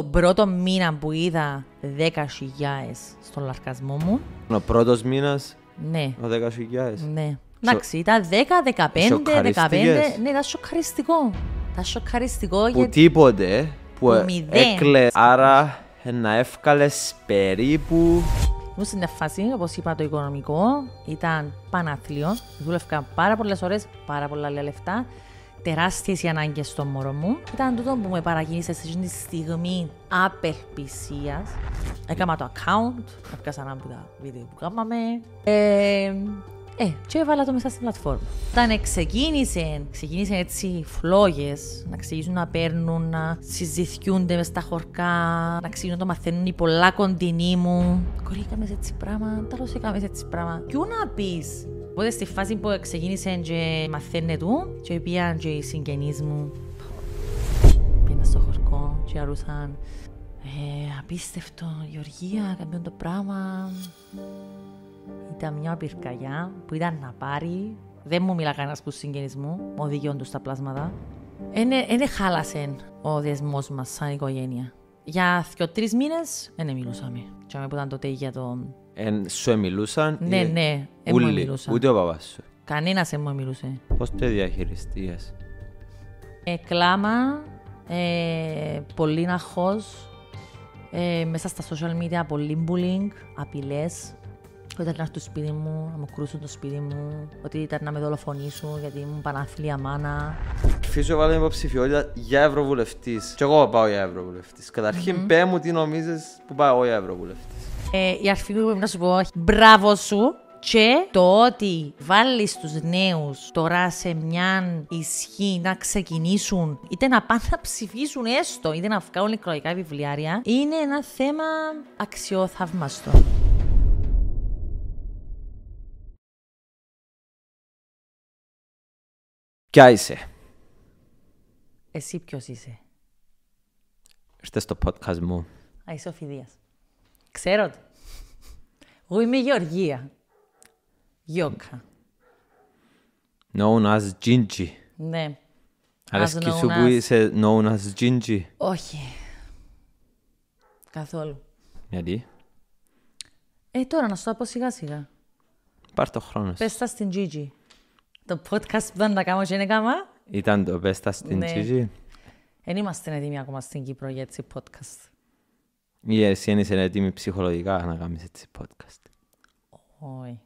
Τον πρώτο μήνα που είδα 10.000 στον λαρκασμό μου. Ο πρώτος μήνας. Ναι. Ο 10.000. Ναι. Εντάξει, ήταν 10, 15, 15. Ναι, ήταν σοκαριστικό. Τα σοκαριστικό που γιατί. Τίποτε που ε- έκλε. Άρα ε, να εύκαλε περίπου. Μου στην φάση, όπως είπα, το οικονομικό ήταν πανάθλιο. Δούλευκα πάρα πολλές ώρες, πάρα πολλά λεφτά τεράστιες οι ανάγκες στο μωρό μου. Ήταν τούτο που με παρακίνησε σε αυτή τη στιγμή απελπισίας. Έκανα το account, έπιασα ένα από τα βίντεο που κάναμε. Ε, ε, και έβαλα το μέσα στην πλατφόρμα. Όταν ξεκίνησε, ξεκίνησε έτσι φλόγες να ξεκινήσουν να παίρνουν, να συζητιούνται μες στα χωρκά, να ξεκινούν να μαθαίνουν οι πολλά κοντινοί μου. Κορί, έτσι πράγμα, τα έκαμες έτσι πράγμα. Κι να πεις. Οπότε στη φάση που ξεκίνησε και μαθαίνε του, και πήγαν και οι συγγενείς μου. Πήγαν στο χωρκό και αρούσαν. Ε, απίστευτο, Γεωργία, καμπιόν το πράγμα ήταν μια πυρκαγιά που ήταν να πάρει. Δεν μου μιλά κανένας που οδηγιών τους τα πλάσματα. Δεν χάλασε ο δεσμό μας σαν οικογένεια. Για δύο-τρει μήνες δεν μιλούσαμε. Τι που ήταν τότε για τον Εν σου μιλούσαν. Ναι, ναι, δεν μιλούσαν. Ούτε ο παπάς σου. Κανένας δεν μου μιλούσε. Πώς το διαχειριστήε. κλάμα, ε, πολύ ναχός, ε, μέσα στα social media πολύ bullying, απειλές. Όταν ήταν στο σπίτι μου, να μου κρούσουν το σπίτι μου, ότι ήταν να με δολοφονήσουν γιατί ήμουν πανάθλια μάνα. Φύσιο βάλε υποψηφιότητα για ευρωβουλευτής. Κι εγώ πάω για ευρωβουλευτής. Καταρχήν, mm-hmm. πέ μου τι νομίζεις που πάω για ευρωβουλευτής. Ε, η αρχή μου πρέπει να σου πω, μπράβο σου, και το ότι βάλεις τους νέους τώρα σε μια ισχύ να ξεκινήσουν, είτε να πάνε να ψηφίσουν έστω, είτε να βγάλουν εκλογικά βιβλιάρια, είναι ένα θέμα αξιοθαύμαστο. Ποια είσαι. Εσύ ποιος είσαι. Είστε στο podcast μου. Α, είσαι ο Φιδίας. Ξέρω το. Εγώ είμαι η Γεωργία. Γιώκα. Known as Gingy. Ναι. Αρέσκει σου που είσαι known as Gingy. Όχι. Καθόλου. Γιατί. Ε, τώρα να σου το πω σιγά σιγά. Πάρ' το χρόνος σου. Πες τα στην Gigi. Το podcast που ήταν να κάνω και έκαμα. Ήταν το πέστα στην ναι. Gigi. Δεν είμαστε έτοιμοι ακόμα στην Κύπρο για έτσι podcast. Ή εσύ είσαι έτοιμη ψυχολογικά να κάνεις έτσι podcast. Όχι.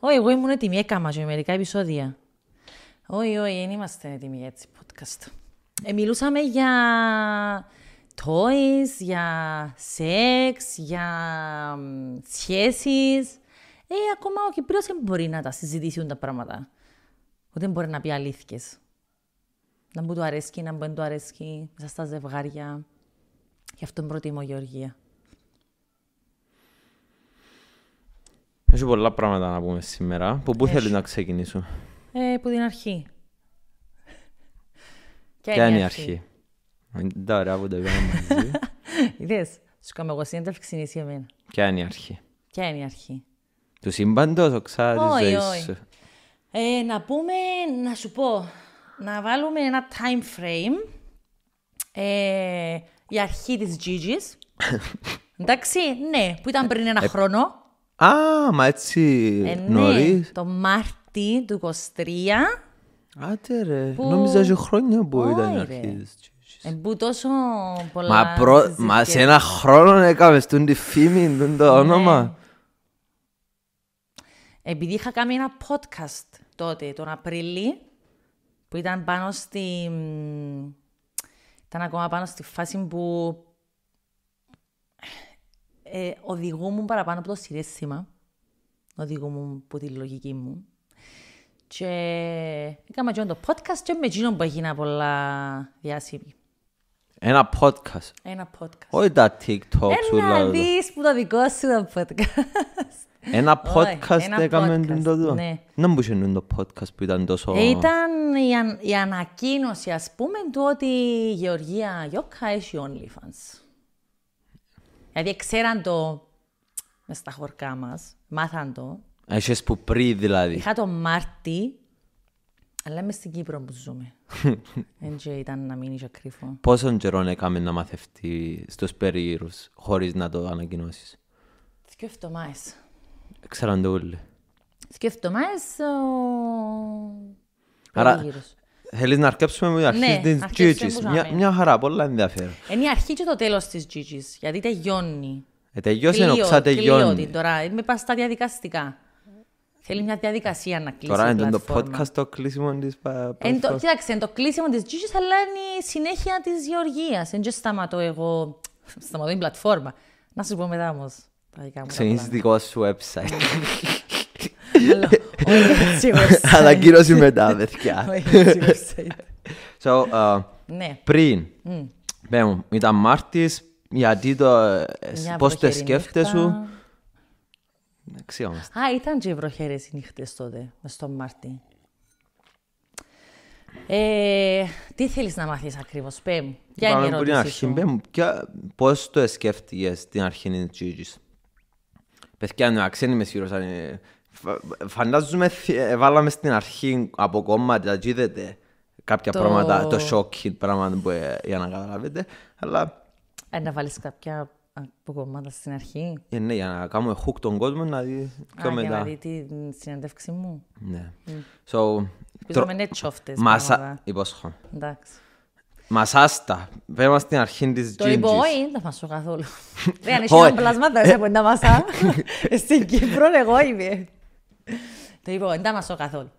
Όχι, εγώ ήμουν έτοιμη, έκαμα και μερικά επεισόδια. Όχι, όχι, δεν είμαστε έτοιμοι για έτσι podcast. Ε, μιλούσαμε για toys, για σεξ, για σχέσεις. Ε, ακόμα ο Κυπρός δεν μπορεί να τα συζητήσουν τα πράγματα δεν μπορεί να πει αλήθειες. Να μου το αρέσει, να μην το αρέσει. αρέσκει, μέσα στα ζευγάρια. Γι' αυτό προτιμώ Γεωργία. Έχει πολλά πράγματα να πούμε σήμερα. Που πού θέλεις να ξεκινήσω. Ε, που την αρχή. Ποια είναι η αρχή. Τα ωραία που τα είπαμε μαζί. Είδες, σου κάνω εγώ συνέντευξη εσύ εμένα. Ποια είναι η αρχή. Ποια είναι η αρχή. Του σύμπαντος, ο ξάδι ζωής σου. Ε, να πούμε, να σου πω, να βάλουμε ένα time frame. Ε, η αρχή της Gigi's. Εντάξει, ναι, που ήταν πριν ένα ε, ε, χρόνο. Α, μα έτσι ε, ναι, το Μάρτι του 23. Άτε ρε, που... νόμιζα και χρόνια που Ω, ήταν η αρχή της Gigi's. Ε, που τόσο πολλά... Μα, μα σε ένα χρόνο έκαμε στον τη φήμη, τον το ναι. όνομα. Επειδή είχα κάνει ένα podcast τότε, τον Απρίλη, που ήταν πάνω στη... ήταν ακόμα πάνω στη φάση που ε, οδηγούμουν παραπάνω από το συνέστημα, οδηγούμουν από τη λογική μου. Και έκανα και το podcast και με εκείνον που έγινα πολλά διάσημη. Ένα podcast. Ένα podcast. Όχι τα TikTok σου Ένα δεις που το δικό σου το podcast. Ένα podcast έκαμε το εδώ. Ναι. Να μου είχε το podcast που ήταν τόσο... Ε, ήταν η, αν, η ανακοίνωση ας πούμε του ότι η Γεωργία Γιώκα έχει OnlyFans. Δηλαδή ξέραν το μες στα χωρκά μας, μάθαν το. Έχεις που πριν δηλαδή. Είχα το Μάρτι αλλά είμαι στην Κύπρο που ζούμε. Έτσι ήταν να μείνει κρύφο. Πόσο καιρό έκαμε να μαθευτεί στους περίγυρους χωρίς να το ανακοινώσεις. Σκεφτομάες. Ξέραν το όλοι. Σκεφτομάες ο... Άρα θέλεις να αρκέψουμε με την αρχής ναι, της Gigi's. Μια χαρά, πολλά ενδιαφέρον. Είναι η αρχή και το τέλος της Gigi's, γιατί τελειώνει. Ε, τελειώσε ενώ ξα τελειώνει. Τώρα, είμαι πας στα διαδικαστικά. Θέλει μια διαδικασία να κλείσει Τώρα είναι το podcast το κλείσιμο της πλατφόρμας. είναι το κλείσιμο της Gigi, αλλά είναι η συνέχεια της Γεωργίας. Δεν σταματώ εγώ, σταματώ την πλατφόρμα. Να σου πω μετά όμως. Ξεκινήσεις δικό σου website. Ανακοίνωση μετά, αδερφιά. So, uh, ναι. πριν, ήταν Μάρτης. γιατί το, πώς το σκέφτεσαι, Αξιόμαστε. Α, ήταν και βροχέρες οι νύχτες τότε, μες τον Μάρτι. Ε, τι θέλεις να μάθεις ακριβώς, πέ μου. Ποια είναι η ερώτησή αρχή, σου. Πέ μου, ποια, πώς το σκέφτηκες την αρχή της Τζίγης. Παιδιά, ναι, αξίνη με σίγουρος. Φαντάζομαι ε, βάλαμε στην αρχή από κόμματα, τζίδεται κάποια το... πράγματα, το σοκ, πράγμα που ε, για να καταλάβετε, αλλά... Ε, να βάλεις κάποια από κομμάτα στην αρχή. Ε, ναι, για να κάνουμε hook τον κόσμο να δει πιο μετά. Για να δει την συνέντευξη μου. Ναι. Mm. So, Ελπίζω είναι τσόφτες. Μασα... Υπόσχο. Εντάξει. Μασάστα. Πέμα στην αρχή της Gingis. Το είπα, όχι, δεν θα μασώ καθόλου. Δεν αν είσαι ένα δεν θα ε, μπορεί να μασά. Ε, στην Κύπρο, εγώ είμαι. Το είπα, δεν θα μασώ καθόλου.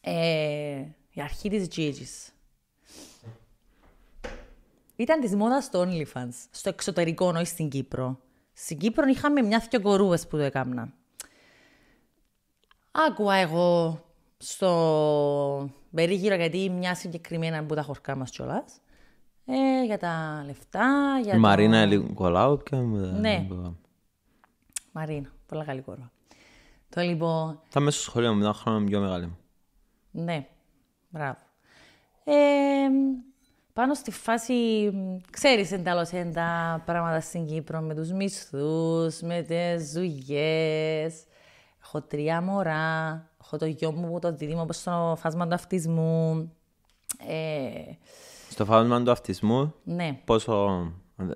Ε, η αρχή της Gingis. Ήταν της μόδας στο OnlyFans. Στο εξωτερικό, όχι στην Κύπρο. Στην Κύπρο είχαμε μια δυο που το έκανα. Άκουα εγώ στο περίγυρο, γιατί μια συγκεκριμένα που τα χορκά μας κιόλας. Ε, για τα λεφτά, για. Η το... Μαρίνα και... Ναι. Μαρίνα, πολλά καλή κορούα. Το λοιπόν. Θα μέσα στο σχολείο μου, μια χρόνο πιο μεγάλη Ναι, μπράβο. Ε, πάνω στη φάση, ξέρεις εντάλλως τα πράγματα στην Κύπρο με τους μισθούς, με τις ζουγιές. Έχω τρία μωρά, έχω το γιο μου, που το δίδυμο στο φάσμα του αυτισμού. Ε, στο φάσμα του αυτισμού, ναι. πόσο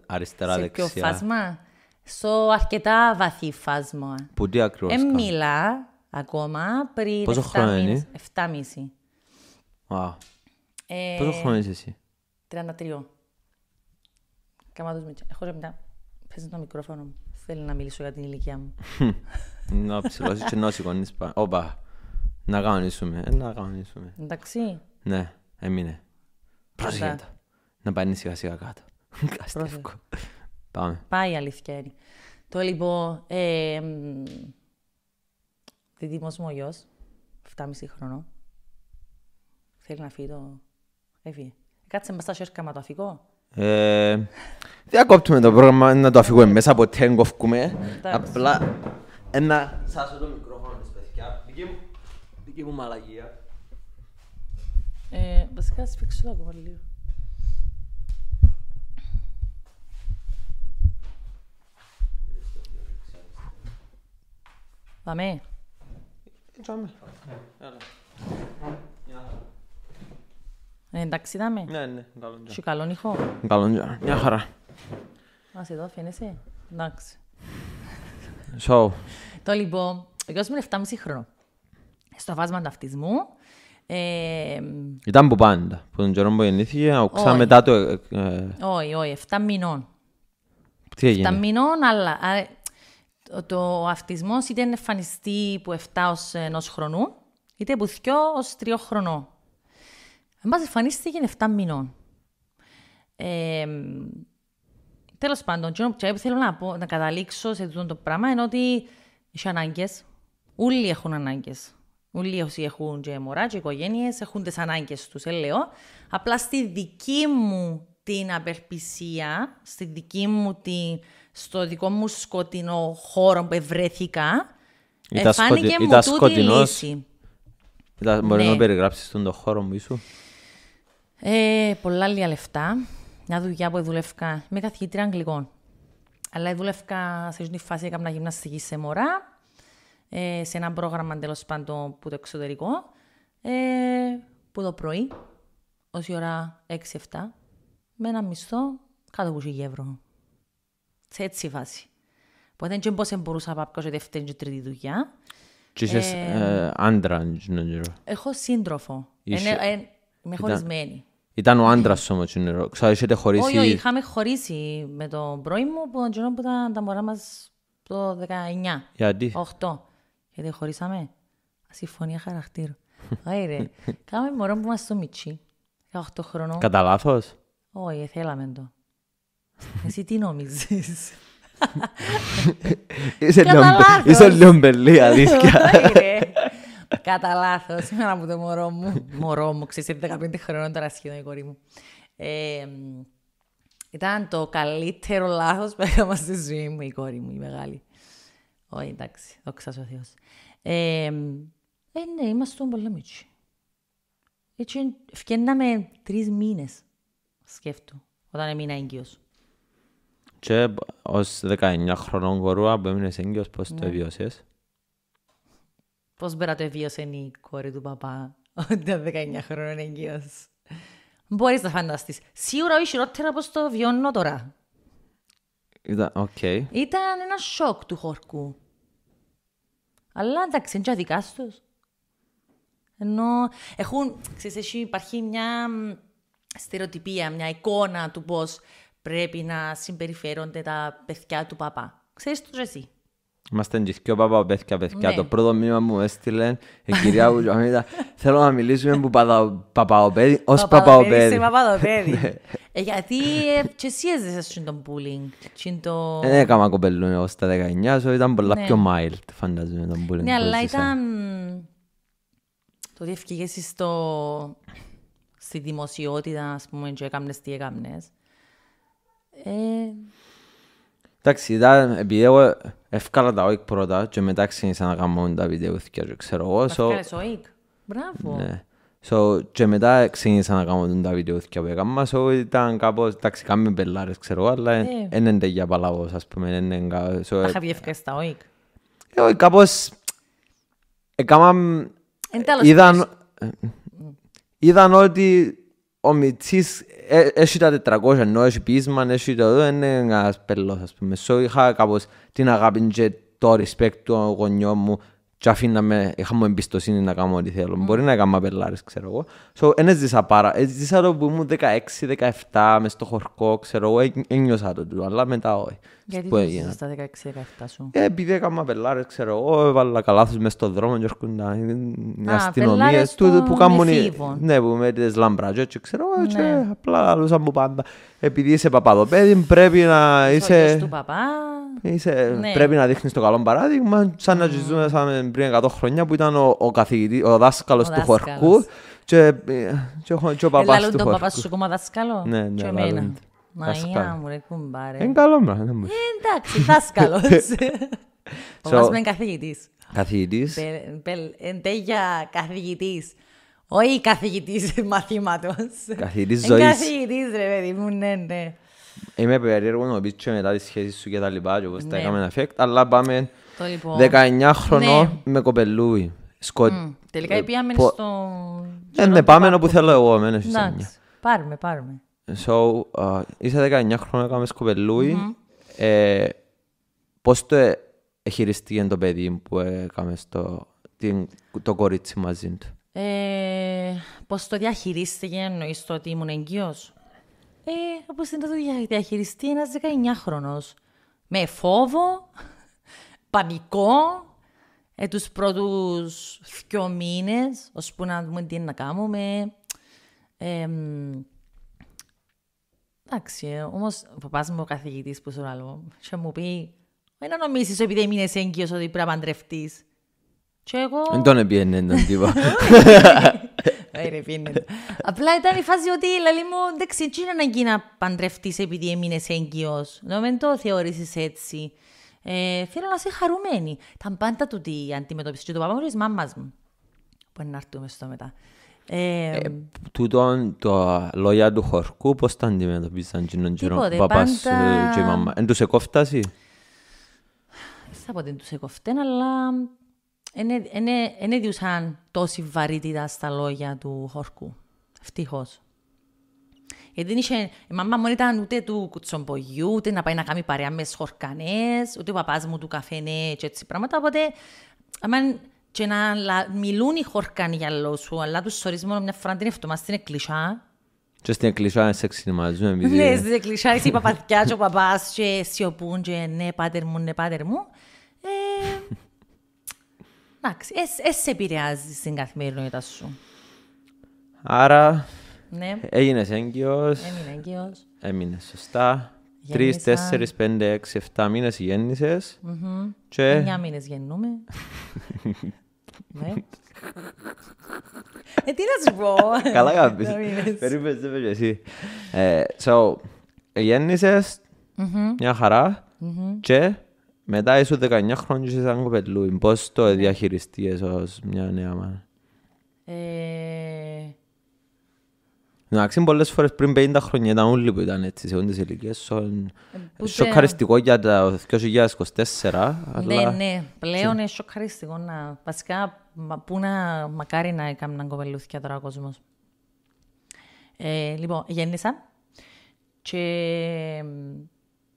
αριστερά-δεξιά. Σε ποιο φάσμα, στο αρκετά βαθύ φάσμα. Που τι ακριβώς. μιλά ακόμα πριν πόσο χρόνο είναι 7,5. Wow. Ε, πόσο χρόνο είσαι εσύ. 33. Καμά τους μητσιά. Έχω μετά παίζει το μικρόφωνο μου. Θέλει να μιλήσω για την ηλικία μου. Hm. Να ψηλώσεις και να σηκώνεις ε, Να γανίσουμε. Να γανίσουμε. Εντάξει. Ναι. Έμεινε. Πρόσεχε Να πάει σιγά σιγά κάτω. Καστεύκο. Πάμε. Πάει η αλήθεια. Το λοιπόν... Ε, μου ο γιος. 7,5 χρόνο. Θέλει να φύγει το... Έφυγε. Κάτσε μπροστά σέρκα με το αφικό. Ε, διακόπτουμε το πρόγραμμα, να το αφηγούμε μέσα από τέν κοφκούμε. Απλά ένα... Σάσω το μικρόφωνο της παιδιά. Δική μου, δική μου μαλαγία. Ε, βασικά σφίξω το ακόμα λίγο. Δαμέ. Τζάμε. Ναι. Έλα. Ε, εντάξει είδαμε. Ναι, ναι, Σου καλόν ήχο. καλόν ήχο. μια χαρά. Μας εδώ φαίνεσαι. Εντάξει. So. Το λοιπόν, ο γιος μου είναι 7,5 χρόνο. Στο βάσμα ταυτισμού. Ε, Ήταν που πάντα, που τον καιρό που γεννήθηκε, οξά μετά το... Ε, ε, όχι, όχι, 7 μηνών. Τι έγινε. 7 μηνών, αλλά το αυτισμός είτε εμφανιστεί που 7 ως 1 χρονού, είτε που 2 ω 3 χρονών. Μα εμφανίστηκε 7 μηνών. Ε, Τέλος πάντων, και θέλω να, πω, να καταλήξω σε αυτό το πράγμα είναι ότι έχει ανάγκες. Όλοι έχουν ανάγκες. Όλοι όσοι έχουν και μωρά και οικογένειες έχουν τις ανάγκες τους, ε, λέω. Απλά στη δική μου την απερπισία, στη δική μου την, στο δικό μου σκοτεινό χώρο που ευρέθηκα, ήταν φάνηκε μου ήταν τούτη σκοτεινός. λύση. Ήταν, μπορεί να ναι. περιγράψεις τον χώρο μου, ίσου. Ε, πολλά λίγα λεφτά. Μια δουλειά που δούλευκα. Είμαι καθηγήτρια Αγγλικών. Αλλά δούλευκα σε αυτή φάση, έκανα γυμναστική σε μωρά, ε, σε ένα πρόγραμμα τέλος πάντων που το εξωτερικό, ε, που το πρωί, ως η ώρα 6-7, με ένα μισθό κάτω από 20 ευρώ. Σε έτσι φάση. που δεν πώς μπορούσα να πάω σε δεύτερη και τρίτη δουλειά. Και είσαι άντρα, νομίζω. Έχω σύντροφο. Είμαι χωρισμένη. Ήταν ο άντρας όμω του νερό. Ξέρετε, είχατε χωρίσει. Όχι, είχαμε χωρίσει με τον πρώην μου που τον που ήταν τα μωρά μας το 19. Γιατί. 8. Γιατί χωρίσαμε. Συμφωνία χαρακτήρου. Άιρε. Κάμε μωρό που είμαστε στο Μιτσί. 8 χρονών. Κατά λάθος. Όχι, ε, θέλαμε το. Εσύ τι νόμιζε. Είσαι λιομπελή, αλήθεια. Κατά λάθος, σήμερα μου το μωρό μου. μωρό μου, ξέρεις, 15 χρόνια τώρα σχεδόν η κορή μου. Ε, ήταν το καλύτερο λάθος που έκανα στη ζωή μου η κόρη μου, η μεγάλη. Όχι, εντάξει, δόξα ο Θεό. Ε, ε, ναι, ήμασταν πολύ μίτσι. Έτσι, φτιάχναμε τρεις μήνες, σκέφτο, όταν έμεινα έγκυος. Και ως 19 χρονών κορούα που έμεινες έγκυος, πώς το εβιώσες. Ναι. Πώ πέρα το η κόρη του παπά, όταν 19 χρόνων εγγύο. Μπορείς να φανταστείς. Σίγουρα όχι χειρότερα από το βιώνω τώρα. Ήταν, Ήταν ένα σοκ του χορκού. Αλλά εντάξει, είναι και αδικάς Ενώ έχουν, ξέρεις, εσύ υπάρχει μια στερεοτυπία, μια εικόνα του πώς πρέπει να συμπεριφέρονται τα παιδιά του παπά. Ξέρεις το εσύ. Είμαστε και δυο παπαπέθκια παιδιά. Ναι. Το πρώτο μήνυμα μου έστειλε η κυρία μου και θέλω να μιλήσουμε που παπαοπέδι ως παπαοπέδι. Παπαοπέδι ναι. ε, Γιατί ε, και εσύ έζησες στον τον bullying. Δεν ε, ναι, έκανα κοπελούν εγώ στα 19, ήταν πολλά πιο mild φαντάζομαι τον bullying. Ναι, αλλά ήταν το ότι ευκήγες στο... στη δημοσιότητα, ας πούμε, και έκαμνες τι έκαμνες. Εντάξει, ήταν εγώ εύκολα τα ΟΙΚ πρώτα και μετά ξεκίνησα να κάνω τα βίντεο και ξέρω εγώ. τα ΟΙΚ. μπράβο. Ναι. So, και μετά ξεκίνησα να κάνω τα βίντεο και που έκανα, so, ήταν κάπως, εντάξει, κάνουμε μπελάρες, ξέρω, εγώ, αλλά δεν ναι. είναι τέτοια παλάβος, ας πούμε. Αχα τα ΟΙΚ. Εγώ κάπως, έκαναν, ε, είδαν ότι ο Μιτσής ε, έχει τα τετρακόσια, ενώ έχει πείσμα, έχει το εδώ, είναι ένας πελός, ας πούμε. So είχα κάπως την αγάπη και το respect του γονιού μου και αφήναμε, είχαμε εμπιστοσύνη να κάνουμε ό,τι θέλω. Mm. Μπορεί να έκανα πελάρες, ξέρω εγώ. So, ένας ζήσα πάρα. Ε, ζήσα το που ήμουν 16-17, μες στο χορκό, ξέρω εγώ, ένιωσα το του, αλλά μετά όχι. Γιατί δεν στα 16-17 σου. Ε, επειδή έκανα πελάρες, ξέρω εγώ, έβαλα καλάθους μέσα στον δρόμο και έρχονταν οι αστυνομίες του που κάνουν... Ναι, που με τις λαμπράτζε, ξέρω εγώ, ναι. απλά λούσα μου πάντα. Επειδή είσαι παπαδοπέδι, πρέπει να είσαι... του παπάς. Είσαι, ναι. Πρέπει να δείχνεις το καλό παράδειγμα, σαν να ζούμε πριν 100 χρόνια που ήταν ο, ο, καθηγητή, ο δάσκαλος του χορκού. Και, και, ε, και ο παπά του. Ελάλουν τον παπάς σου ακόμα δάσκαλο. Ναι, ναι, και εμένα. Μαγιά μου, ρε κουμπάρε. Ε, ε, είναι καλό, μα. Εντάξει, δάσκαλος. Ο παπάς είναι καθηγητής. Καθηγητής. Εν τέλεια καθηγητής. Όχι καθηγητής μαθήματος. Καθηγητής ζωής. Καθηγητής, ρε παιδί μου, ναι, ναι. Είμαι περίεργος να πεις και μετά τις σχέσεις σου και τα λοιπά και όπως ναι. τα έκαμε effect, αλλά πάμε 19 λοιπόν- χρονών ναι. με κοπελούι. Σκο... Mm, τελικά ε, πήγαμε πο... στο... Ε, ναι, ναι, πάμε όπου θέλω εγώ, εμένα εσύ Πάρουμε, πάρουμε. So, uh, είσαι 19 χρονών, εκαμε έκαμε σκοπελούι. Ε, πώς το ε- χειριστήκε το παιδί που έκαμε στο, το κορίτσι μαζί του. Ε, πώς το διαχειρίστηκε εννοείς το ότι ήμουν εγγύος. Ε, όπως είναι το διαχειριστεί ένας 19χρονος. Με φόβο, πανικό, ε, τους πρώτους δυο μήνες, ώσπου να δούμε τι είναι να κάνουμε. Ε, εντάξει, ε, όμως ο παπάς μου ο καθηγητής που σου λέω, και μου πει, «Με να νομίζεις επειδή μείνες έγκυος ότι πρέπει να παντρευτείς». Και εγώ... Εν τον έπιένε τον Ε, Απλά ήταν η φάση ότι η λαλή μου δεν ξετσίνει να να παντρευτείς επειδή έμεινες έγκυος. Να μην το θεωρήσεις έτσι. Ε, θέλω να είσαι χαρούμενη. Ήταν πάντα του τι αντιμετώπιση Και το παπά μου λέει μάμας μου. Μπορεί να έρθουμε στο μετά. Ε, ε, τούτον τα το λόγια του χορκού πώς τα αντιμετωπίσαν τον καιρό παπάς ε, πάντα... και η μαμά. Εν τους εκόφτασε. Θα πω δεν του εκόφτασε, αλλά είναι ε, ε, διούσαν τόση βαρύτητα στα λόγια του Χόρκου. Ευτυχώς. Γιατί δεν είχε, η μαμά μου ήταν ούτε του κουτσομπογιού, ούτε να πάει να κάνει παρέα με σχορκανές, ούτε ο παπάς μου του καφενέ ναι, και έτσι πράγματα. Οπότε, άμα και να μιλούν οι χορκάνοι για λόγους σου, αλλά τους σωρίζεις μόνο μια φορά την εφτωμά στην εκκλησιά. Και στην εκκλησιά σε ξυνημαζούν Ναι, στην εκκλησιά είσαι η παπαθιά και ο παπάς και σιωπούν και ναι πάτερ μου, ναι πάτερ μου. Εντάξει, εσύ επηρεάζει στην καθημερινότητα σου. Άρα, ναι. έγινες έγκυος. Έμεινα έγκυος. Έμεινες σωστά. Τρεις, τέσσερις, πέντε, έξι, εφτά μήνες γέννησες. Mm-hmm. Και... Εννιά μήνες γεννούμε. ναι. ε, τι να σου πω. Καλά αγάπη. Περίμενες, δεν πέφτει εσύ. Ε, so, γέννησες, μια χαρά, και μετά είσαι 19 χρόνια και σαν κοπελούι. Πώς το ναι. διαχειριστείς ως μια νέα μάνα. Ε... Εντάξει, πολλές φορές πριν 50 χρόνια ήταν όλοι που ήταν έτσι σε όντες ηλικίες. Ε, σοκαριστικό για τα 2024. Αλλά... Ναι, ναι. Πλέον είναι σοκαριστικό να... Βασικά, πού να μακάρι να έκαναν κοπελούθηκια τώρα ο κόσμος. Ε, λοιπόν, γέννησα και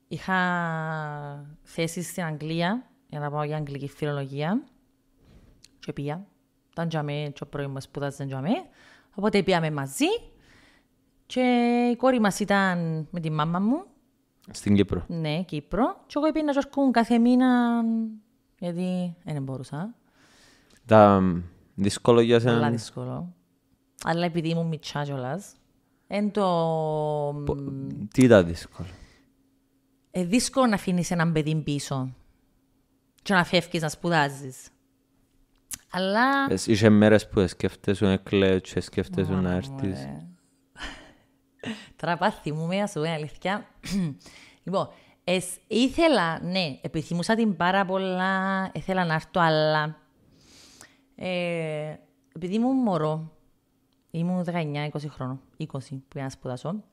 Είχα θέσει στην Αγγλία για να πάω για αγγλική φιλολογία και πήγα. Ήταν τζαμί, και ο πρώην μας σπούδαζε μέ. Οπότε πήγαμε μαζί και η κόρη μας ήταν με τη μάμα μου. Στην Κύπρο. Ναι, Κύπρο. Και εγώ να ζω κάθε μήνα γιατί δεν μπορούσα. Τα δύσκολο για σένα. Αλλά δύσκολο. Αλλά επειδή ήμουν μητσά Εν το... Τι ήταν δύσκολο ε, δύσκολο να αφήνεις έναν παιδί πίσω και να φεύγεις να σπουδάζεις, Αλλά. Είσαι μέρες που σκέφτεσαι να κλαίω και σκέφτεσαι να έρθεις. Τώρα πάθη μου, μια σου είναι αλήθεια. λοιπόν, εσ, ήθελα, ναι, επιθυμούσα την πάρα πολλά, ήθελα να έρθω, αλλά. Ε, επειδή ήμουν μωρό, ήμουν 19-20 χρόνων, 20 που ήμουν να σπουδάσω,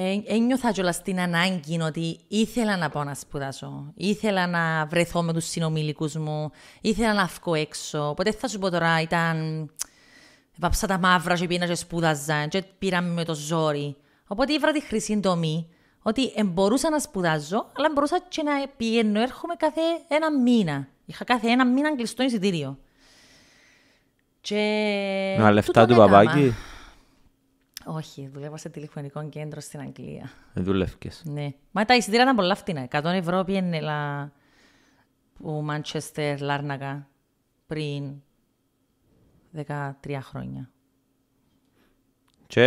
ε, ένιωθα κιόλας την ανάγκη ότι ήθελα να πάω να σπουδάσω. Ήθελα να βρεθώ με τους συνομιλικούς μου. Ήθελα να βγω έξω. Οπότε θα σου πω τώρα, ήταν. Βάψα τα μαύρα και πήγαινα και σπούδαζα και πήραμε με το ζόρι. Οπότε ήβρα τη χρυσή τομή ότι μπορούσα να σπουδάζω, αλλά μπορούσα και να πηγαίνω. Έρχομαι κάθε ένα μήνα. Είχα κάθε ένα μήνα κλειστό εισιτήριο. Και... τα λεφτά του μπαμπάκι. Όχι, δουλεύω σε τηλεφωνικό κέντρο στην Αγγλία. Δεν δουλεύκες. Ναι. Μα τα εισιτήρια ήταν πολλά φτηνά. 100 ευρώ πήγαινε λα... ο Μάντσεστερ Λάρνακα, πριν 13 χρόνια. Και.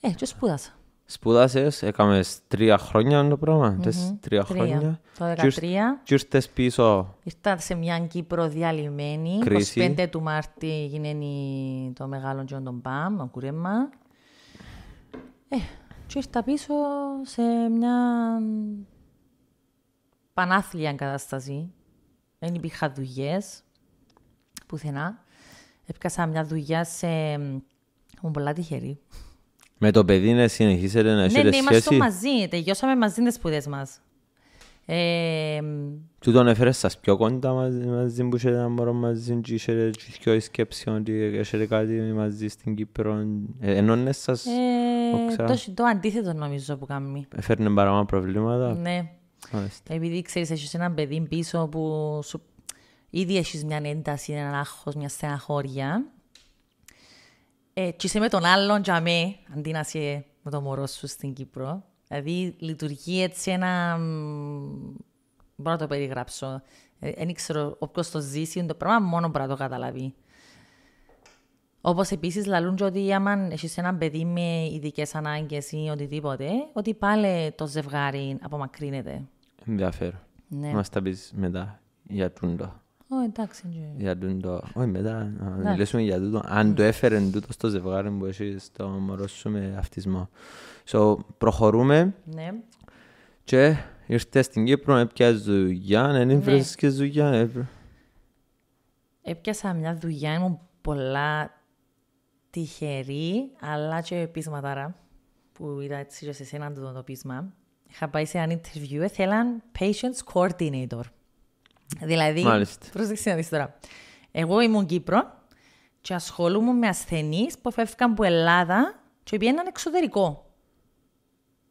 Ε, και σπούδασα. Σπούδασες, έκαμες τρία χρόνια το πράγμα. Mm-hmm. Τρία χρόνια. Το 13. Και ήρθες πίσω. Ήρθα σε μια Κύπρο διαλυμένη. Κρίση. 25 του Μάρτη γίνεται το μεγάλο Τζον τον Παμ, ο κουρέμα. Ε, και ήρθα πίσω σε μια πανάθλια κατάσταση. Δεν υπήρχαν δουλειές πουθενά. Έπιασα μια δουλειά σε... έχω πολλά τυχερή. Με το παιδί να συνεχίσετε να έχετε ναι, ναι, σχέση. Ναι, είμαστε μαζί. Τελειώσαμε μαζί τις σπουδές μας. Του τον έφερες σας πιο κοντά μαζί που είχε ένα μωρό μαζί και είχε πιο σκέψης ότι είχε κάτι μαζί στην Κύπρο. Ε, Ενώνες σας, ε, Το αντίθετο νομίζω που κάνει. Έφερνε παράμα προβλήματα. Ναι. Επειδή ξέρεις, έχεις ένα παιδί πίσω που σου... ήδη έχεις μια ένταση, ένα άγχος, μια στεναχώρια. Ε, και είσαι με τον άλλον για με, αντί να είσαι με το μωρό σου στην Κύπρο. Δηλαδή λειτουργεί έτσι ένα... Μπορώ να το περιγράψω. Δεν ε, ξέρω όποιος το ζήσει είναι το πράγμα, μόνο μπορεί να το καταλαβεί. Όπως επίσης λαλούν ότι άμα έχεις ένα παιδί με ειδικές ανάγκες ή οτιδήποτε, ότι πάλι το ζευγάρι απομακρύνεται. Ενδιαφέρον. Ναι. Μας τα πεις μετά για τούντο. Ω, εντάξει. Για τούντο. Όχι, μετά να μιλήσουμε για Αν το έφερε τούτο στο ζευγάρι που έχεις το μωρό σου με αυτισμό. So, προχωρούμε. Ναι. Και ήρθε στην Κύπρο, έπια δουλειά, δεν έβρεσες και δουλειά. Ναι. Έπιασα μια δουλειά, ήμουν πολλά τυχερή, αλλά και πείσματάρα, που είδα έτσι και σε εσένα το, το πείσμα. Είχα πάει σε ένα interview, θέλαν patients coordinator. Δηλαδή, Μάλιστα. να δεις τώρα. Εγώ ήμουν Κύπρο και ασχολούμαι με ασθενείς που φεύγαν από Ελλάδα και πήγαιναν εξωτερικό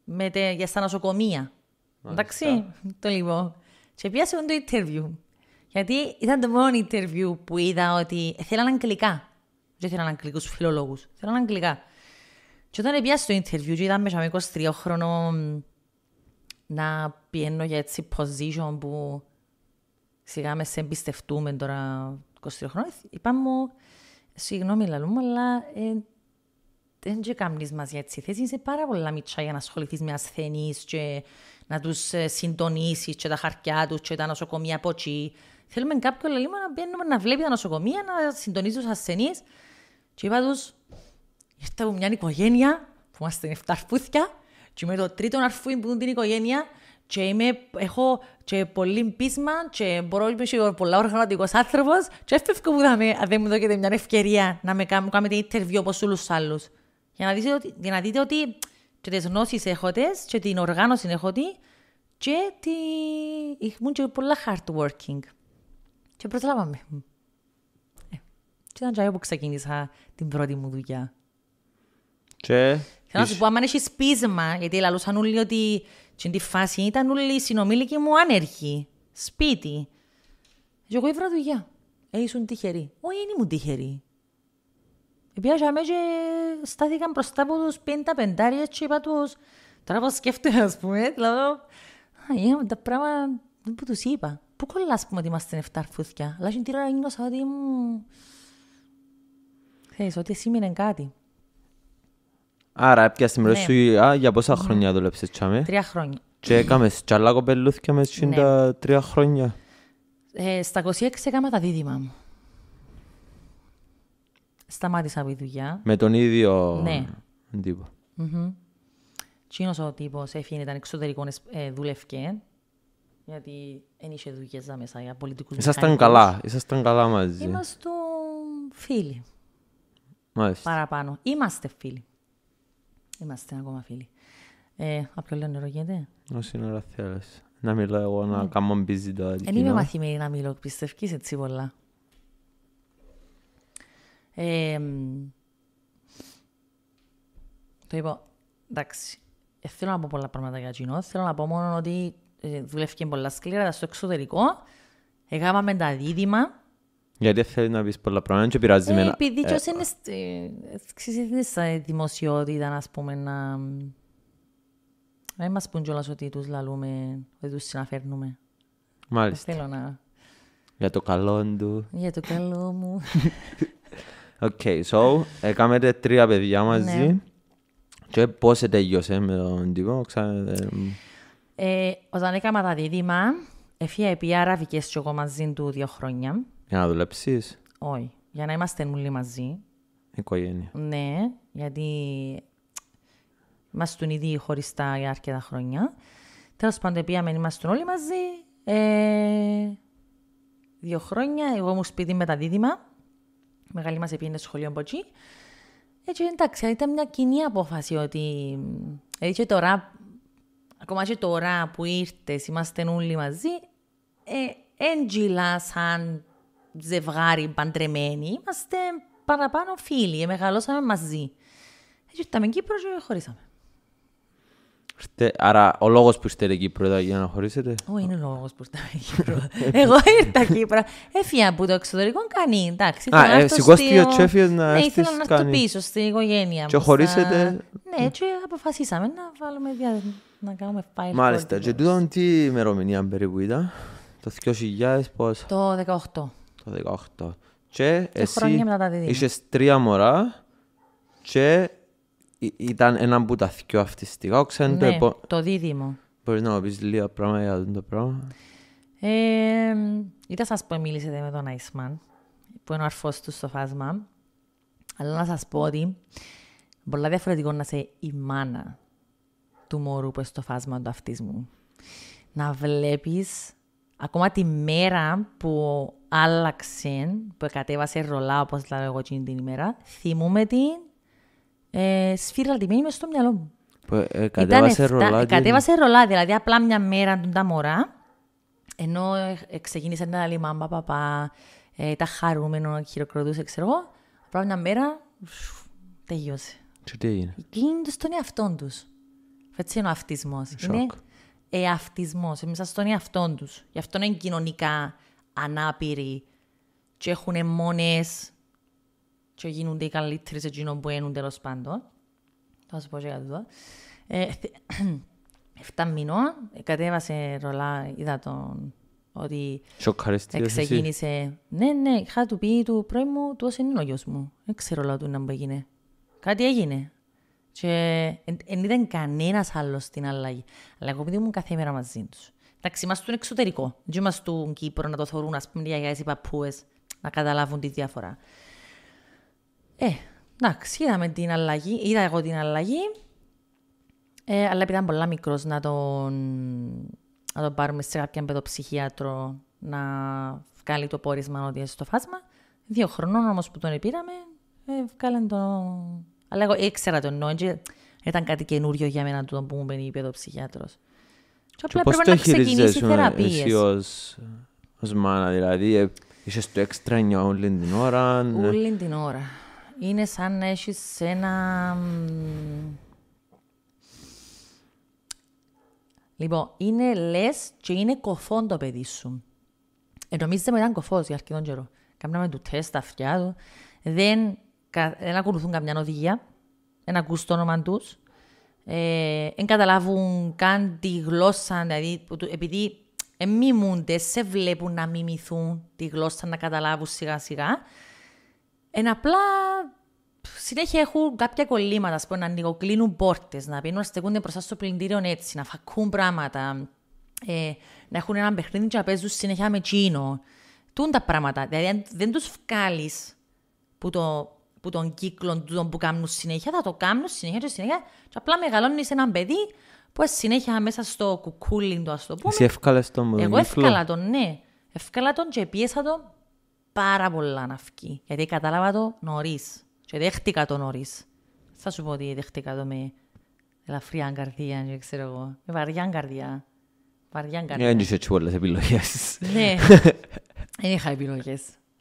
με για στα νοσοκομεία. Εντάξει, το λίγο. Και σε το interview. Γιατί ήταν το μόνο interview που είδα ότι θέλαν αγγλικά. Δεν θέλαν αγγλικούς φιλολόγους. Θέλαν αγγλικά. Και όταν πήγα στο interview, και είδα μέσα με 23 χρόνο να πιένω για έτσι position που σιγά μες σε εμπιστευτούμε τώρα 23 χρόνια, είπα μου, συγγνώμη αλλά ε, δεν και κάνεις μας για έτσι θέσεις, είσαι πάρα πολλά μητσά για να ασχοληθείς με ασθενείς και να τους ε, συντονίσεις και τα χαρτιά τους και τα νοσοκομεία από εκεί. Θέλουμε κάποιο λαλήμα να μπαίνουμε να βλέπει τα νοσοκομεία, να συντονίζει τους ασθενείς. Και είπα τους, ήρθα από μια οικογένεια που είμαστε 7 αρφούθια και είμαι το τρίτο αρφού που είναι την οικογένεια και είμαι, έχω και πολύ πείσμα και μπορώ να είμαι πολλά οργανωτικός άνθρωπος και έφευγε που δάμε, αν δεν μου δώκετε μια ευκαιρία να με κάνετε interview όπως όλους τους άλλους. Για να δείτε ότι, για να δείτε ότι και τις γνώσεις έχω τις, και την οργάνωση έχω τη, και τη... ήμουν και πολλά hard working. Και προσλάβαμε. Ε, και ήταν και που ξεκίνησα την πρώτη μου δουλειά. Και... Θέλω να σου πω, άμα έχεις πείσμα, γιατί λαλούσαν όλοι ότι στην τη φάση ήταν όλοι οι συνομήλικοι μου άνεργοι, σπίτι. Και εγώ έβρα δουλειά. Ε, ήσουν τυχερή. Όχι, δεν ήμουν τυχερή. Επίασα με και στάθηκαν μπροστά από τους πέντα πεντάριες και είπα τους «Τώρα σκέφτομαι» ας πούμε, δηλαδή «Α, τα πράγματα που τους είπα». Πού κολλάς πούμε ότι είμαστε εφτάρφουθκια, αλλά και την ώρα νιώσα ότι ήμουν... ότι σήμαινε κάτι. Άρα, έπιασες την ναι. πρώτη σου, α, για πόσα ναι. χρόνια δούλεψες τσάμε. Τρία χρόνια. Και έκαμες, τσαλά κοπελούθκια μες ναι. τα τρία χρόνια. Ε, στα 26 έκανα τα δίδυμα μου σταμάτησα από τη δουλειά. Με τον ίδιο ναι. τύπο. Mm-hmm. ο τύπος, έφυγε, ήταν εξωτερικό, ε, δουλεύκε. Γιατί δεν είχε δουλειές μέσα για πολιτικούς Ήσασταν καλά, ήσασταν καλά μαζί. Είμαστε φίλοι. Μάλιστα. Παραπάνω. Είμαστε φίλοι. Είμαστε ακόμα φίλοι. Ε, απ' ποιο λένε Όσοι ώρα θέλεις. Να μιλάω εγώ, να ναι. κάνω μπιζι το Εν είμαι μαθημένη να μιλώ, πιστεύεις έτσι πολλά. Ε, το είπα, εντάξει, δεν θέλω να πω πολλά πράγματα για κοινό, θέλω να πω μόνο ότι ε, δουλεύει πολλά σκληρά στο εξωτερικό, έκαναμε τα δίδυμα, γιατί θέλει να πεις πολλά πράγματα και πειράζει με... Επειδή ε, και όσοι είναι στη ε, δημοσιότητα, ας πούμε, να... Να μας πούν κιόλας ότι τους λαλούμε, ότι τους συναφέρνουμε. Μάλιστα. Θέλω να... Για το καλό του. Για το καλό μου. Οκ, so, έκαμε τρία παιδιά μαζί. Ναι. Και πώς τελειώσε με τον τύπο, ε, ε, Όταν έκανα τα δίδυμα, έφυγε επί αραβικές και εγώ μαζί του δύο χρόνια. Για να δουλέψεις. Όχι, για να είμαστε όλοι μαζί. Οικογένεια. Ναι, γιατί είμαστε ήδη χωριστά για αρκετά χρόνια. Τέλος πάντων, πήγαμε, είμαστε όλοι μαζί. Ε, δύο χρόνια, εγώ μου σπίτι με τα δίδυμα μεγάλη μας επίνε στο σχολείο Μποτζή. Έτσι, εντάξει, ήταν μια κοινή απόφαση ότι έτσι τώρα, ακόμα και τώρα που ήρθες, είμαστε όλοι μαζί, έντζιλα ε, σαν ζευγάρι παντρεμένοι, είμαστε παραπάνω φίλοι, ε, μεγαλώσαμε μαζί. Έτσι, ήρθαμε Κύπρος και χωρίσαμε. Άρα ο λόγος που είστε εκεί πρώτα για να χωρίσετε. Όχι, είναι ο λόγος που είστε εκεί πρώτα. Εγώ ήρθα εκεί πρώτα. Έφυγα από το εξωτερικό, κάνει. Εντάξει. Α, ε, σηκώθηκε ο Τσέφιος να έρθει. Ναι, ήθελα να έρθω πίσω στην οικογένεια μου. Και χωρίσετε. Ναι, έτσι αποφασίσαμε να βάλουμε δια... να κάνουμε πάλι. Μάλιστα. Και τούτον τι ημερομηνία περίπου ήταν. Το 2000 πώς. Το 2018. Το 18. Και εσύ είσαι τρία μωρά και ήταν ένα που τα θυκιό ναι, το, το δίδυμο. Μπορείς να μου πεις λίγα πράγματα για το πράγμα. Ε, είτε σας πω μίλησετε με τον Άισμαν, που είναι ο αρφός του στο φάσμα, αλλά να σας πω ότι πολλά διαφορετικό να είσαι η μάνα του μωρού που στο φάσμα του αυτισμού. Να βλέπεις ακόμα τη μέρα που άλλαξε, που κατέβασε ρολά, όπως λέω εγώ την ημέρα, θυμούμε την ε, σφυρλατημένη μέσα στο μυαλό μου. Ε, κατέβασε εφτά, ρολά. Κατέβασε ρολά, δηλαδή απλά μια μέρα του τα μωρά, ενώ ε, ξεκίνησε να λέει μάμπα, παπά, ε, ήταν χαρούμενο, χειροκροτούσε, ξέρω εγώ, απλά μια μέρα τελειώσε. Και τι έγινε. Κλείνονται στον εαυτό τους. Έτσι είναι ο αυτισμός. Είναι εαυτισμό. μέσα στον εαυτό τους. Γι' αυτό είναι κοινωνικά ανάπηροι και έχουν μόνε και γίνονται οι καλύτεροι σε εκείνο που ένουν τέλος πάντων. Θα σου πω και κάτι εδώ. Ε, 7 μηνών, κατέβασε ρολά, είδα τον ότι ξεκίνησε. Ναι, ναι, είχα του πει του πρώην μου, του όσο είναι ο γιος μου. Δεν ξέρω λόγω του να μου έγινε. Κάτι έγινε. Και δεν ήταν κανένα άλλο στην αλλαγή. Αλλά εγώ πήγαινε κάθε μέρα μαζί του. Εντάξει, είμαστε στον εξωτερικό. Δεν είμαστε στον Κύπρο να το θεωρούν, α πούμε, οι γιαγιάδε οι παππούε να καταλάβουν τη διαφορά. Ε, εντάξει, είδαμε την αλλαγή, είδα εγώ την αλλαγή, ε, αλλά ήταν πολλά μικρός να τον, να τον πάρουμε σε κάποιον παιδοψυχίατρο να βγάλει το πόρισμα ότι είναι στο φάσμα. Δύο χρονών όμως που τον επήραμε, ε, βγάλαν τον... Αλλά εγώ ήξερα τον νόντζι, ήταν κάτι καινούριο για μένα το που μου μπαίνει είπε ο Και απλά πρέπει να ξεκινήσει ε, θεραπείες. Εσύ ως, ως μάνα, δηλαδή, ε, είσαι στο έξτρα όλη την ώρα. Όλη ε. την ώρα. Είναι σαν να έχεις ένα... Λοιπόν, είναι λες και είναι κοφόν το παιδί σου. Ε, νομίζετε μου ήταν για αρκετόν καιρό. Κάμναμε του τεστ τα αυτιά του. Δεν, δεν ακολουθούν καμιά οδηγία. Δεν ακούς το όνομα δεν ε, καταλάβουν καν τη γλώσσα, δηλαδή, επειδή εμιμούνται, σε βλέπουν να μιμηθούν τη γλώσσα, να καταλάβουν σιγά σιγά. Εν απλά συνέχεια έχουν κάποια κολλήματα, ας πούμε, να ανοιγοκλίνουν πόρτες, να πίνουν να στεκούνται μπροστά στο πλυντήριο έτσι, να φακούν πράγματα, ε, να έχουν έναν παιχνίδι και να παίζουν συνέχεια με τσίνο. Τούν τα πράγματα. Δηλαδή, αν δεν τους βγάλεις που, το, που τον κύκλο του που κάνουν συνέχεια, θα το κάνουν συνέχεια και συνέχεια. Και απλά μεγαλώνεις ένα παιδί που συνέχεια μέσα στο κουκούλινγκ, του, ας το πούμε. Εσύ τον Εγώ εύκολα τον, ναι. Εύκολα τον και πίεσα τον πάρα πολλά να φύγει, Γιατί κατάλαβα το νωρίς. Και δέχτηκα το νωρίς. Θα σου πω ότι δέχτηκα το με ελαφριά καρδία, δεν ξέρω εγώ. Με βαριά καρδιά. Βαριά ναι, καρδιά. Δεν είσαι πολλές επιλογές. Ναι, δεν είχα επιλογές.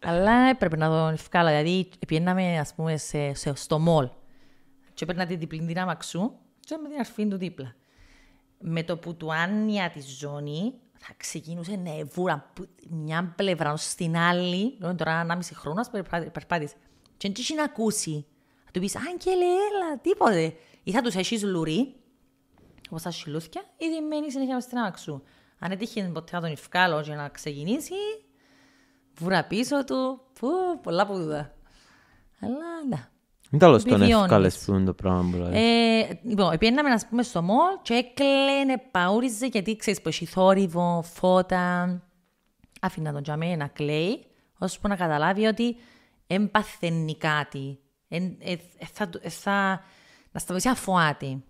Αλλά έπρεπε να δω βγάλω. Δηλαδή, πιέναμε, ας πούμε, σε, σε, στο μολ. Και έπαιρνα την διπλή δυνάμαξου και με την αρφή του δίπλα. Με το που του άνοια τη ζώνη, θα ξεκινούσε νεύουρα από μια πλευρά στην άλλη, λέμε τώρα ένα μισή χρόνο, περπάτησε. Και τι να ακούσει. Θα του πεις, Άγγελε, έλα, τίποτε. Ή θα τους έχεις λουρί, όπως τα σιλούθια, ή διμένει συνέχεια μες στην άμαξου. Αν έτυχε ποτέ να τον ευκάλω για να ξεκινήσει, βούρα πίσω του, που, πολλά πουδά. Αλλά, ναι. Μην τα λες που είναι το πράγμα που ε, Λοιπόν, να πούμε στο μόλ και έκλαινε, παούριζε γιατί ξέρεις πως έχει θόρυβο, φώτα. Άφηνα τον τζαμέ να κλαίει, ώσπου να καταλάβει ότι εμπαθαίνει κάτι. ε, ε, θα, ε, θα, να σταματήσει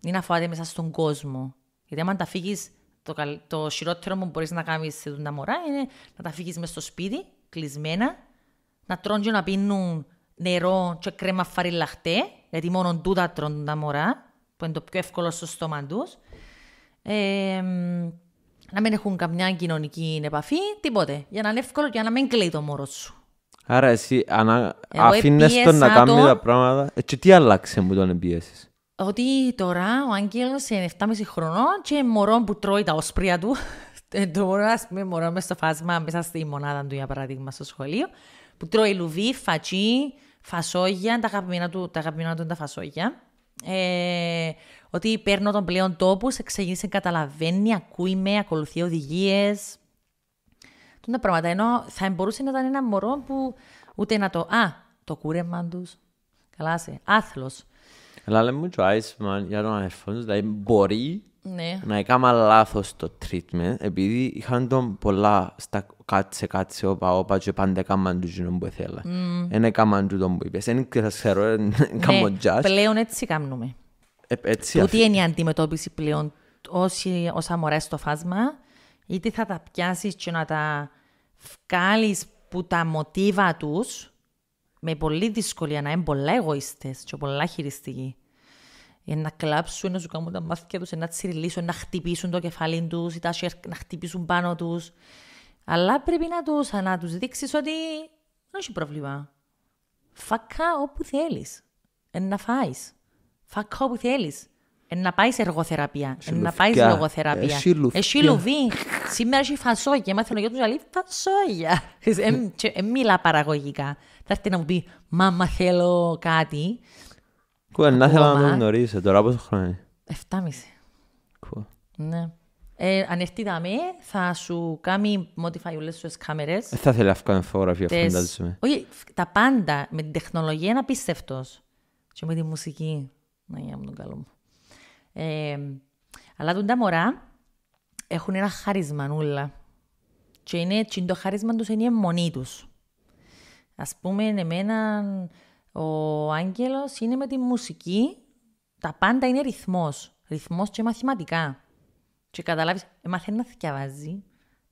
Είναι αφοράτη μέσα στον κόσμο. Γιατί άμα τα φύγεις, το, το χειρότερο που μπορείς να κάνεις σε δουν τα μωρά είναι να τα φύγεις μέσα στο σπίτι, κλεισμένα, να τρώνε και να πίνουν νερό και κρέμα φαριλαχτέ, γιατί μόνο τούτα τρώνε τα μωρά, που είναι το πιο εύκολο στο στόμα τους. Ε, να μην έχουν καμιά κοινωνική επαφή, τίποτε. Για να είναι εύκολο και να μην κλαίει το μωρό σου. Άρα εσύ ανα... αφήνες τον να κάνει τα πράγματα. Ε, και τι άλλαξε μου τον εμπιέσεις. Ότι τώρα ο Άγγελος είναι 7,5 χρονών και μωρό που τρώει τα όσπρια του. Ε, τώρα ας πούμε μωρό μες στο φάσμα μέσα στη μονάδα του για παράδειγμα στο σχολείο. Που τρώει λουβί, φατσί, φασόγια, τα αγαπημένα του, τα αγαπημένα του είναι τα φασόγια. Ε, ότι παίρνω τον πλέον σε ξεκίνησε, καταλαβαίνει, ακούει με, ακολουθεί οδηγίες. Τον τα πράγματα. Ενώ θα μπορούσε να ήταν ένα μωρό που ούτε να το. Α, το κούρεμα τους. Καλά, σε άθλο. Αλλά λέμε μου, το για τον αδερφό τους, δηλαδή μπορεί ναι. να έκανα λάθος το treatment, επειδή είχαν τον πολλά στα κάτσε, κάτσε, όπα, όπα, και πάντα έκαναν τους γίνον που ήθελα. Δεν mm. έκαναν το που είπες, δεν ξέρω, ναι, έκανα judge. Πλέον έτσι κάνουμε. Ε, έτσι Τούτη είναι η αντιμετώπιση πλέον, όσοι, όσα το στο φάσμα, είτε θα τα πιάσεις και να τα βγάλεις που τα μοτίβα τους με πολύ δυσκολία να είναι πολλά εγωιστές και πολλά χειριστικοί για ε, να κλάψουν, να σου κάνουν τα μάθηκια τους ε, να τσιριλίσουν, να χτυπήσουν το κεφάλι τους ή τα να χτυπήσουν πάνω τους. Αλλά πρέπει να τους να τους δείξεις ότι δεν έχει πρόβλημα. Φακά όπου θέλεις. ενα να φάεις. Φακά όπου θέλεις. ενα να πάεις σε εργοθεραπεία. ενα να πάεις λογοθεραπεία. Εσύ ε, λουβί. Σήμερα έχει φασόγια. Μάθε για του αλλιώ φασόγια. μιλά παραγωγικά. Θα έρθει να μου πει «Μάμα θέλω κάτι». Κουέ, να θέλω να με Τώρα πόσο χρόνο είναι. Εφτάμιση. Κουέ. Ναι. Ε, αν έρθει δαμέ, θα σου κάνει modify όλες τις κάμερες. Θα θέλει να κάνει φωτογραφία, φαντάζομαι. Όχι, τα πάντα με την τεχνολογία είναι απίστευτος. Και με τη μουσική. Να για μου τον καλό μου. Ε, αλλά τα μωρά έχουν ένα χάρισμα νουλα. Και το χάρισμα τους είναι η τους. Ας πούμε, εμένα ο Άγγελος είναι με τη μουσική, τα πάντα είναι ρυθμός. Ρυθμός και μαθηματικά. Και καταλάβεις, έμαθε να θυκιαβάζει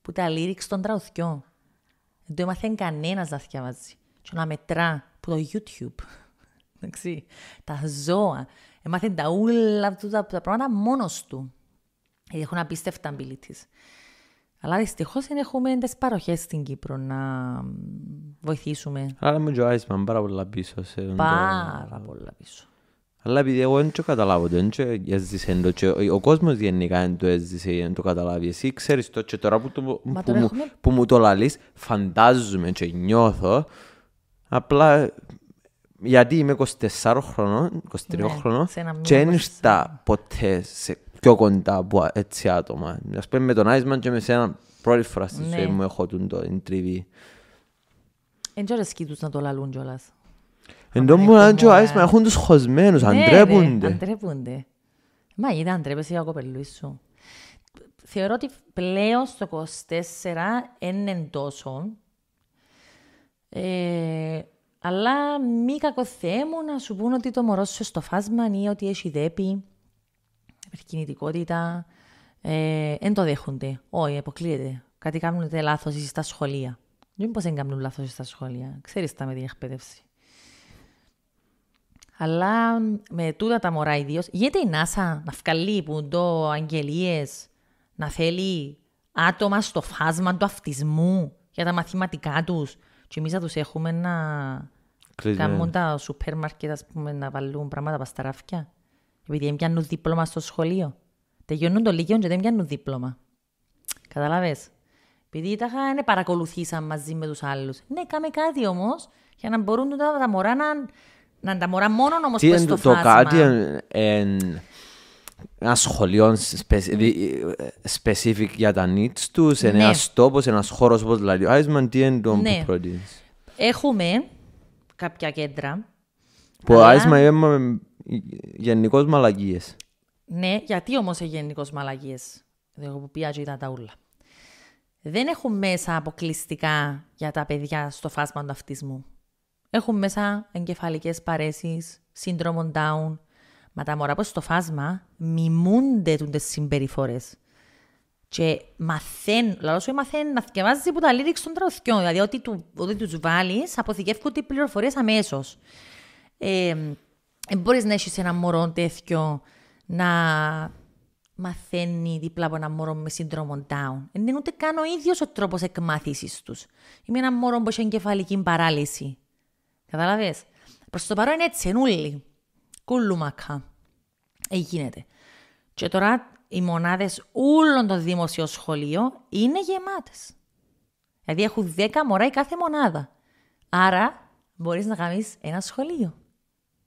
που τα lyrics των τραουθιών. Δεν το έμαθε κανένας να θυκιαβάζει. Και να μετρά που το YouTube. Εντάξει, τα ζώα. Έμαθε τα ούλα αυτά τα πράγματα μόνος του. Έχουν απίστευτα abilities. Αλλά δυστυχώς δεν έχουμε τι παροχές στην Κύπρο να βοηθήσουμε. Άρα μου μα πάρα πολλά πίσω. Σε... Πάρα πολλά πίσω. Αλλά επειδή εγώ δεν το καταλάβω, δεν το έζησε, ο κόσμος γενικά δεν το έζησε, δεν το καταλάβει. Εσύ ξέρεις το και τώρα που, μου, που το λαλείς, φαντάζομαι και νιώθω, απλά γιατί είμαι 24 χρονών, 23 ναι, χρονών και δεν ήρθα ποτέ σε πιο κοντά από έτσι άτομα. Ας πούμε με τον Άισμαν και με σένα πρώτη φορά στη ζωή ναι. μου έχω το τριβή. Εν τώρα σκήτους να το λαλούν κιόλας. Εν τώρα μου αν και ο Άισμαν έχουν τους χωσμένους, ναι, αντρέπονται. Αντρέπονται. Μα είδα αντρέπεσαι για κοπελούι σου. Θεωρώ ότι πλέον στο 24 είναι τόσο. Ε, αλλά μη κακοθέμουν να σου πούν ότι το μωρό σου στο φάσμα ή ότι έχει δέπει υπάρχει κινητικότητα, ε, δεν το δέχονται. Όχι, αποκλείεται. Κάτι κάνουν λάθο στα σχολεία. Δεν πω δεν κάνουν λάθο στα σχολεία. Ξέρεις τα με την εκπαίδευση. Αλλά με τούτα τα μωρά ιδίως, Γιατί η NASA να βγάλει που το αγγελίες, να θέλει άτομα στο φάσμα του αυτισμού για τα μαθηματικά τους. Και εμείς θα τους έχουμε να. κάνουμε τα σούπερ μάρκετ, να βάλουν πράγματα πασταράφια. Επειδή δεν πιάνουν δίπλωμα στο σχολείο. Τελειώνουν το Λύκειο και δεν πιάνουν δίπλωμα. Καταλαβέ. Επειδή τα είχα, παρακολουθήσαν μαζί με τους άλλους. Ναι, κάμε κάτι όμως, για να μπορούν τα, μωρά να, να τα μωρά μόνο όμως πες το Κάτι εν, εν, ένας σχολείο specific για τα needs τους, σε ναι. ένας τόπος, ένας χώρος όπως δηλαδή Άισμαν, τι είναι το ναι. πρώτο. Έχουμε κάποια κέντρα που άσμα είμαι γενικώ μαλαγίε. Ναι, γιατί όμως είναι γενικώ μαλαγίε. Εγώ που πιάζω ήταν τα ούλα. Δεν έχουν μέσα αποκλειστικά για τα παιδιά στο φάσμα του αυτισμού. Έχουν μέσα εγκεφαλικές παρέσεις, σύνδρομο down. Μα τα μωρά που στο φάσμα μιμούνται τις συμπεριφορές. Και μαθαίνουν, λαό σου μαθαίνει να θυκευάζει που τα lyrics των τραγουδιών. Δηλαδή, ό,τι του, βάλεις, αποθηκεύκουν οι πληροφορίες αμέσως ε, μπορείς να έχεις ένα μωρό τέτοιο να μαθαίνει δίπλα από ένα μωρό με σύνδρομο Down. Ε, είναι ούτε καν ο ίδιος ο τρόπος εκμάθησης τους. Είμαι ένα μωρό που έχει εγκεφαλική παράλυση. Κατάλαβε. Προς το παρόν είναι έτσι, ενούλη. Κουλούμακα. Ε, Και τώρα οι μονάδες όλων των δημοσίων σχολείων είναι γεμάτες. Δηλαδή έχουν 10 μωρά η κάθε μονάδα. Άρα μπορείς να κάνεις ένα σχολείο.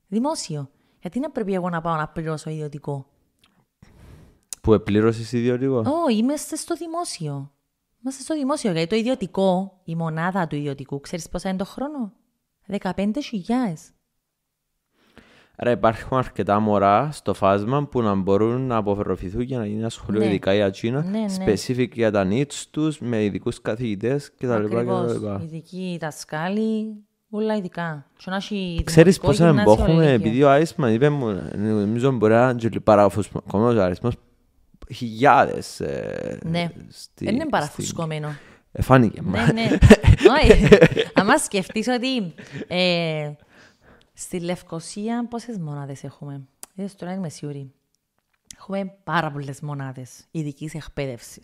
Δημόσιο. Γιατί να πρέπει εγώ να πάω να πληρώσω ιδιωτικό. Που επλήρωσες ιδιωτικό. Όχι, oh, είμαστε στο δημόσιο. Είμαστε στο δημόσιο. Γιατί το ιδιωτικό, η μονάδα του ιδιωτικού, ξέρεις πόσα είναι το χρόνο. 15.000. Άρα υπάρχουν αρκετά μωρά στο φάσμα που να μπορούν να αποφεροφηθούν για να γίνει ένα σχολείο ναι. ειδικά για Τσίνα, ναι, ναι. για τα νίτ τους, με ειδικούς καθηγητές κτλ. Ακριβώ. Ειδικοί δασκάλοι, Όλα ειδικά. Ξέρει θα εμπόχουμε, επειδή ο Άρισμα είπε μου, νομίζω μπορεί να ε, ναι. ε, είναι παραφουσκωμένο ο αριθμό. Χιλιάδε. Ναι, δεν είναι παραφουσκωμένο. Ε, φάνηκε. Ναι, ναι. Αν σκεφτείς ότι στη Λευκοσία πόσες μονάδες έχουμε. Είδες τώρα είμαι σίγουρη. Έχουμε πάρα πολλές μονάδες ειδικής εκπαίδευσης.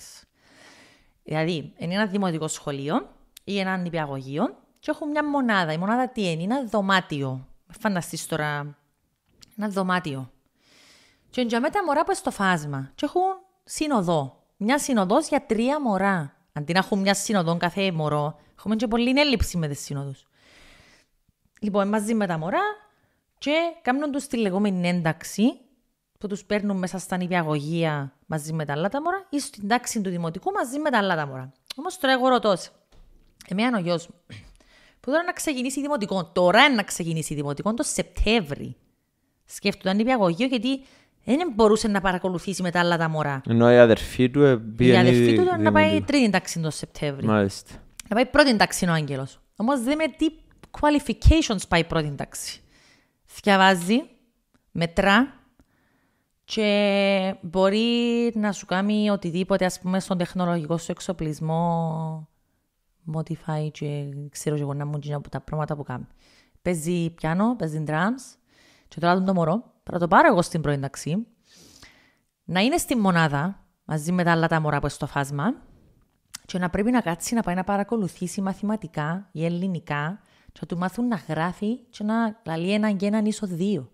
Δηλαδή, είναι ένα δημοτικό σχολείο ή ένα νηπιαγωγείο και έχω μια μονάδα. Η μονάδα τι είναι, ένα δωμάτιο. Φανταστείς τώρα, ένα δωμάτιο. Και εντιαμέ τα μωρά που στο φάσμα. Και έχουν συνοδό. Μια συνοδό για τρία μωρά. Αντί να έχουν μια συνοδό κάθε μωρό, έχουμε και πολύ έλλειψη με τις συνοδού. Λοιπόν, μαζί με τα μωρά και κάνουν τους τη λεγόμενη ένταξη που τους παίρνουν μέσα στα νηπιαγωγεία μαζί με τα άλλα τα μωρά ή στην τάξη του δημοτικού μαζί με τα άλλα τα μωρά. Όμως τώρα εγώ ρωτώ, εμένα ο γιος μου που τώρα να ξεκινήσει δημοτικό. Τώρα να ξεκινήσει δημοτικό το Σεπτέμβρη. Σκέφτονταν υπηαγωγείο γιατί δεν μπορούσε να παρακολουθήσει μετά άλλα τα μωρά. Ενώ η αδερφή του πήγε. Η αδερφή του ήταν να πάει τρίτη τάξη το Σεπτέμβρη. Μάλιστα. Να πάει πρώτη τάξη ο Άγγελος. Όμως δεν με τι qualifications πάει πρώτη τάξη. Φτιαβάζει, μετρά και μπορεί να σου κάνει οτιδήποτε, ας πούμε, στον τεχνολογικό σου εξοπλισμό Modify και ξέρω και εγώ να μου γίνει από τα πράγματα που κάνει. Παίζει πιάνο, παίζει drums και τώρα τον το μωρό, πρέπει το πάρω εγώ στην προένταξη, να είναι στη μονάδα μαζί με τα άλλα τα μωρά που στο φάσμα και να πρέπει να κάτσει να πάει να παρακολουθήσει μαθηματικά ή ελληνικά και να του μάθουν να γράφει και να λαλεί έναν και έναν ίσο δύο.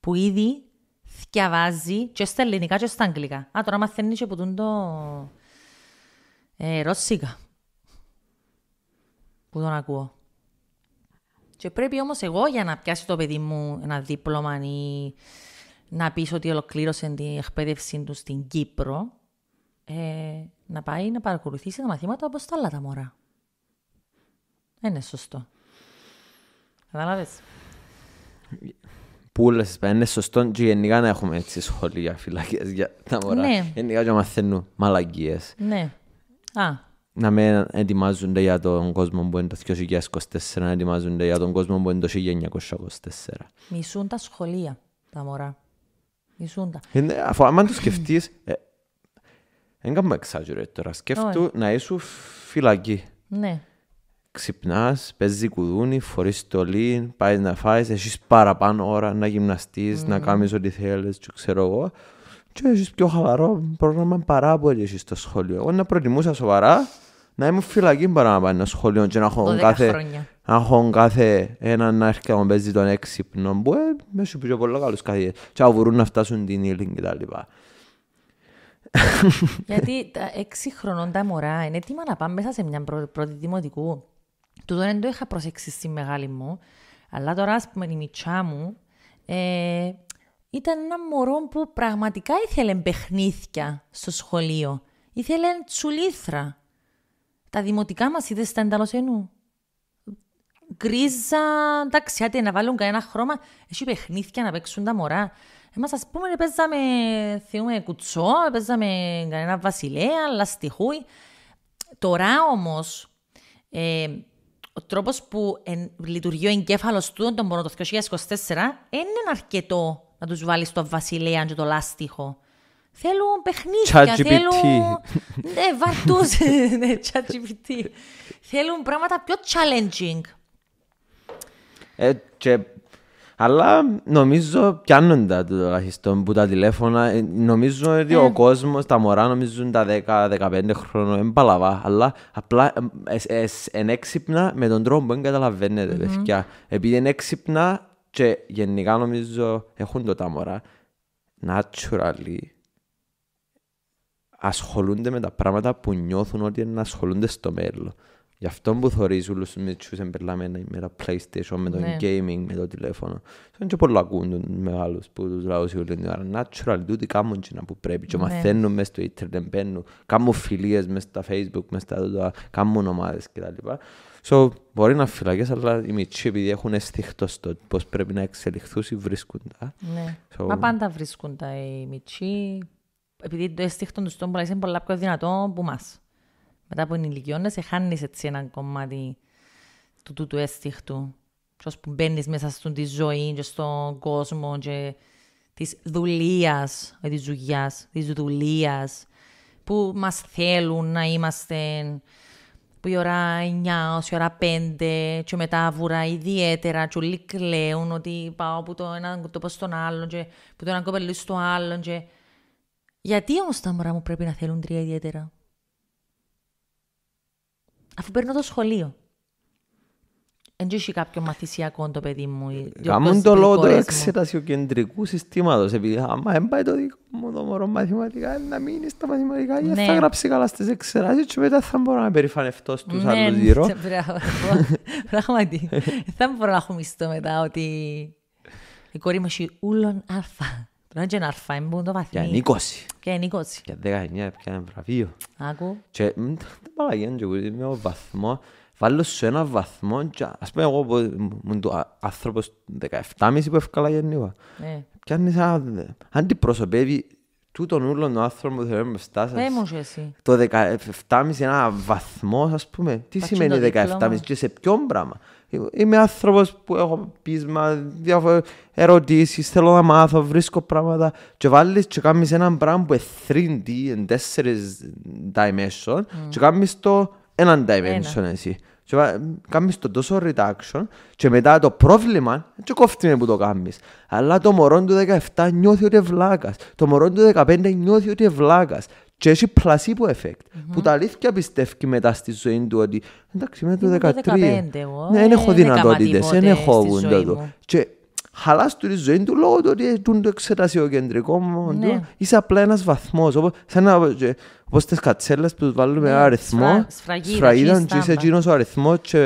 Που ήδη θκιαβάζει και στα ελληνικά και στα αγγλικά. Α, τώρα μαθαίνεις και που το ε, ρωσίκα που τον ακούω. Και πρέπει όμως εγώ για να πιάσει το παιδί μου ένα δίπλωμα ή να πεις ότι ολοκλήρωσε την εκπαίδευσή του στην Κύπρο, ε, να πάει να παρακολουθήσει τα μαθήματα όπως τα άλλα τα μωρά. Είναι σωστό. Κατάλαβες. Που όλες είναι σωστό και γενικά να έχουμε έτσι σχόλια φυλακές για τα μωρά. Ναι. Γενικά και μαθαίνουν μαλαγγίες. Ναι. Α, να με ετοιμάζονται για τον κόσμο που είναι το 2024, να ετοιμάζονται για τον κόσμο που είναι το 1924. Μισούν τα σχολεία τα μωρά. Μισούν τα. Είναι, αφού άμα το σκεφτείς, δεν ε, κάνουμε εξάγερε τώρα. Σκέφτου να είσαι φυλακή. Ναι. Ξυπνάς, παίζεις κουδούνι, φορείς στολή, πάεις να φάεις, έχεις παραπάνω ώρα να γυμναστείς, να mm. κάνεις ό,τι θέλεις, ξέρω εγώ και έχεις πιο χαλαρό πρόγραμμα παρά που έχεις στο σχολείο. Εγώ να προτιμούσα σοβαρά να είμαι φυλακή παρά να πάω ένα σχολείο και να έχω κάθε, να έχω κάθε έναν να έρχεται να παίζει τον έξυπνο που ε, με σου πιο πολλά καλούς καθηγητές και να μπορούν να φτάσουν την ύλη και τα λοιπά. Γιατί τα έξι χρονών τα μωρά είναι έτοιμα να πάμε μέσα σε μια πρώτη, πρώτη δημοτικού. Του δεν το είχα προσέξει στη μεγάλη μου, αλλά τώρα ας πούμε η μητσά μου ε, ήταν ένα μωρό που πραγματικά ήθελε παιχνίδια στο σχολείο. Ήθελε τσουλήθρα. Τα δημοτικά μας είδες στα ενταλωσένου, Γκρίζα, εντάξει, άντε να βάλουν κανένα χρώμα. Έχει παιχνίδια να παίξουν τα μωρά. Εμάς ας πούμε παίζαμε θεούμε κουτσό, ε, παίζαμε κανένα βασιλέα, λαστιχούι. Τώρα όμως, ε, ο τρόπος που λειτουργεί ο εγκέφαλος του τον πρώτο, το 2024 δεν είναι αρκετό να τους βάλεις το βασιλέα και το λάστιχο. Θέλουν παιχνίδια, θέλουν... ναι, βαρτούς, ναι, ChatGPT. θέλουν πράγματα πιο challenging. Ε, αλλά νομίζω πιάνουν τα τουλάχιστον που τα τηλέφωνα. Ε, νομίζω ότι ο ε. κόσμος, τα μωρά νομίζουν τα 10-15 χρόνια είναι παλαβά. Αλλά απλά είναι έξυπνα με τον τρόπο που δεν καταλαβαίνετε, παιδιά. Επειδή είναι έξυπνα και γενικά νομίζω έχουν το τα μωρά naturally ασχολούνται με τα πράγματα που νιώθουν ότι είναι να ασχολούνται στο μέλλον. Γι' αυτό που θωρείς όλους τους μητσούς εμπερλαμένα με τα PlayStation, με το ναι. gaming, με το τηλέφωνο. Είναι και πολλοί ακούν τους μεγάλους που τους λάβουν όλη την Άρα, Natural, τούτοι κάνουν και που πρέπει. Και ναι. μαθαίνουν μέσα στο internet, μπαίνουν, κάνουν φιλίες μέσα στα facebook, μέσα στα δουλειά, κάνουν ομάδες κτλ. So, μπορεί να φυλακές, αλλά οι μητσοί επειδή έχουν αισθηχτό στο πώς πρέπει να εξελιχθούν, βρίσκουν τα. Ναι. So, Μα πάντα βρίσκουν τα οι μητσοί, επειδή το αίσθηκτο του στόμπου είναι πολλά πιο δυνατό από εμά. Μετά από να σε χάνεις έτσι ένα κομμάτι του τούτου αίσθηκτου. Ποιος που μπαίνεις μέσα στην ζωή και στον κόσμο και της δουλείας, ε, της ζουγιάς, της δουλειά. που μας θέλουν να είμαστε που η ώρα 9 ως η ώρα 5 και μετά βουρά ιδιαίτερα και όλοι κλαίουν ότι πάω από το ένα τόπο στον άλλον και από το ένα κοπελί στο άλλον και γιατί όμως τα μωρά μου πρέπει να θέλουν τρία ιδιαίτερα. Αφού παίρνω το σχολείο. Δεν έχει κάποιο μαθησιακό το παιδί μου. Κάμουν το λόγο του εξέτασιο κεντρικού συστήματος. Επειδή άμα δεν πάει το δικό μου το μωρό μαθηματικά, να μείνει στα μαθηματικά ή ναι. θα γράψει καλά στις εξετάσεις και μετά θα μπορώ να περηφανευτώ στους ναι, άλλους ναι, γύρω. Ναι, πράγματι. θα μπορώ να έχω μισθό μετά ότι η κόρη μου έχει ούλον αλφα. Τώρα είναι Και είναι 20. Και είναι Και 19 βραβείο. Και με βαθμό. Βάλω σε ένα βαθμό ας πούμε εγώ μου το άνθρωπος 17,5 που έφκαλα Πιάνει ναι. σαν αντιπροσωπεύει τούτον άνθρωπος που μπροστά σας. Ε, το 17,5 ένα βαθμό Τι σημαίνει 17,5 και σε ποιον πράγμα. Είμαι άνθρωπος που έχω πείσμα, ερωτήσεις, θέλω να μάθω, βρίσκω πράγματα. Και βάλεις και κάνεις ένα πράγμα που είναι 3D, in 4 dimension, mm. και κάνεις το έναν dimension ένα. εσύ. το τόσο reduction και μετά το πρόβλημα και κόφτει με που το κάνεις. Αλλά το μωρό του 17 νιώθει ότι βλάκας. Το μωρό του 15 νιώθει ότι βλάκας και έχει πλασίπο εφέκτ. Που τα αλήθεια πιστεύει μετά στη ζωή του ότι εντάξει, είμαι το 13. Ναι, δεν ε, έχω δυνατότητε, δεν έχω γούντα του. Και χαλάς του τη ζωή του λόγω του ότι έχουν το εξετασίο κεντρικό μόνο. Ναι. Είσαι απλά ένας βαθμός. Όπως τις κατσέλες που τους βάλουμε ένα αριθμό. Σφραγίδα, και είσαι εκείνος ο αριθμός και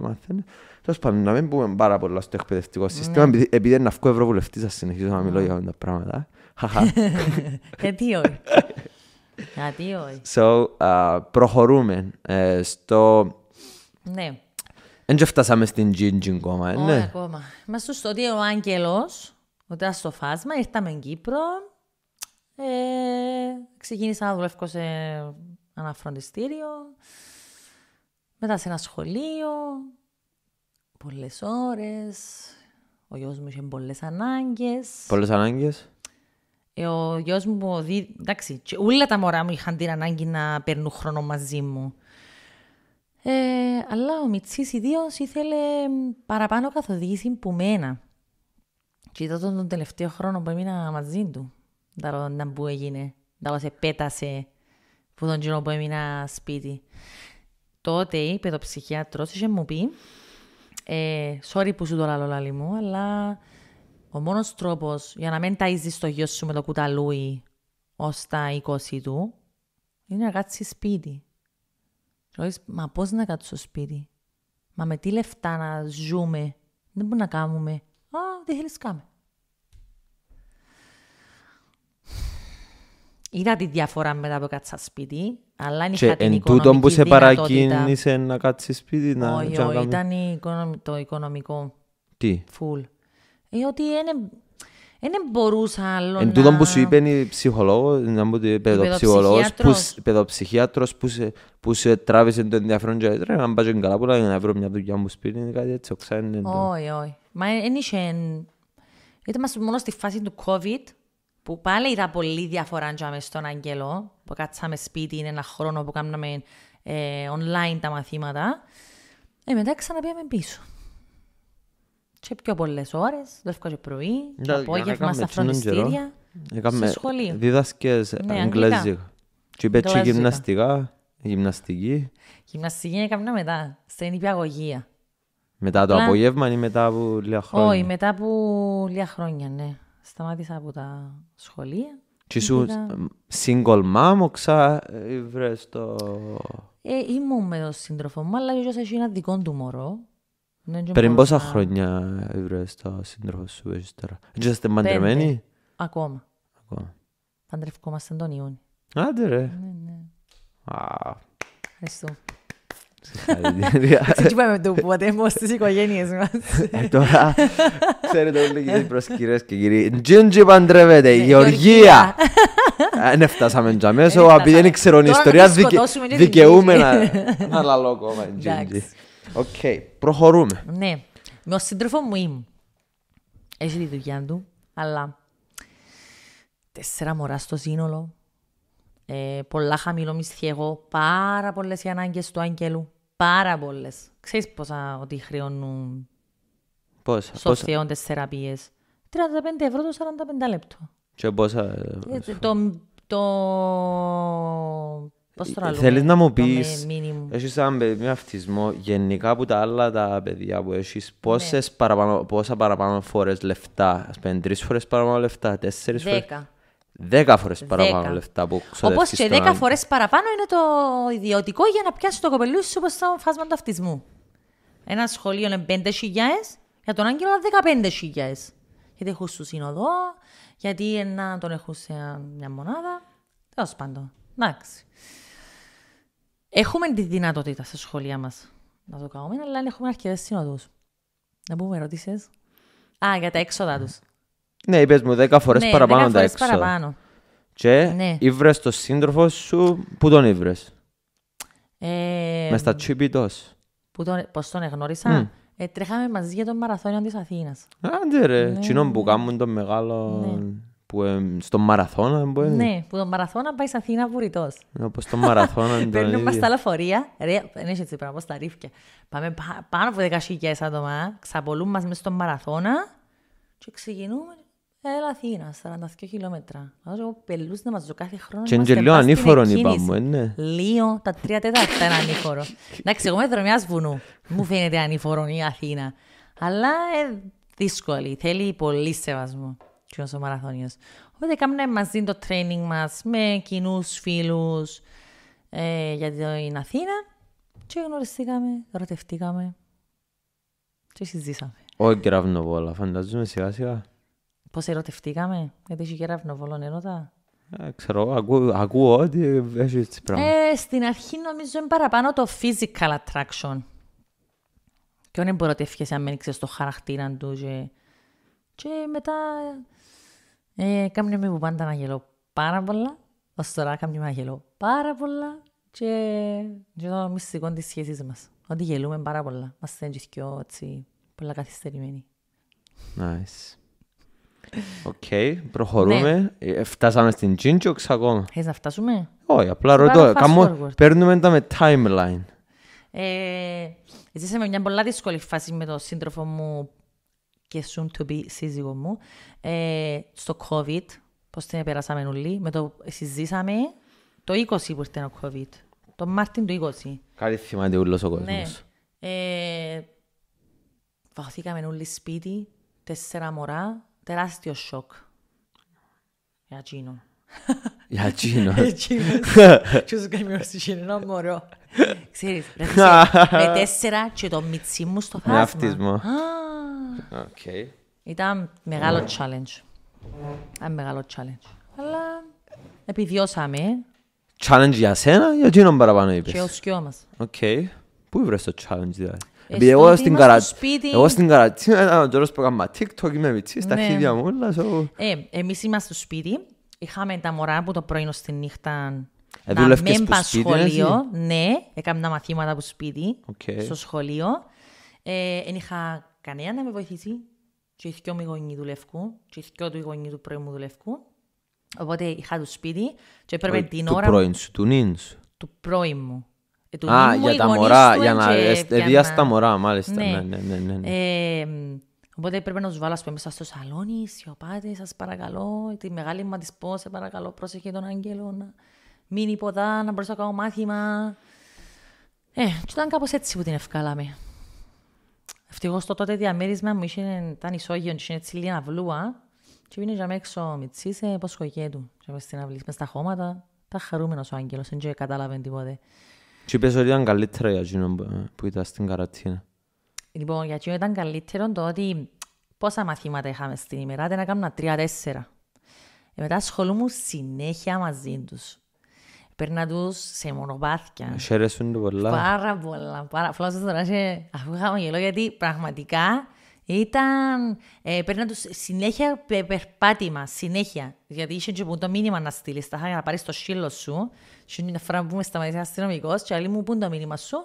μαθαίνεις. Τέλος πάντων, να μην πούμε πάρα πολλά στο εκπαιδευτικό ναι. σύστημα, επειδή είναι αυκό ευρωβουλευτής, θα συνεχίσω να μιλώ για αυτά τα πράγματα. Χαχα. Γιατί ε, όχι. Γιατί όχι. So, uh, προχωρούμε ε, στο... Ναι. Δεν φτάσαμε στην Τζίντζιν ακόμα, ε, ναι. ακόμα. Είμαστε στο ότι ο Άγγελος, ο στο φάσμα, ήρθαμε στην Κύπρο, ε, ξεκίνησα να δουλεύω σε ένα φροντιστήριο, μετά σε ένα σχολείο, πολλές ώρες, ο γιος μου είχε πολλές ανάγκες. Πολλές ανάγκες. Ε, ο γιος μου, ο δι... εντάξει, όλα τα μωρά μου είχαν την ανάγκη να παίρνουν χρόνο μαζί μου. Ε, αλλά ο Μιτσής ιδίως ήθελε παραπάνω καθοδήγηση που μένα. Και τότε τον τελευταίο χρόνο που έμεινα μαζί του, τα που έγινε, τα σε πέτασε που τον τζιρό που έμεινα σπίτι. Τότε είπε το ψυχιάτρος είχε μου πει, ε, που σου το λέω, λάλη μου, αλλά ο μόνος τρόπος για να μην ταΐζεις το γιο σου με το κουταλούι ως τα 20 του είναι να κάτσεις σπίτι. Λέει, μα πώς να κάτσω σπίτι. Μα με τι λεφτά να ζούμε. Δεν μπορούμε να κάνουμε. Α, δεν θέλεις κάνουμε. Είδα τη διαφορά μετά από κάτσα σπίτι, αλλά είχα και την εν τούτο που σε παρακίνησε να κάτσεις σπίτι, να... Όχι, ήταν το οικονομικό. Τι. Φουλ είναι ότι δεν μπορούσα άλλο Εν τούτο που σου είπε η ψυχολόγος, να μου πει παιδοψυχολόγος, παιδοψυχίατρος που σε, που σε τράβησε το ενδιαφέρον και ρε, αν πάω καλά πολλά να βρω μια δουλειά μου σπίτι, είναι κάτι έτσι, οξάνε. Όχι, όχι. Μα δεν είχε... Ήταν μόνο στη φάση του COVID, που πάλι είδα πολύ διαφορά στον Αγγέλο, που κάτσαμε σπίτι, είναι ένα χρόνο που κάναμε ε, online τα μαθήματα. Ε, μετά ξαναπήγαμε πίσω και πιο πολλές ώρες, το και πρωί, το απόγευμα στα φροντιστήρια, στο σχολείο. Δίδασκες ναι, αγγλικά Και είπε και γυμναστικά, γυμναστική. Γυμναστική έκανα μετά, στην υπηαγωγία. Μετά το απόγευμα ή μετά από λίγα χρόνια. Όχι, μετά από λίγα χρόνια, ναι. Σταμάτησα από τα σχολεία. Και ήσουν single mom, οξά βρες το... Ε, ήμουν με τον σύντροφο μου, αλλά ο έχει ένα δικό του μωρό ναι, Πριν πόσα χρόνια έβρες το σύντροφο σου έτσι τώρα. Έτσι είστε Ακόμα. Ακόμα. Παντρευκόμαστε τον Ιούνι. Άντε ρε. Ναι, ναι. Ευχαριστώ. Τι είπαμε το που ατέμω στις οικογένειες μας. Ε, τώρα ξέρετε όλοι και οι προσκυρές και κύριοι. Τζιντζι παντρεύεται, η Γεωργία. Ε, ε, δεν φτάσαμε τζαμέσο, απ' δεν ξέρω την ιστορία δικαιούμενα. Αλλά λαλό κόμμα, Τζιντζι. Οκ, προχωρούμε. Ναι. Με ο σύντροφο μου είμαι. Έχει τη δουλειά του, αλλά τέσσερα μωρά στο σύνολο. Ε, πολλά χαμηλό εγώ, πάρα πολλές οι ανάγκες του Άγγελου. Πάρα πολλές. Ξέρεις πόσα ότι χρεώνουν πόσα, σοφιόντες πόσα. θεραπείες. 35 ευρώ το 45 λεπτό. Και πόσα... Ε, ε το, το, ε, Θέλεις να μου πει, έχεις έναν παιδί με αυτισμό, γενικά από τα άλλα τα παιδιά που έχεις ναι. πόσες ναι. παραπάνω, πόσα παραπάνω φορές λεφτά, Ας πούμε τρεις φορές παραπάνω λεφτά, τέσσερις φορές. Δέκα. Δέκα φορές παραπάνω λεφτά που ξοδεύεις. Όπως και δέκα φορές παραπάνω είναι το ιδιωτικό για να πιάσεις το κοπελού σου όπως το φάσμα του αυτισμού. Ένα σχολείο είναι 5.000, για τον άγγελο 15.000. Γιατί έχουν σου συνοδό, γιατί να τον έχουν σε μια μονάδα. Τέλος πάντων. Εντάξει. Έχουμε τη δυνατότητα στα σχολεία μας να το κάνουμε, αλλά έχουμε αρκετές συνοδούς. Να πούμε ερωτήσει. Α, για τα έξοδα τους. Ναι, είπες μου 10 φορές ναι, παραπάνω τα έξοδα. Παραπάνω. Και ναι. ήβρες το σύντροφο σου, πού τον ήβρες. Ε, Μες στα τσιμπιτό. Τον... Πώς τον εγνώρισα. Ε, τρέχαμε μαζί για τον μαραθώνιο της Αθήνας. Άντε ρε, ναι. που κάμουν τον μεγάλο. Ναι. Που, ε, μαραθώνα, ε... Ναι, που τον μαραθώνα πάει σε Αθήνα βουρητός. Ναι, Όπως μαραθώνα. Παίρνουμε στα λεωφορεία. δεν έχει έτσι πράγμα, στα ρίφια. Πάμε πάνω από δεκασχικέ άτομα, ξαπολούμε μας μέσα στο μαραθώνα και ξεκινούμε. Έλα Αθήνα, 42 χιλιόμετρα. Λέω πελούς να μας ζω κάθε χρόνο. Και είναι λίγο ανήφορο είπαμε, ναι. Λίγο, τα τρία τέταρτα είναι ανήφορο. Εντάξει, εγώ είμαι δρομιάς βουνού. Μου φαίνεται ανήφορο η Αθήνα. Αλλά ε, δύσκολη, θέλει πολύ σεβασμό και ο μαραθώνιος. Οπότε κάνουμε μαζί το training μας με κοινούς φίλους ε, για την Αθήνα και γνωριστήκαμε, ρωτευτήκαμε και συζήσαμε. Όχι κεραυνοβόλα, φαντάζομαι, σιγά σιγά. Πώς ερωτευτήκαμε, γιατί είχε κεραυνοβόλων ερώτα. Ε, ξέρω, ακούω, ακούω ότι έχει έτσι πράγμα. Ε, στην αρχή νομίζω είναι παραπάνω το physical attraction. Και όνει μπορεί ότι αν μην ξέρεις το χαρακτήρα του και... και μετά ε, κάμια μου που πάντα να γελώ πάρα πολλά, ως τώρα κάμια μου να γελώ πάρα πολλά και, και το μυστικό της σχέσης μας. Ότι γελούμε πάρα πολλά. Μας είναι και πιο έτσι, πολλά καθυστερημένοι. Nice. Οκ, okay, προχωρούμε. Ναι. Ε, φτάσαμε στην Gingiox ακόμα. Θες να φτάσουμε? Όχι, απλά ρωτώ. Καμώ, παίρνουμε τα με timeline. Ε, ζήσαμε μια πολλά δύσκολη φάση με τον σύντροφο μου και soon to be σύζυγο μου, ε, στο COVID, πώς την επέρασαμε όλοι, με το συζήσαμε το 20 που ήρθε ο COVID, το Μάρτιν του 20. Κάτι θυμάται ούλος ο κόσμος. Ναι. Ε, βαχθήκαμε όλοι σπίτι, τέσσερα μωρά, τεράστιο σοκ. Για εκείνον. Για Γιατσίνο. Τι σου κάνει ως είναι ένα μωρό. Ξέρεις, με τέσσερα και το μιτσί μου στο φάσμα. Με αυτισμό. Ήταν μεγάλο challenge. Ήταν μεγάλο challenge. Αλλά επιδιώσαμε Challenge για σένα ή για εκείνον παραπάνω είπες. Και ο σκιό μας. Οκ. Πού βρες το challenge δηλαδή. Επειδή εγώ στην καρατσίνα, εγώ στην καρατσίνα, ένα τώρα που έκανα TikTok, είμαι μητσί, στα χίδια μου Εμείς είμαστε στο σπίτι είχαμε τα μωρά που το πρωί στη νύχτα ε, να μην πάνε σχολείο. Ναι, έκανα μαθήματα από σπίτι, okay. στο σχολείο. Δεν ε, είχα κανένα να με βοηθήσει. Και οι δυο μου γονείς δουλεύκουν, και οι δυο του γονείς του πρωί μου δουλεύκουν. Οπότε είχα το σπίτι και έπρεπε την ώρα... Του πρώην σου, του νυν σου. Του πρώην μου. Ε, Α, για τα μωρά, για να εστιάσεις τα μωρά, μάλιστα. Ναι, ναι, ναι. ναι, ναι, ναι. Οπότε πρέπει να τους βάλω, πούμε, μέσα στο σαλόνι, σιωπάτε, σας παρακαλώ, τη μεγάλη μα τη πω, σε παρακαλώ, πρόσεχε τον Άγγελο, να μην υποδά, να μπορέσω να κάνω μάθημα. Ε, και ήταν κάπως έτσι που την ευκάλαμε. Ευτυχώς το τότε διαμέρισμα μου είχε, ήταν ισόγειο, είχε έτσι λίγα αυλούα. Και πήγαινε για μέξω με τσίσε, πώ χωγέ του. Και στην αυλή, μέσα στα χώματα, τα χαρούμενος ο Άγγελος, δεν κατάλαβε τίποτε. Τι είπες ότι ήταν καλύτερα για εκείνον που ήταν στην καρατίνα. Λοιπόν, γιατί ήταν καλύτερο το ότι πόσα μαθήματα είχαμε στην ημέρα, δεν έκανα τρία-τέσσερα. Ε, μετά ασχολούμουν συνέχεια μαζί τους. Παίρνα τους σε μονοπάθια. Σε το πολλά. Πάρα πολλά. Πάρα... Φλάσσα τώρα σε αφού γιατί πραγματικά ήταν. Ε, παίρνα τους συνέχεια πε, περπάτημα, συνέχεια. Γιατί είχε και που το μήνυμα να στείλεις. Τα χάρη να πάρεις το σύλλο σου. Σου είναι φορά που είμαι σταματήσει αστυνομικός, και άλλοι μου πούν το μήνυμα σου.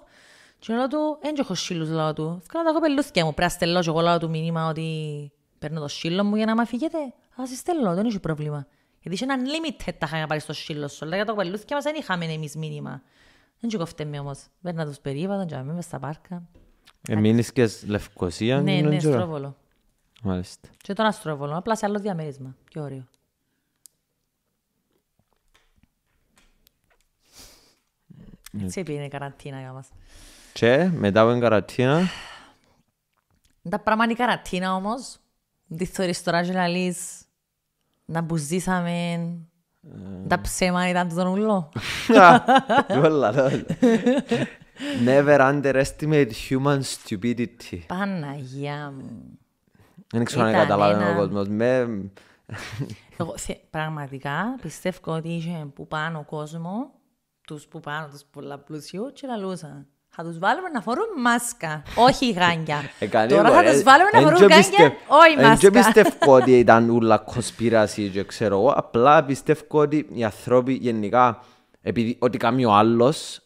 Και λέω του, δεν έχω σύλλους, λέω του. Θέλω να τα έχω πελούθηκια μου. Πρέπει να στελώ και εγώ λέω του μήνυμα ότι παίρνω το σύλλο μου για να μ' αφηγείτε. Α, σε στέλνω, δεν έχει πρόβλημα. Γιατί είσαι έναν limited τα είχαμε να πάρει στο σύλλο σου. Λέγα τα πελούθηκια μας δεν είχαμε εμείς μήνυμα. Δεν τσικώ φταίμε όμως. Παίρνω τους περίβατα, τζαμί μες στα πάρκα. Εμείνεις και Λευκοσία. Ναι, ναι, Στρόβολο. Μάλιστα. Και τον απλά σε άλλο διαμέρισμα. Έτσι ε. πήγαινε η καραντίνα για μας. Και μετά από την καρατίνα. Τα πράγματα είναι καρατίνα όμω. Τι θεωρεί τώρα Τζελαλή, λαλείς να μπουζήσαμε τα ψέμα ήταν το νουλό. Never underestimate human stupidity. Παναγία μου. Δεν ξέρω αν καταλάβει ο κόσμος. πραγματικά πιστεύω ότι είχε που πάνω κόσμο, τους που πάνω, τους πολλαπλούσιου, και λαλούσαν. Θα τους βάλουμε να φορούν μάσκα, όχι γάνια. Ε, Τώρα θα τους ε, βάλουμε να φορούν γάνια, όχι μάσκα. Δεν πιστεύω ότι ήταν ούλα κοσπίραση δεν ξέρω εγώ. Απλά πιστεύω ότι οι άνθρωποι γενικά, επειδή ότι κάνει ο άλλος,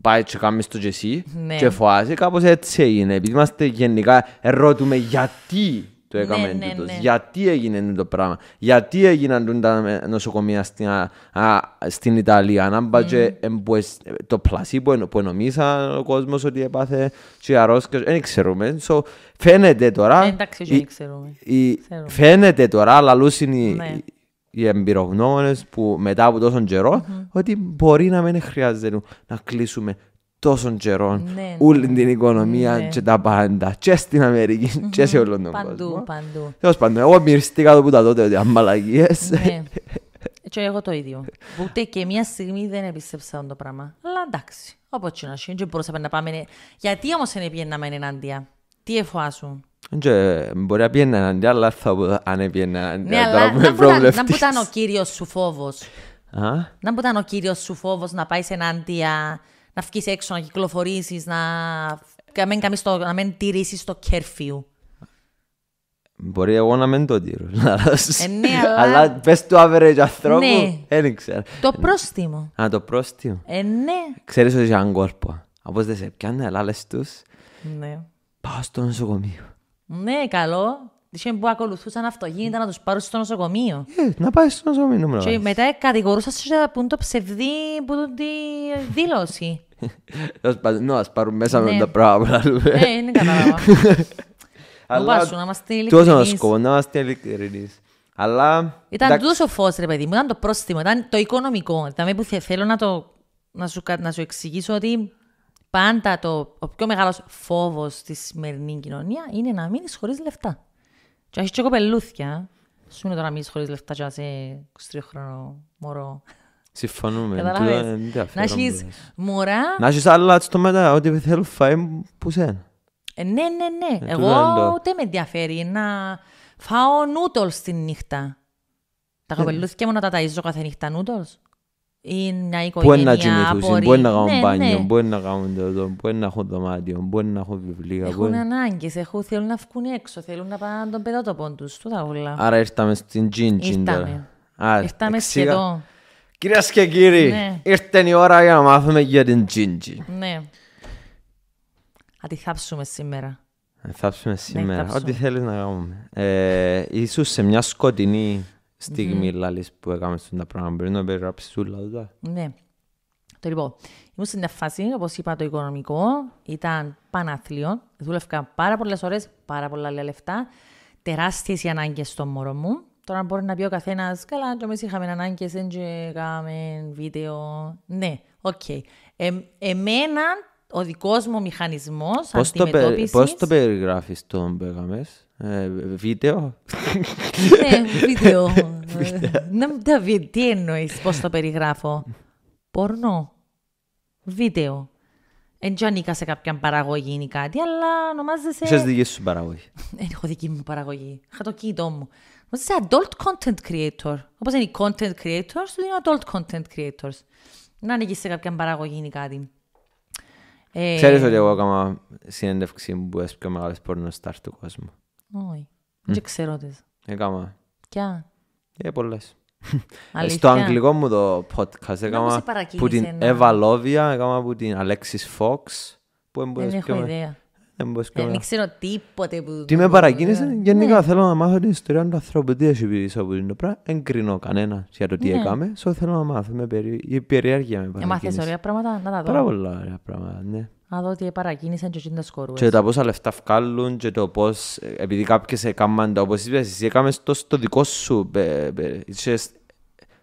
πάει και κάνει το και εσύ ναι. και φοάζει, κάπως έτσι είναι. Επειδή είμαστε γενικά, ερώτουμε γιατί έκαμε ναι, ναι, ναι. Γιατί έγινε το πράγμα, γιατί έγιναν τα νοσοκομεία στην, α, στην Ιταλία, αν mm. το πλασί που, που νομίζαν ο κόσμος ότι έπαθε και δεν ξέρουμε. So, φαίνεται τώρα, ε, εντάξει, δεν ξέρουμε. Η, Φαίνεται τώρα, αλλά λούσιν οι, ναι. οι εμπειρογνώμονες που μετά από τόσο καιρό, ότι μπορεί να μην χρειάζεται να κλείσουμε τόσο καιρό ναι, ναι, όλη ναι. την οικονομία ναι. και τα πάντα και στην αμερικη και σε όλο τον παντού, κόσμο. Παντού, παντού. παντού, εγώ μυριστήκα το που τα τότε ότι αμαλαγίες. ναι. και εγώ το ίδιο. Ούτε και μια στιγμή δεν επίστεψα το πράγμα. Αλλά εντάξει, όπως και να σχέν και μπορούσαμε να πάμε... Γιατί όμως δεν πιέναμε ενάντια. Τι εφοάσουν. Και μπορεί να πιένε ενάντια, αλλά θα αν πιένε ενάντια. Ναι, αλλά να που ήταν ο κύριος σου φόβος. Να που ήταν ο κύριος σου φόβος να πάει ενάντια να βγεις έξω, να κυκλοφορήσεις, να. Να, να μην τηρήσεις το κέρφιου. Μπορεί εγώ να μην το τηρώ. Ε, ναι, αλλά... αλλά πες του average ανθρώπου, ναι. δεν ξέρω. Το πρόστιμο. Α, το πρόστιμο. Ε, ναι. Ξέρεις ότι είχαν κόρπο. Από δεν σε πιάνε, αλλά λες τους. Ναι. Πάω στο νοσοκομείο. Ναι, καλό. Δηλαδή που ακολουθούσαν αυτοκίνητα να τους πάρουν στο νοσοκομείο. Ναι, να πάει στο νοσοκομείο. Και μετά κατηγορούσαν σε πούν το ψευδί που τη ε, δήλωση. Ναι, α πάρουν μέσα με ναι. τα πράγματα. Ναι, είναι κατάλαβα. Αλλά τόσο να σκοπό, να είμαστε ειλικρινείς. Αλλά... Ήταν τόσο φως, ρε παιδί μου, ήταν το πρόστιμο, ήταν το οικονομικό. Δηλαδή που θέλω να, σου, εξηγήσω ότι πάντα το, ο πιο μεγάλος φόβος στη σημερινή κοινωνία είναι να μείνεις χωρίς λεφτά. Και έχεις και κοπελούθια. Σου είναι τώρα μη χωρίς λεφτά και να είσαι 23 χρόνο μωρό. Συμφωνούμε. Να έχεις μωρά. Να έχεις άλλα στο μετά, ό,τι θέλω φάει που σένα. Ε, ναι, ναι, ναι. Ε, εγώ ούτε με ενδιαφέρει να φάω νούτολ στη νύχτα. Τα ε, ναι. κοπελούθια μου να τα ταΐζω κάθε νύχτα νούτολς ή μια οικογένεια, να κοιμηθούν, μπορεί να κάνουν ναι, μπάνιο, μπορεί ναι. να κάνουν μπορεί να έχουν δωμάτιο, μπορεί να έχουν βιβλία. Έχουν ανάγκες, έχουν, θέλουν να βγουν έξω, θέλουν να πάνε τον παιδότοπο τους, τούτα όλα. Άρα ήρθαμε στην Τζίντζιν τώρα. Ήρθαμε Ήρθαμε σχεδόν. Κυρίες και κύριοι, ναι. ήρθε η ώρα για να μάθουμε για την Τζίντζι. Ναι. Θα τη θάψουμε σήμερα. Θα ε, θάψουμε ναι, σήμερα. Ναι, Ό,τι θέλεις να κάνουμε. Ε, ίσως σε μια σκοτεινή στιγμή mm-hmm. που έκαμε στον τα πράγματα. Μπορεί να περιγράψεις όλα αυτά. Ναι. Το λοιπόν, ήμουν στην φάση, όπως είπα, το οικονομικό ήταν πανάθλιο. Δούλευκα πάρα πολλές ώρες, πάρα πολλά λεφτά. Τεράστιες οι ανάγκες στο μωρό μου. Τώρα μπορεί να πει ο καθένας, καλά, και εμείς είχαμε ανάγκες, δεν είχαμε βίντεο. Ναι, οκ. Okay. Ε, εμένα ο δικός μου μηχανισμός. Πώς το, περι, το περιγράφεις τον Μπέγαμε, ε, βίντεο. Ναι, βίντεο. βίντεο. τι εννοείς, πώς το περιγράφω. Πορνό. Βίντεο. Εν ανήκα σε κάποια παραγωγή ή κάτι, αλλά ονομάζεσαι. Είσαι δική σου παραγωγή. Ε, έχω δική μου παραγωγή. Είχα το κινητό μου. Ονομάζεσαι adult content creator. Όπως είναι οι content creators, του είναι adult content creators. Να ανήκεις σε κάποια παραγωγή ή κάτι. Ε, Ξέρεις ότι εγώ έκανα συνέντευξη που έσπια μεγάλε πορνοστάρ του κόσμου. Όχι. Δεν ξέρω τις. Έκαμα. Ε, Ποια. Ε, ε Στο αγγλικό μου το podcast έκανα ε, που την Εύα Λόβια, έκανα που την Αλέξης Φόξ. Δεν έχω ιδέα. Δεν ξέρω τίποτε που... Τι με παρακίνησε, ναι. γενικά θέλω να μάθω την ιστορία του ανθρώπου. Τι έχει πίσω από την πράγμα. Δεν κρίνω κανένα για το τι ναι. έκαμε. Σω θέλω να μάθω. Η περιέργεια με παρακίνησε. Μάθες ωραία πράγματα, να τα δω. Πάρα πολλά ωραία πράγματα, ναι. Να δω τι παρακίνησαν και εκείνες σκορούες. Και τα πόσα λεφτά βγάλουν και το πώς, επειδή κάποιες έκαναν τα όπως είπες, εσύ έκαμες το στο δικό σου, ε, ε, είσαι,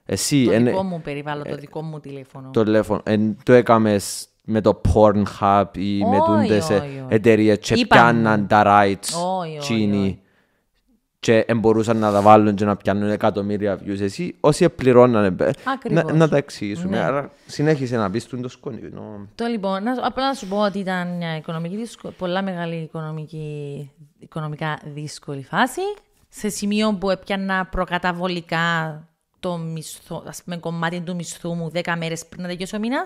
εσύ, το εν, δικό μου περιβάλλον, το ε, δικό μου τηλέφωνο. Το τηλέφωνο. Εν, το έκαμες με το Pornhub ή με τούντε εταιρείες και πιάνναν τα rights. Όχι, και μπορούσαν να τα βάλουν και να πιάνουν εκατομμύρια views εσύ, όσοι πληρώνανε ε, να, να τα εξηγήσουμε. Ναι. Άρα συνέχισε να πεις το σκόνη. Νο... Το λοιπόν, να, απλά να σου πω ότι ήταν μια οικονομική, πολλά μεγάλη οικονομική, οικονομικά δύσκολη φάση, σε σημείο που έπιανα προκαταβολικά το μισθό, ας πούμε κομμάτι του μισθού μου 10 μέρες πριν να τελειώσει ο μήνας,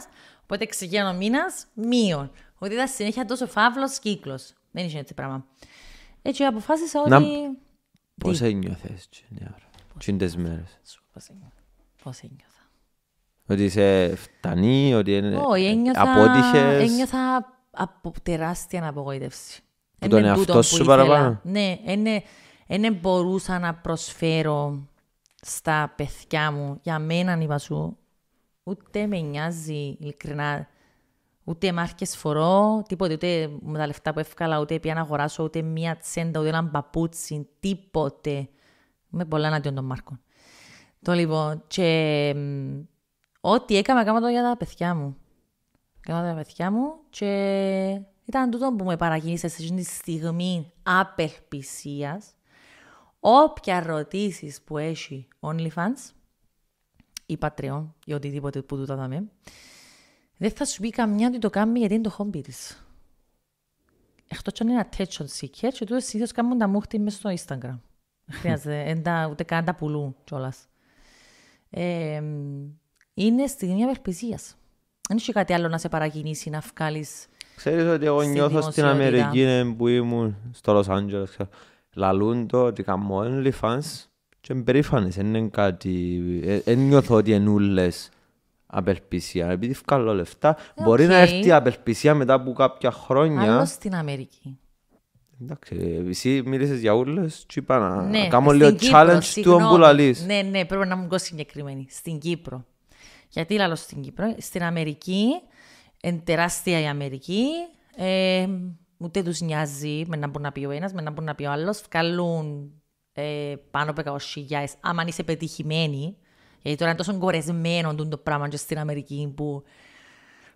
οπότε ξεκίνησε ο μήνας μείον. Ότι ήταν συνέχεια τόσο φαύλος κύκλος. Δεν είχε έτσι πράγμα. Έτσι αποφάσισα ότι... Να... Πώς ένιωθες τις μέρες. Πώς ένιωθα. Ότι είσαι φτανή, ότι απότυχες. ένιωθα από τεράστια απογοήτευση. Που τον εαυτό σου παραπάνω. Ναι, δεν μπορούσα να προσφέρω στα παιδιά μου, για μένα είπα σου, ούτε με νοιάζει ειλικρινά Ούτε μάρκες φορώ, τίποτε, ούτε με τα λεφτά που έφκαλα, ούτε πια να αγοράσω, ούτε μία τσέντα, ούτε ένα μπαπούτσι, τίποτε. Με πολλά εναντίον των μάρκων. Το λοιπόν, και ό,τι έκανα, έκανα το για τα παιδιά μου. Έκανα τα παιδιά μου και ήταν τούτο που με παρακίνησε σε τη στιγμή απελπισίας. Όποια ρωτήσει που έχει OnlyFans ή Patreon ή οτιδήποτε που του τα δεν θα σου πει καμιά ότι το κάνει γιατί είναι το χόμπι της. Εκτός αν είναι attention seeker, και τούτες συνήθως κάνουν τα μούχτη μες στο Instagram. Χρειάζεται, εντά, ούτε καν τα πουλού κιόλα. Ε, είναι στιγμή απελπισία. Δεν έχει κάτι άλλο να σε παρακινήσει να βγάλεις. Ξέρεις ότι εγώ νιώθω στην Αμερική ναι, που ήμουν στο Λος Άντζελε. Λαλούν το ότι κάνω only και περήφανες. Είναι κάτι... Δεν ε, νιώθω ότι είναι απελπισία. Επειδή βγάλω λεφτά, okay. Ε, μπορεί να έρθει η απελπισία μετά από κάποια χρόνια. Άλλο στην Αμερική. Εντάξει, εσύ μίλησες για ούρλες, τσου είπα να ναι, κάνω λίγο challenge συγγνώμη. του ομπουλαλή. Ναι, ναι, πρέπει να μου πω συγκεκριμένη. Στην Κύπρο. Γιατί λέω στην Κύπρο. Στην Αμερική, εν τεράστια η Αμερική, ε, ούτε τους νοιάζει με να μπορεί να πει ο ένας, με να μπορεί να πει ο άλλος. Βγάλουν ε, πάνω από 100.000. Άμα αν είσαι πετυχημένη, γιατί ε, τώρα είναι τόσο κορεσμένο το πράγμα και στην Αμερική που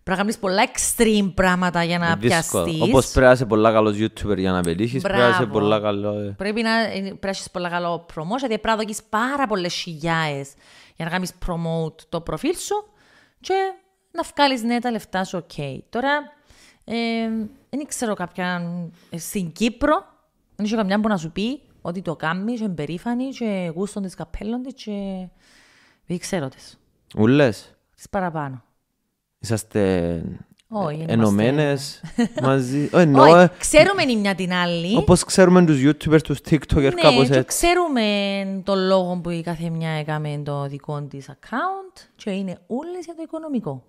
πρέπει να κάνεις πολλά extreme πράγματα για να Δύσκολο. πιαστείς. Όπως πρέπει να είσαι πολλά καλός YouTuber για να πετύχεις, πρέπει να είσαι πολλά καλό... Ε. Πρέπει να, ε, πρέπει πολλά καλό promotion, γιατί πρέπει να δοκείς πάρα πολλές χιλιάες για να κάνεις promote το προφίλ σου και να βγάλεις ναι τα λεφτά σου, οκ. Τώρα, δεν ξέρω κάποια... Στην Κύπρο, δεν είχε καμιά που να σου πει ότι το κάνεις, είσαι περήφανη και γούστον της καπέλων και... Δεν ξέρω τις. Ούλες. Τις παραπάνω. Είσαστε ενωμένες μαζί. Ε, Όχι, ε. ξέρουμε η μια την άλλη. Όπως ξέρουμε τους YouTubers, τους TikTokers, ναι, κάπως έτσι. Ναι, ξέρουμε τον λόγο που η κάθε μια έκαμε το δικό της account και είναι όλες για το οικονομικό.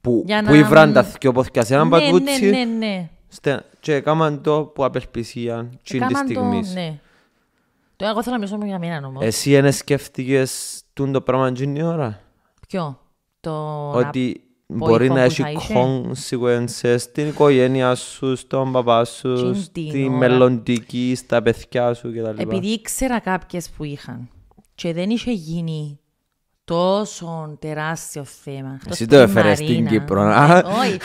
Που, που ήβραν τα θυκιοπόθηκια σε έναν παγκούτσι. Ναι, ναι, ναι. ναι. Και έκαναν το που απελπισίαν την τη στιγμής. Ναι, ε, εγώ θέλω να μιλήσω για μένα όμως. Εσύ δεν σκέφτηκε το πράγμα την Ποιο. Το Ότι να μπορεί να έχει consequences στην οικογένειά σου, στον παπά σου, στη μελλοντική, στα παιδιά σου κτλ. Επειδή ήξερα κάποιες που είχαν και δεν είχε γίνει τόσο τεράστιο θέμα. Εσύ το έφερε στην Κύπρο. Ε, όχι.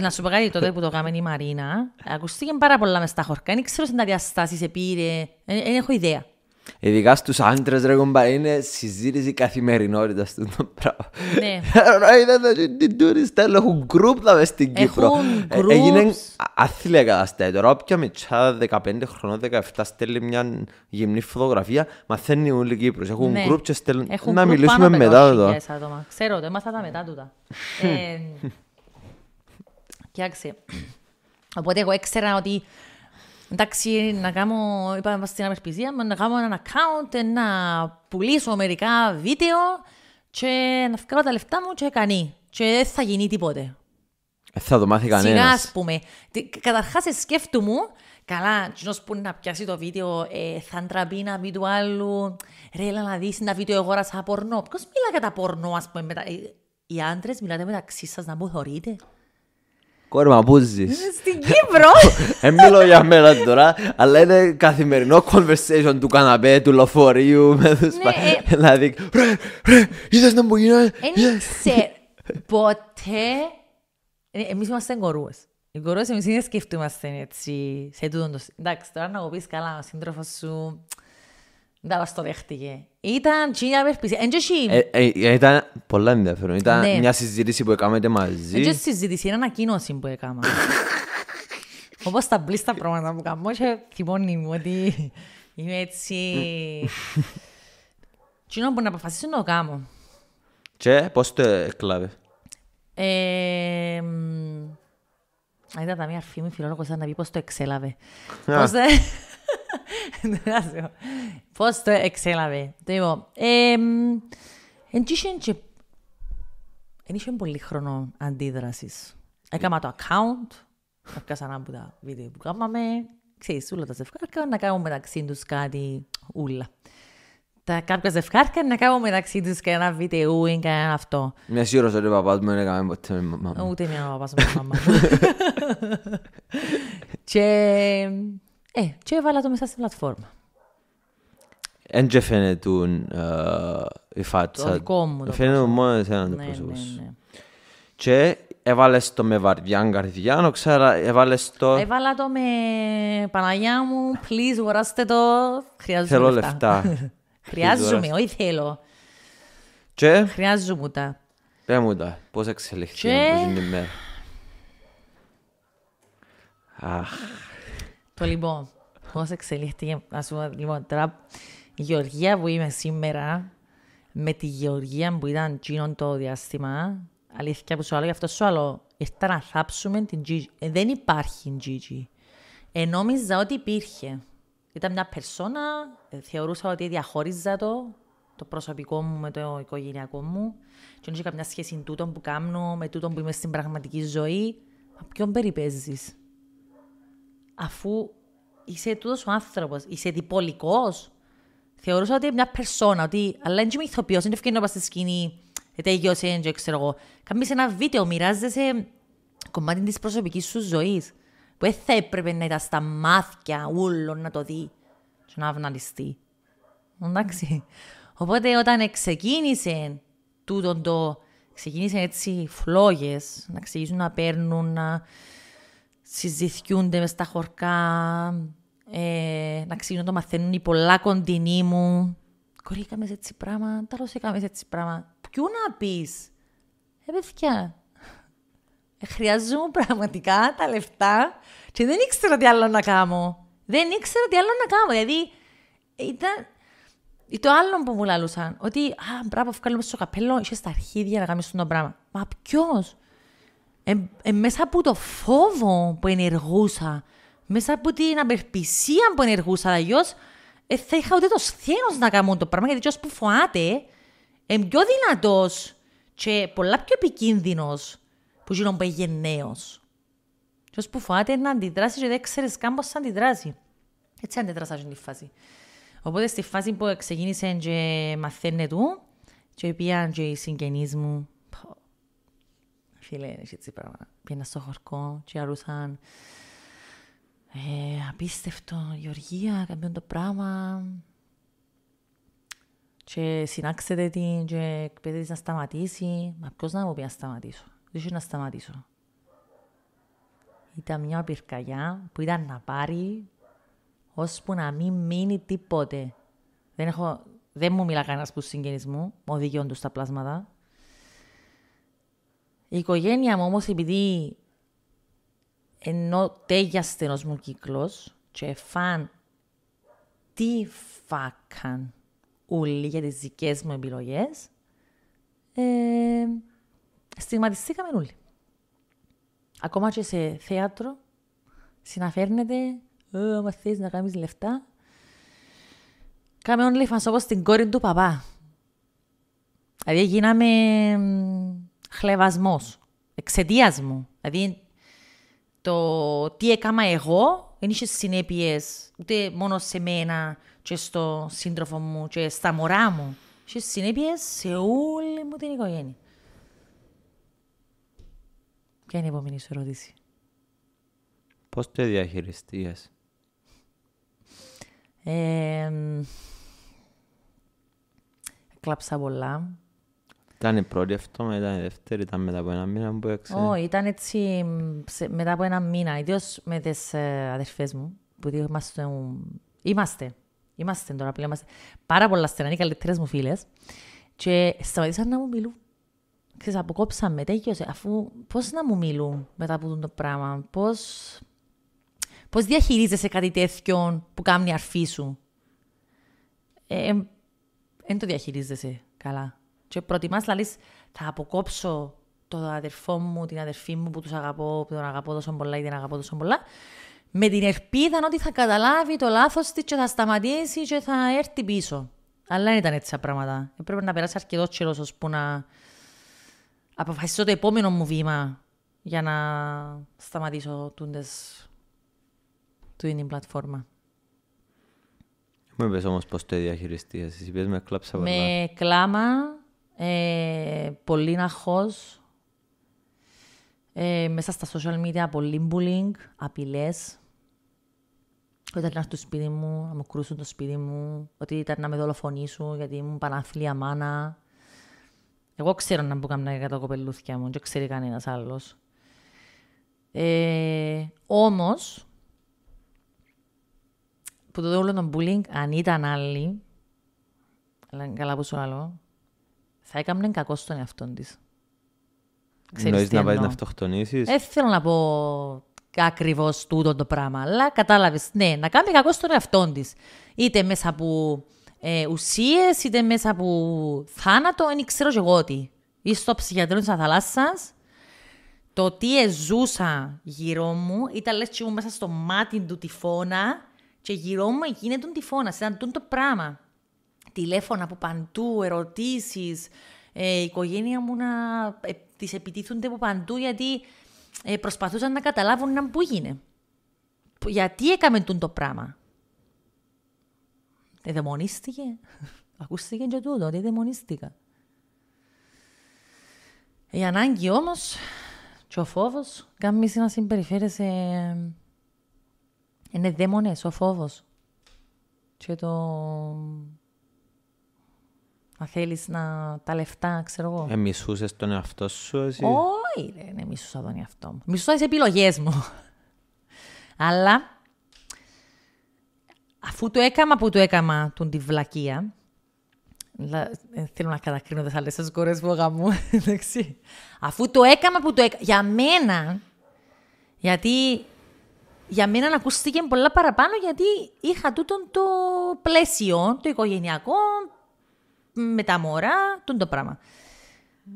Να σου πω κάτι τότε που το έκαμε η Μαρίνα. Ακούστηκε πάρα πολλά μες στα χορκά. Δεν ξέρω αν τα επήρε. Δεν ε, έχω ιδέα. Ειδικά στους άντρες, ρε κομπά, είναι συζήτηση καθημερινότητας του το πράγμα. Ναι. Είδα ότι τουρίστε έχουν γκρουπ να βρει στην Κύπρο. Ε, έγινε άθλια καταστάση. Τώρα, όποια μητσά 15 χρονών, 17 στέλνει μια γυμνή φωτογραφία, μαθαίνει όλοι οι Κύπρος. Έχουν γκρουπ ναι. και στέλνουν. Να μιλήσουμε μετά εδώ. Ξέρω, το έμαθα τα μετά τούτα. Ε, κοιτάξτε. Οπότε εγώ ήξερα ότι Εντάξει, να κάνω, είπαμε στην απερπισία, να κάνω ένα account, να πουλήσω μερικά βίντεο και να φτιάξω τα λεφτά μου και κανεί. Και δεν θα γίνει τίποτε. Ε, θα το μάθει κανένα. Σιγά, ας πούμε. Καταρχάς, σκέφτομαι, καλά, κοινός που να πιάσει το βίντεο, ε, θα ντραπεί να μπει του άλλου, ρε, έλα να δεις ένα βίντεο εγώ σαν πορνό. Ποιος μιλά για τα πορνό, ας πούμε, μετα... Ε, οι άντρες μιλάτε μεταξύ σας να μου Κόρμα, πού ζεις? Στην Κύπρο! Δεν μιλώ για μένα τώρα, αλλά είναι καθημερινό conversation του καναπέ, του λοφορείου, με ναι, ε- Δηλαδή, ρε, ρε, είδες να μου γίνει» Δεν ποτέ... Ε, εμείς είμαστε κορούες. Οι κορούες εμείς είναι σκεφτούμαστε έτσι, σε τούτον το... Εντάξει, τώρα να μου πεις καλά, ο σύντροφος σου δεν μας το δέχτηκε. Ήταν Εν περπίσια. Ε, ε, ήταν πολλά ενδιαφέρον. Ήταν ναι. μια συζήτηση που έκαμετε μαζί. Δεν συζήτηση, είναι ανακοίνωση που έκαμε. Όπως τα μπλίστα πράγματα που κάνω και ε, θυμώνει μου ότι είμαι έτσι... Τι να να αποφασίσω να το κάνω. Και πώς το έκλαβες. Αν ήταν μία φήμη φιλόλογος να πει πώς το εξέλαβε. Πώς Εντάξει, Πώς το εξέλαβε. Λοιπόν, εν είχε πολύ χρόνο αντίδρασης. Έκανα το account, έπιασα ένα από τα βίντεο που κάναμε, ξέρεις, όλα τα ζευκάρκα, να κάνουμε μεταξύ τους κάτι ούλα. Τα κάποια ζευκάρκα να κάνουμε μεταξύ τους και ένα βίντεο ή κανένα αυτό. Μια σίγουρος ότι ο παπάς μου δεν έκαμε ποτέ με μαμά μου. Ούτε μια παπάς με μαμά μου. Και ε, και έβαλα το μέσα στην πλατφόρμα. Εν και φαίνεται ε, η φάτσα. Το δικό μου. το Φαίνεται μόνο εσένα το ναι, πρόσωπο ναι, σου. Ναι. Και έβαλες το με βαρδιά καρδιά, ξέρα, έβαλες το... Έβαλα το με Παναγιά μου, please, αγοράστε το, χρειάζομαι θέλω λεφτά. λεφτά. χρειάζομαι, όχι θέλω. Και... Χρειάζομαι τα. Πέ μου τα, πώς εξελιχθεί, και... πώς είναι η μέρα. Αχ. Το λοιπόν, πώς εξελίχθηκε, ας πούμε, λοιπόν, τώρα η γεωργία που είμαι σήμερα με τη γεωργία που ήταν τζίνον το διάστημα, αλήθεια που σου άλλο, γι' αυτό σου άλλο, ήρθα να θάψουμε την Gigi. Ε, δεν υπάρχει Gigi. Ενόμιζα ότι υπήρχε. Ήταν μια περσόνα, ε, θεωρούσα ότι διαχώριζα το, το προσωπικό μου με το οικογενειακό μου και όχι καμιά σχέση τούτο που κάνω με τούτο που είμαι στην πραγματική ζωή. Από ποιον περιπέζεις αφού είσαι τούτος ο άνθρωπος, είσαι διπολικός. Θεωρούσα ότι μια περσόνα, ότι αλλά είναι και ηθοποιός, είναι ευκαιρία να πας στη σκηνή, τέλειωσε, δεν ξέρω εγώ. σε ένα βίντεο, μοιράζεσαι κομμάτι της προσωπικής σου ζωής, που δεν θα έπρεπε να ήταν στα μάτια όλων να το δει και να αυναλιστεί. Εντάξει. Οπότε όταν ξεκίνησε τούτο το, ξεκίνησε έτσι φλόγες, να ξεκινήσουν να παίρνουν, να συζητιούνται μες στα χωρκά, ε, να ξέρουν το μαθαίνουν οι πολλά κοντινοί μου. Κορή, είχαμε έτσι πράγμα, τέλο είχαμε έτσι πράγμα. Ποιο να πεις, Ε, παιδιά. Ε, χρειαζόμουν πραγματικά τα λεφτά και δεν ήξερα τι άλλο να κάνω. Δεν ήξερα τι άλλο να κάνω. Δηλαδή, ήταν. Ή το άλλο που μου λαλούσαν, ότι α, μπράβο, βγάλουμε στο καπέλο, είσαι στα αρχίδια να κάνεις το πράγμα. Μα ποιος, ε, ε, μέσα από το φόβο που ενεργούσα, μέσα από την απερπισία που ενεργούσα, αλλιώς ε, θα είχα ούτε το σθένος να κάνω το πράγμα, γιατί ο που φοάται, είναι πιο δυνατός και πολλά πιο επικίνδυνος που γίνον που είναι νέος. Και που φοάται να αντιδράσει γιατί δεν ξέρεις καν πώς θα αντιδράσει. Έτσι αντιδράσα στην φάση. Οπότε στη φάση που ξεκίνησε και μαθαίνε του, και πήγαν και οι συγγενείς μου φίλε, έτσι πράγμα. Πήγαινα στο χορκό και αρούσαν ε, απίστευτο, Γεωργία, καμπιόν το πράγμα. Και συνάξετε την και παιδεύεις να σταματήσει. Μα ποιος να μου πει να σταματήσω. Δεν να σταματήσω. Ήταν μια πυρκαγιά που ήταν να πάρει ώσπου να μην μείνει τίποτε. Δεν, έχω, δεν μου μιλά κανένας που συγγενείς μου, οδηγιών στα πλάσματα. Η οικογένεια μου όμως επειδή ενώ τέγια στενός μου κύκλος και φαν τι φάκαν όλοι για τις δικές μου επιλογές, ε, στιγματιστήκαμε όλοι. Ακόμα και σε θέατρο, συναφέρνεται, «Μα θες να κάνεις λεφτά, κάμε όλοι φανσό την κόρη του παπά. Δηλαδή γίναμε Χλεβασμό. εξαιτία μου. Δηλαδή, το τι έκανα εγώ δεν είχε συνέπειες ούτε μόνο σε μένα και στο σύντροφο μου και στα μωρά μου. Είχε συνέπειες σε όλη μου την οικογένεια. Ποια είναι η επόμενη σου ερώτηση. Πώς το διαχειριστείες. Ε, κλάψα πολλά. Ήταν η πρώτη αυτό, μετά ήταν η δεύτερη, ήταν μετά από ένα μήνα που έξερε. Όχι, ήταν έτσι μετά από ένα μήνα, ιδίως με τις ε, αδερφές μου, που είμαστε, είμαστε, είμαστε τώρα πλέον, είμαστε πάρα πολλά στενά, είναι οι καλύτερες μου φίλες. Και σταματήσαν να μου μιλούν. Ξέρεις, αποκόψαν με, αφού πώς να μου μιλούν μετά από το πράγμα, πώς, πώς διαχειρίζεσαι κάτι τέτοιο που κάνει η αρφή σου. Ε, ε, το διαχειρίζεσαι καλά. Και προτιμάς να λες, θα αποκόψω τον αδερφό μου, την αδερφή μου που τους αγαπώ, που τον αγαπώ τόσο πολλά ή την αγαπώ τόσο πολλά, με την ελπίδα ότι θα καταλάβει το λάθος της και θα σταματήσει και θα έρθει πίσω. Αλλά δεν ήταν έτσι τα πράγματα. Έπρεπε να περάσει αρκετό καιρός πούμε, να αποφασίσω το επόμενο μου βήμα για να σταματήσω τούντες του την πλατφόρμα. Μου είπες όμως πώς το διαχειριστείς, εσύ είπες με κλάψα πολλά. Με κλάμα, ε, πολύ ναχός, ε, μέσα στα social media πολύ bullying, απειλές. Ότι ήταν να στο σπίτι μου, να μου κρούσουν το σπίτι μου, ότι ήταν να με δολοφονήσουν γιατί ήμουν πανάφιλια μάνα. Εγώ ξέρω να μπω να για τα κοπελούθια μου, δεν ξέρει κανένας άλλος. Ε, όμως, που το όλο τον bullying, αν ήταν άλλοι, αλλά καλά που σου άλλο, θα έκαναν κακό στον εαυτό τη. Νοείς να βάζει να αυτοκτονήσει. Δεν θέλω να πω ακριβώς τούτο το πράγμα, αλλά κατάλαβες. Ναι, να κάνει κακό στον εαυτό της. Είτε μέσα από ε, ουσίες, είτε μέσα από θάνατο, δεν ξέρω εγώ τι. Είσαι στο ψυχιατρό τη θάλασσα, το τι ζούσα γύρω μου ήταν λες και μέσα στο μάτι του τυφώνα και γύρω μου γίνεται τυφώνα. Ήταν το πράγμα τηλέφωνα από παντού, ερωτήσεις. Ε, η οικογένεια μου να ε, τις από παντού γιατί ε, προσπαθούσαν να καταλάβουν να πού γίνε. Γιατί έκαμε το πράγμα. Ε, δαιμονίστηκε. Ακούστηκε και τούτο ότι δαιμονίστηκα. Η ανάγκη όμως, και ο φόβος. κάνεις να συμπεριφέρεσαι ε, είναι δαίμονες ο φόβος. και το μα θέλεις να τα λεφτά, ξέρω εγώ. Εμισούσε τον εαυτό σου, εσύ. Όχι, δεν ναι, εμισούσα τον εαυτό μου. Μισούσα τις επιλογές μου. Αλλά, αφού το έκαμα που το έκαμα, τον τη βλακεία, ε, θέλω να κατακρίνω τι άλλε κόρε κορές που μου, Αφού το έκαμα που το έκαμα, για μένα, γιατί για μένα ακούστηκε πολλά παραπάνω γιατί είχα τούτον το πλαίσιο, το οικογενειακό, με τα μωρά, τον το πράγμα.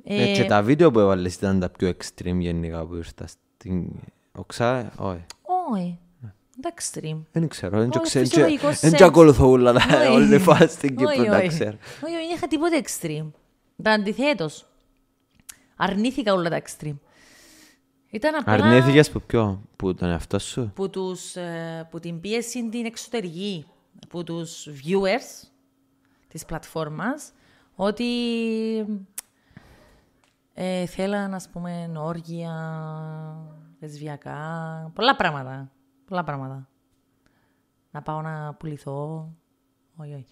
Ε, ε, και τα βίντεο που έβαλες ήταν τα πιο extreme γενικά που ήρθα στην Οξά, όχι. Όχι. Τα extreme. Δεν ξέρω, δεν ξέρω. Δεν ακολουθώ όλα τα όλη φάση στην Κύπρο, δεν ξέρω. Όχι, δεν είχα τίποτα extreme. Τα αντιθέτως. Αρνήθηκα όλα τα extreme. Ήταν Αρνήθηκες που ποιο, που τον εαυτό σου. Που, ε, που την πίεση την εξωτερική, που τους viewers, της πλατφόρμας ότι ε, θέλαν, ας πούμε, όργια, λεσβιακά, πολλά πράγματα. Πολλά πράγματα. Να πάω να πουληθώ. Όχι, όχι.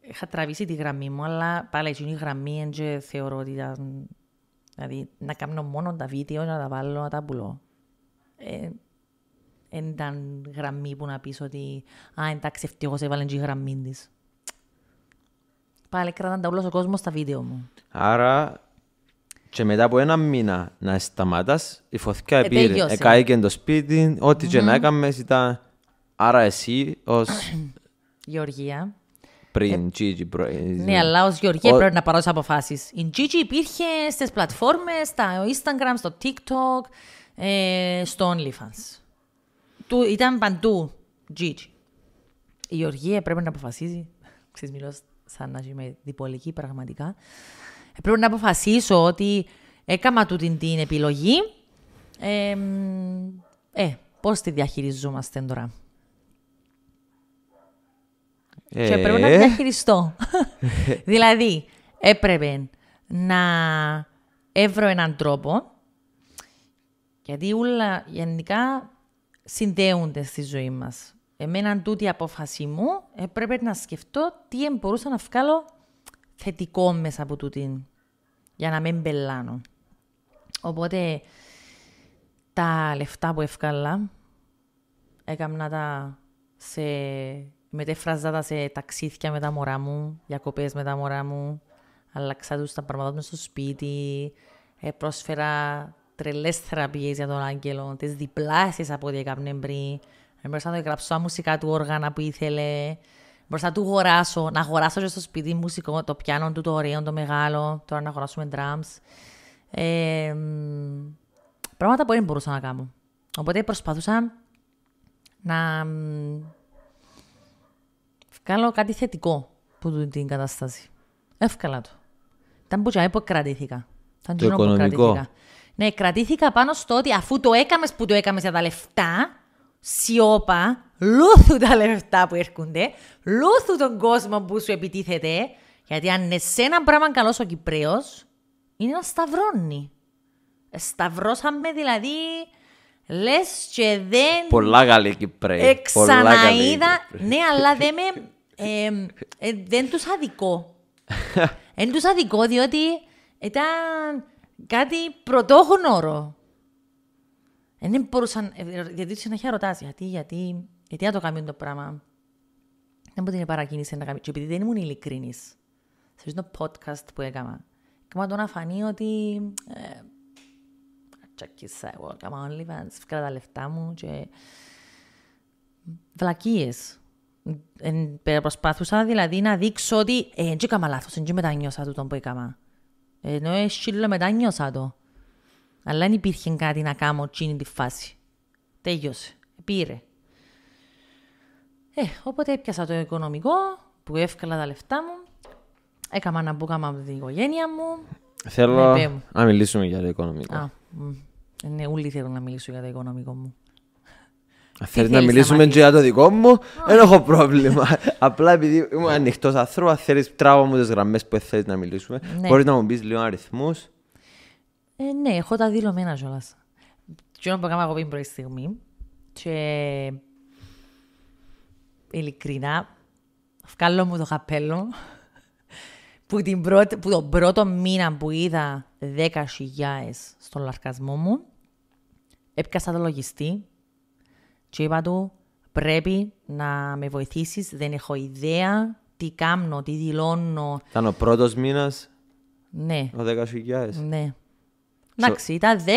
Είχα τραβήσει τη γραμμή μου, αλλά πάλι εκείνη η γραμμή δεν θεωρώ ότι ήταν... Δηλαδή, να κάνω μόνο τα βίντεο, να τα βάλω, να τα πουλώ. δεν ε, ήταν γραμμή που να πεις ότι «Α, εντάξει, ευτυχώς έβαλε τη γραμμή της». Πάλι κρατάνε όλος ο κόσμος στα βίντεο μου. Άρα και μετά από ένα μήνα να σταματάς, η φωτιά ε, πήρε. το σπίτι, ό,τι mm-hmm. και να έκαμε ήταν... Άρα εσύ ως... Γεωργία. Πριν, ε, Gigi. Ε, ναι, αλλά ως Γεωργία ο... πρέπει να πάρω αποφάσεις. Η Gigi υπήρχε στις πλατφόρμες, στα Instagram, στο TikTok, ε, στο OnlyFans. Του, ήταν παντού Gigi. Η Γεωργία πρέπει να αποφασίζει. Ξέρεις, σαν να είμαι διπολική πραγματικά, ε, πρέπει να αποφασίσω ότι έκανα του την επιλογή. Ε, ε, πώς τη διαχειριζόμαστε τώρα. Ε... Και πρέπει να τη διαχειριστώ. δηλαδή, έπρεπε να έβρω έναν τρόπο, γιατί όλα γενικά συνδέονται στη ζωή μας. Εμένα τούτη απόφαση μου έπρεπε να σκεφτώ τι μπορούσα να βγάλω θετικό μέσα από τούτη για να μην μπελάνω. Οπότε τα λεφτά που έφκαλα, έκανα τα σε... μετέφραζα τα σε ταξίδια με τα μωρά μου, διακοπές με τα μωρά μου, αλλάξα τους τα πράγματα μου στο σπίτι, ε, πρόσφερα τρελές θεραπείες για τον άγγελο, τις διπλάσεις από ό,τι έκανα πριν, Μπορούσα να το γράψω μουσικά του όργανα που ήθελε. Μπορούσα να του αγοράσω, να αγοράσω και στο σπίτι μουσικό, το πιάνο του, το ωραίο, το μεγάλο. Τώρα να αγοράσουμε drums. Ε, πράγματα που δεν μπορούσα να κάνω. Οπότε προσπαθούσα να βγάλω κάτι θετικό που την κατάσταση. Εύκολα το. Ήταν που κρατήθηκα. το οικονομικό. Ναι, κρατήθηκα πάνω στο ότι αφού το έκαμες που το έκαμες για τα λεφτά, σιώπα, λούθου τα λεφτά που έρχονται, λούθου τον κόσμο που σου επιτίθεται, γιατί αν σε ένα πράγμα καλός ο Κυπρέος, είναι να σταυρώνει. Ε, σταυρώσαμε δηλαδή, λες και δεν... Πολλά καλή Κυπρέ. εξαναείδα, ναι, αλλά δεν με... Ε, ε, δεν τους αδικό. δεν τους αδικό, διότι ήταν κάτι πρωτόγνωρο δεν μπορούσαν, ε, ε, γιατί να είχε ρωτάσει, γιατί, γιατί, γιατί να το κάνουν το πράγμα. Δεν μπορεί να παρακίνησε να κάνει. Και επειδή δεν ήμουν ειλικρινής, σε αυτό το podcast που έκανα, καμά το να φανεί ότι ε, τσακίσα εγώ, έκανα όλοι, φύγα τα λεφτά μου και βλακίες. προσπαθούσα δηλαδή να δείξω ότι ε, δεν έκανα λάθος, έτσι μετανιώσα τον που έκανα. Ενώ εσύ μετανιώσα το. Αλλά δεν υπήρχε κάτι να κάνω τσίνη τη φάση. Τέλειωσε. Πήρε. Ε, οπότε έπιασα το οικονομικό που εύκολα τα λεφτά μου. Έκανα να μπούκαμα από την οικογένεια μου. Θέλω ναι, να μιλήσουμε για το οικονομικό. Α, ναι, όλοι θέλω να μιλήσω για το οικονομικό μου. Θέλει να μιλήσουμε και για το δικό μου, δεν έχω πρόβλημα. Απλά επειδή είμαι ανοιχτός άνθρωπος, θέλεις τράβω μου τις γραμμές που θέλεις να μιλήσουμε. Ναι. Μπορείς να μου πεις λίγο αριθμούς. Ε, ναι, έχω τα δηλωμένα κιόλα. Τι που έκανα εγώ πριν πρώτη στιγμή. Και ειλικρινά, βγάλω μου το καπέλο. που, την τον πρώτο μήνα που είδα χιλιάδες στον λαρκασμό μου, έπιασα το λογιστή και είπα του, πρέπει να με βοηθήσεις, δεν έχω ιδέα τι κάνω, τι δηλώνω. Ήταν ο πρώτος μήνας, ναι. ο 10.000. Ναι. Εντάξει, ήταν 10,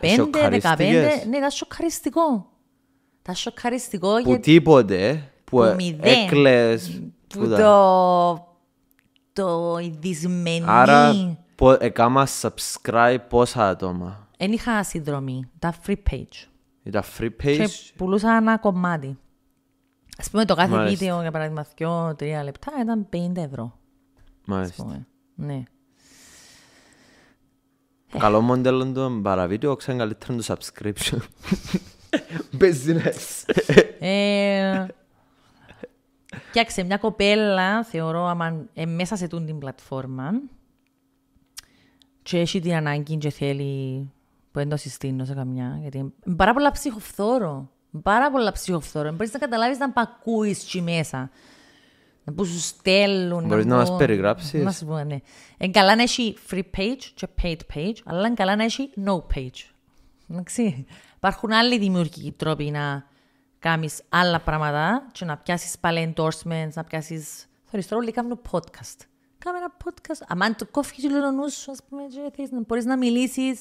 15, 15. Ναι, ήταν σοκαριστικό. Ήταν σοκαριστικό Που γιατί... τίποτε, που, που ε, Που, το... Το ειδισμένη... Άρα, έκανα subscribe πόσα άτομα. Εν είχα συνδρομή, τα free page. Ήταν free page. Και πουλούσα ένα κομμάτι. Ας πούμε το κάθε Μάλιστα. βίντεο, για παράδειγμα, 2-3 λεπτά ήταν 50 ευρώ. Μάλιστα. Ναι. Καλό μοντέλο το παραβίντεο, ξέρω καλύτερο το subscription. Business. Ε, Κοιτάξτε, μια κοπέλα, θεωρώ, άμα ε, μέσα σε την πλατφόρμα και έχει την ανάγκη και θέλει που δεν το συστήνω σε καμιά, γιατί είναι πάρα πολλά ψυχοφθόρο. Πάρα πολλά ψυχοφθόρο. Μπορείς να καταλάβεις να πακούεις και μέσα που σου στέλνουν. Μπορείς να, να μας περιγράψεις. Να σου πω, Είναι ε, καλά να έχει free page και paid page, αλλά είναι καλά να έχει no page. Εντάξει. Υπάρχουν άλλοι δημιουργικοί τρόποι να κάνεις άλλα πράγματα και να πιάσεις πάλι endorsements, να πιάσεις. Θωρείς τώρα όλοι κάνουν podcast. Κάμε ένα podcast. Αν το κόφεις λίγο νους σου, ας πούμε, και θες, να μπορείς να μιλήσεις.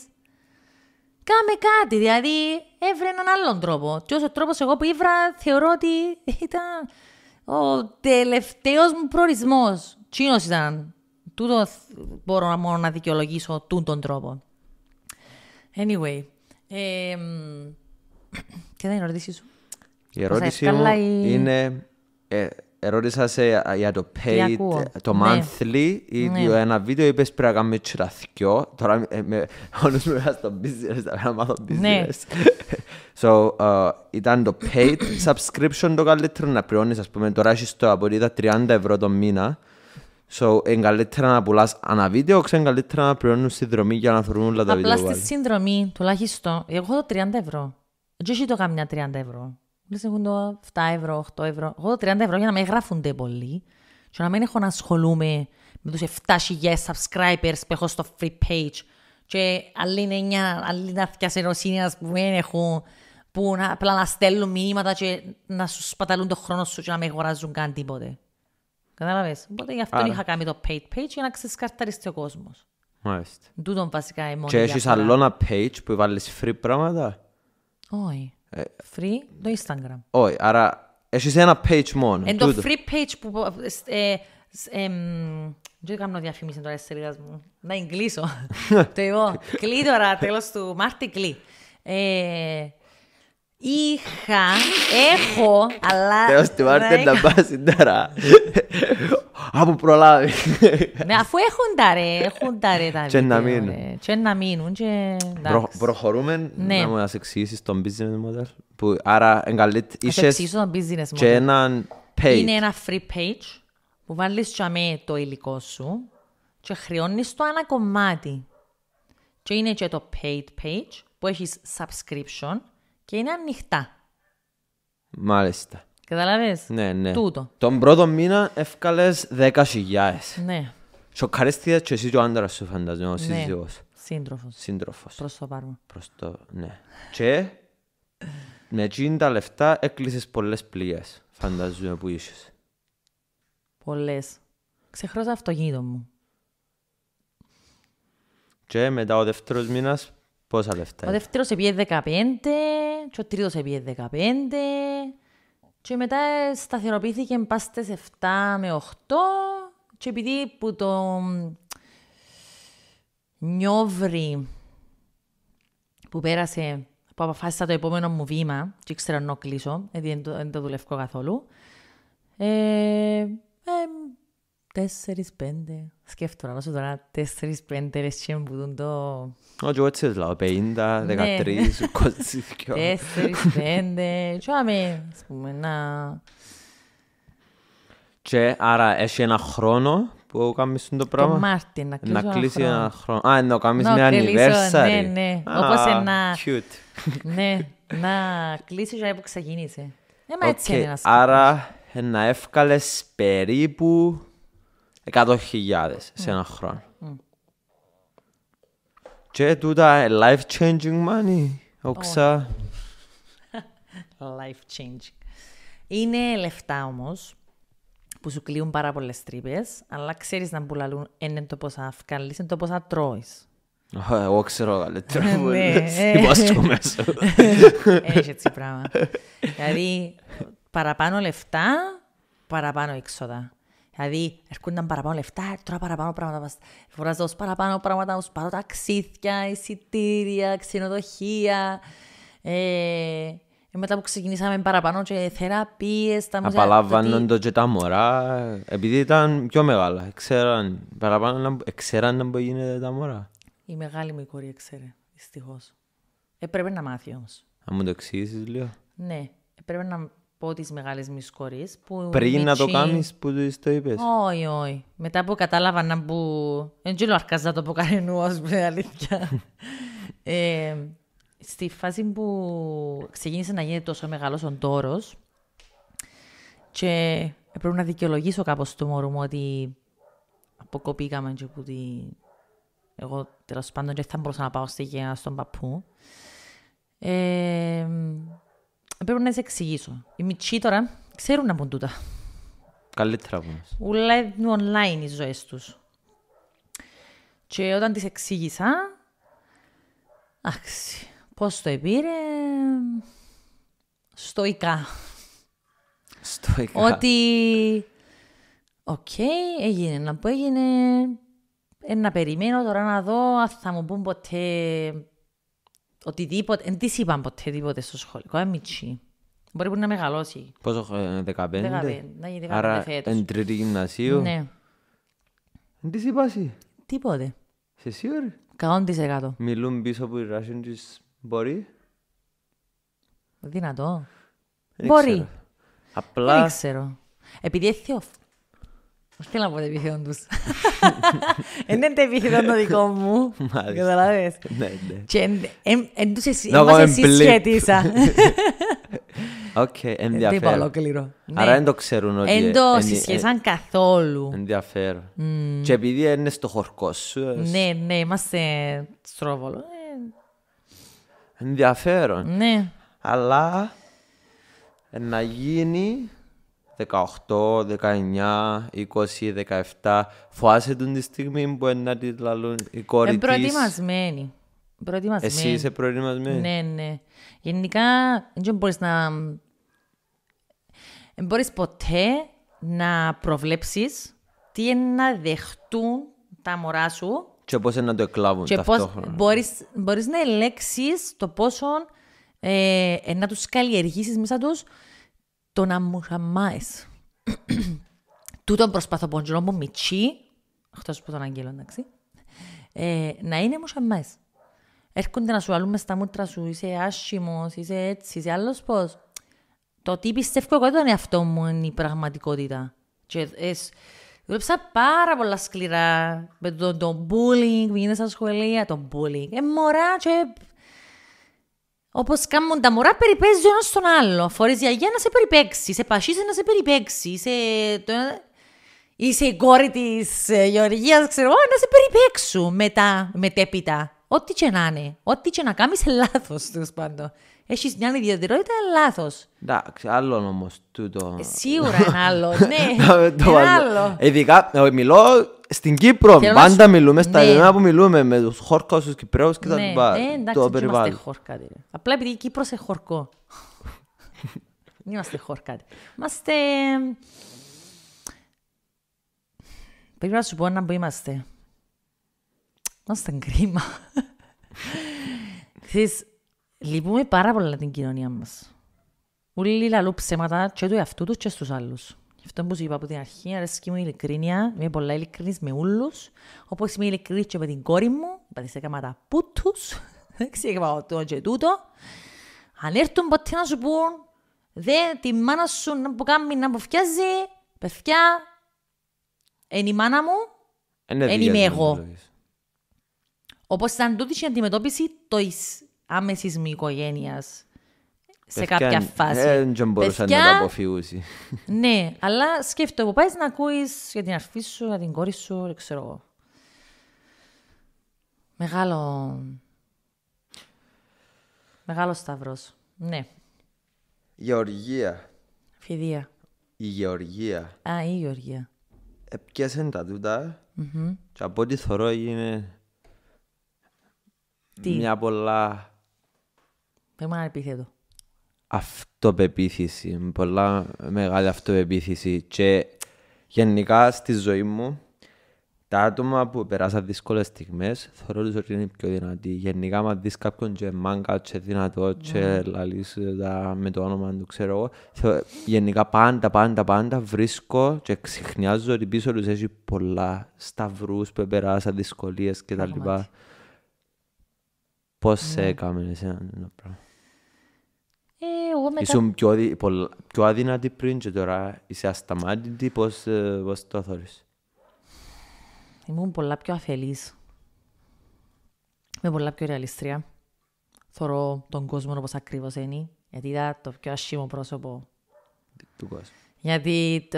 Κάμε κάτι, δηλαδή έβρε έναν άλλον τρόπο. Και όσο τρόπος εγώ που ήβρα θεωρώ ότι ήταν ο τελευταίος μου προορισμός. Τσίνος ήταν. Τούτο μπορώ να μόνο να δικαιολογήσω τούτον τον τρόπο. Anyway. και δεν είναι η ερώτησή σου. Η ερώτησή μου είναι... Ε, ερώτησα σε για το paid, ε, το ναι. monthly, ή ναι. ένα βίντεο είπες πρέπει να κάνουμε τσιραθκιό. Τώρα ε, με, όλους μου είπα στο business, θα να μάθω ναι. business. So, uh, ήταν το paid subscription το καλύτερο να πληρώνεις, ας πούμε, τώρα έχεις το απορρίτα 30 ευρώ το μήνα. So, είναι καλύτερα να πουλάς ένα βίντεο, είναι καλύτερα να πληρώνουν συνδρομή για να θεωρούν όλα τα βίντεο. Απλά στη συνδρομή, τουλάχιστον, εγώ έχω το 30 ευρώ. Δεν έχει το καμιά 30 ευρώ. Μου έχουν το 7 ευρώ, 8 ευρώ. Εγώ το 30 ευρώ για να με γράφονται πολύ. Και να μην έχω να ασχολούμαι με τους 7.000 subscribers που έχω στο free page. Και άλλοι είναι 9, άλλοι είναι αθιασεροσύνη που δεν έχω. Που να, απλά να στέλνουν μηνύματα και να σου σπαταλούν το χρόνο σου και να με αγοράζουν καν τίποτε. Κατάλαβες. Οπότε γι' αυτό Άρα. είχα κάνει το paid page για να ξεσκαρταριστεί ο κόσμος. Μάλιστα. Τούτον βασικά η μόνη. Και έχεις άλλο ένα page που βάλεις free πράγματα. Όχι. Free το Instagram. Όχι, άρα έχεις ένα page μόνο. Εν το free page που... Ε, ε, δεν κάνω διαφήμιση τώρα της σελίδας μου. Να εγκλήσω. Το εγώ. Κλεί τώρα, τέλος του Μάρτη κλεί. Ε, είχα, έχω, αλλά... Τέλος του Μάρτη να πας τώρα. από προλάβει. Ναι, αφού έχουν τα ρε, έχουν τα ρε τα βίντεο. Και να μείνουν. Και ναι. να μείνουν και... Προχωρούμε να ας εξηγήσεις τον business model. Που άρα εγκαλείται είχες και έναν page. Είναι ένα free page που βάλεις και αμέ το υλικό σου και χρειώνεις το ένα κομμάτι. Και είναι και το paid page που έχεις subscription και είναι ανοιχτά. Μάλιστα. Κατάλαβε. Ναι, ναι. Τούτο. Τον πρώτο μήνα έφκαλες δέκα Ναι. Σοκαρίστηκες και εσύ και ο άντρας σου φανταζόμαι, ο ναι. σύζυγος. Σύντροφος. Σύντροφος. Προς το πάρμα. Προς το, ναι. και με εκείνη τα λεφτά έκλεισες πολλές πλοίε. φανταζόμαι που είσαι Πολλέ. Πολλές. Ξεχρώσα αυτοκίνητο μου. Και μετά ο δεύτερος μήνας πόσα λεφτά. Ο δεύτερος επίε 15, και ο τρίτος επίε 15, και μετά σταθεροποιήθηκε με πάστες 7 με 8 και επειδή που το νιόβρι που πέρασε που αποφάσισα το επόμενο μου βήμα και ήξερα να κλείσω, γιατί δεν το, δουλεύω καθόλου, ε, Τέσσερις, πέντε. Σκέφτομαι να σου τώρα τέσσερις, πέντε ρες και τον το... Όχι, όχι έτσι λέω, πέντα, δεκατρεις, κοτσίσκιο. Τέσσερις, πέντε, και να... Και άρα έχει ένα χρόνο που κάνεις το πράγμα. Το να κλείσει ένα χρόνο. Α, να κάνεις μια ναι, anniversary. Ναι, ναι, όπως ένα... Ναι, να κλείσει και που ξεκίνησε. Ε, έτσι είναι, Άρα, να περίπου 100.000 σε ναι. ένα χρόνο. Ναι. Και τούτα ε, life changing money, όξα. life changing. Είναι λεφτά όμως που σου κλείουν πάρα πολλές τρύπες, αλλά ξέρεις να μπουλαλούν είναι το πόσα αυκαλεί, είναι το πόσα τρώει. Εγώ ξέρω καλύτερα ναι, που ε. στο μέσο. Έχεις έτσι πράγμα. Δηλαδή, παραπάνω λεφτά, παραπάνω έξοδα. Δηλαδή, έρχονταν παραπάνω λεφτά, τώρα παραπάνω πράγματα. Φορά δώσει παραπάνω πράγματα, να πάρω ταξίδια, εισιτήρια, ξενοδοχεία. Ε, ε, μετά που ξεκινήσαμε παραπάνω και θεραπείες, τα και τα μωρά, επειδή ήταν πιο μεγάλα. Ξέραν, παραπάνω, ε, ξέραν να μπορεί γίνεται τα μωρά. Η μεγάλη μου κόρη ξέρε, δυστυχώς. Έπρεπε να μάθει όμως. Αν μου το εξηγήσεις λίγο. Ναι, έπρεπε να πω τις μεγάλες σκορίε. Πριν να το κάνεις, που το είπες. Όχι, όχι. Μετά που κατάλαβα να μπου. Δεν ξέρω το πω κανένα, α πούμε, αλήθεια. ε, στη φάση που ξεκίνησε να γίνει τόσο μεγάλος ο τόρος. Και πρέπει να δικαιολογήσω κάπως το μωρό μου ότι αποκοπήκαμε και που τη... Εγώ τέλος πάντων δεν θα μπορούσα να πάω στη γενία στον παππού. Ε, ε, πρέπει να σε εξηγήσω. Οι μητσοί τώρα ξέρουν μπουν τούτα. Καλύτερα από μας. είναι online οι ζωές τους. Και όταν τις εξήγησα, Αχ, πώς το επήρε, στοικά. Στοικά. Ότι, οκ, okay, έγινε να που έγινε, Ένα ε, περιμένω τώρα να δω αν θα μου πούν ποτέ οτιδήποτε, δεν της είπαν ποτέ τίποτε στο σχολικό, Ε, μητσί. Μπορεί να μεγαλώσει. Πόσο, 15? Ε, 15, να Άρα, εν τρίτη γυμνασίου. Ναι. Δεν της είπας εσύ. Τίποτε. Σε σίγουρη. Καόν εγκάτω. Μιλούν πίσω που οι Ράσιν της μπορεί. Δυνατό. Δεν μπορεί. Ξέρω. Απλά... Δεν ξέρω. Επειδή είναι Θέλω να πω το επίθετο του. Δεν είναι το επίθετο το δικό μου. Καταλάβες. Ναι, ναι. Και εν τους εσύ σχετίσα. Οκ, ε, ενδιαφέρον. Δεν είπα ολόκληρο. Άρα δεν ναι. το ξέρουν ότι... Δεν το συσχέσαν καθόλου. Ενδιαφέρον. Και επειδή είναι στο χορκό σου... Ναι, ναι, είμαστε στρόβολο. Ε, ενδιαφέρον. Ναι. Αλλά να γίνει 18, 19, 20, 17. Φοβάσαι τον τη στιγμή που είναι να τη λαλούν οι κόρη της. Προετοιμασμένη. Προετοιμασμένη. Εσύ είσαι προετοιμασμένη. Ναι, ναι. Γενικά δεν μπορείς να... Δεν μπορείς ποτέ να προβλέψεις τι είναι να δεχτούν τα μωρά σου. Και πώς είναι να το εκλάβουν και ταυτόχρονα. μπορείς, μπορείς να ελέξεις το πόσο ε, να τους καλλιεργήσεις μέσα τους το να μου χαμάεις. Τούτον προσπαθώ τρόπο μου μητσί, αυτός που τον αγγέλω εντάξει, ε, να είναι μου χαμάεις. Έρχονται να σου αλλούμε στα μούτρα σου, είσαι άσχημος, είσαι έτσι, είσαι άλλος πώς. Το τι πιστεύω εγώ ήταν αυτό μου είναι η πραγματικότητα. Και, εσ... Δούλεψα πάρα πολλά σκληρά με το, το bullying που γίνεται στα σχολεία, το bullying. Ε, μωρά και Όπως κάνουν τα μωρά, περιπέζεις ο ένας τον άλλο. φορείς η αγία να σε περιπέξει, σε πασίζει να σε περιπέξει, σε... είσαι η κόρη της ε, Γεωργίας, ξέρω εγώ, να σε περιπέξουν μετά, μετέπειτα. Ό,τι και να είναι, ό,τι και να κάνεις, λάθος τέλος πάντων. Έχεις μια ιδιαιτερότητα, λάθος. Εντάξει, ε, άλλο όμως τούτο. Σίγουρα είναι άλλο. Ναι, το άλλο. Ειδικά, ε, μιλώ στην Κύπρο. Πάντα μιλούμε στα ναι. ελληνικά που μιλούμε με τους χόρκα, τους Κυπρέους και τα ναι. λοιπά. Ναι, εντάξει, δεν είμαστε χόρκα. Απλά επειδή η Κύπρος είναι χορκό. Δεν είμαστε χόρκα. Είμαστε. Πρέπει να σου πω να που είμαστε. Είμαστε κρίμα. Ξέρεις, Λυπούμε πάρα πολλά την κοινωνία μας. Όλοι λαλού ψέματα και του εαυτού τους και στους άλλους. Αυτό που σου είπα από την αρχή, αρέσκει μου η ειλικρίνεια. Είμαι πολλά ειλικρινής με όλου. Όπως είμαι ειλικρινής και με την κόρη μου, είπα σε κάματα πούτου. Δεν ξέρω το και τούτο. Αν έρθουν ποτέ να σου πούν, δε τη μάνα σου να που κάνει να φτιάζει, παιδιά, είναι η μάνα μου, είναι είμαι εγώ. Όπως ήταν τούτη η αντιμετώπιση το εις άμεσης μη οικογένειας σε κάποια φάση. Δεν ε, μπορούσα να το αποφύγει. Ναι, αλλά σκέφτομαι που πάεις να ακούεις για την αρφή σου, για την κόρη σου, δεν ξέρω εγώ. Μεγάλο. Μεγάλο σταυρός. Ναι. Γεωργία. Φιδία. Η Γεωργία. Α, η Γεωργία. Επιέσαι τα τουτα Και από ό,τι θωρώ είναι... Τι? Μια πολλά Πρέπει να Αυτοπεποίθηση. Πολλά μεγάλη αυτοπεποίθηση. Και γενικά στη ζωή μου, τα άτομα που περάσαν δύσκολες στιγμές, θεωρώ ότι είναι πιο δυνατοί. Γενικά, αν δεις κάποιον και μάγκα και δυνατό και λαλείς ε, με το όνομα του, ξέρω εγώ. Γενικά, πάντα, πάντα, πάντα βρίσκω και ξεχνιάζω ότι πίσω τους έχει πολλά σταυρούς που περάσαν δυσκολίες κτλ. Πώ σε ναι. έκαμε να το πράγμα εγώ μετά... Ήσουν πιο, δι... πολλ... πιο αδυνατή πριν και τώρα είσαι ασταμάτητη. Πώς, ε, πώς το θεωρείς. Ήμουν πολλά πιο αφελής. Είμαι πολλά πιο ρεαλιστρία. Θωρώ τον κόσμο όπως ακριβώς είναι. Γιατί είδα το πιο ασχήμο πρόσωπο. Του κόσμου. Γιατί το,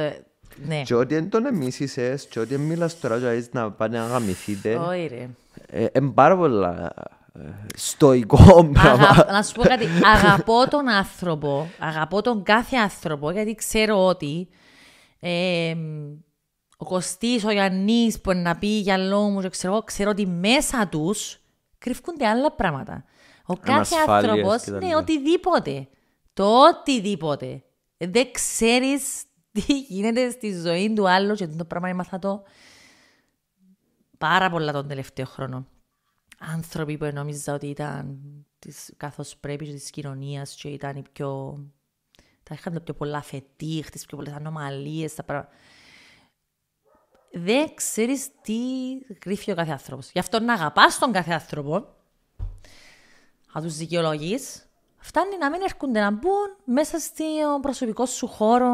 ναι. Και ότι δεν τον εμίσησες, και ότι μιλάς τώρα και να πάνε να γαμηθείτε. Όχι ρε. Ε, πάρα πολλά στοικό πράγμα. Να σου πω κάτι. Αγαπώ τον άνθρωπο. Αγαπώ τον κάθε άνθρωπο γιατί ξέρω ότι ο Κωστής, ο Γιάννης που να πει για λόγους, ξέρω, ξέρω ότι μέσα τους κρυφκούνται άλλα πράγματα. Ο κάθε άνθρωπο είναι οτιδήποτε. Το οτιδήποτε. Δεν ξέρεις τι γίνεται στη ζωή του άλλου γιατί το πράγμα έμαθα το πάρα πολλά τον τελευταίο χρόνο άνθρωποι που νόμιζα ότι ήταν της, καθώς πρέπει της κοινωνίας και ήταν οι πιο... Τα είχαν τα πιο πολλά φετίχ, τις πιο πολλές ανομαλίες, τα πράγματα. Δεν ξέρεις τι κρύφει ο κάθε άνθρωπος. Γι' αυτό να αγαπάς τον κάθε άνθρωπο, να τους δικαιολογείς, φτάνει να μην έρχονται να μπουν μέσα στο προσωπικό σου χώρο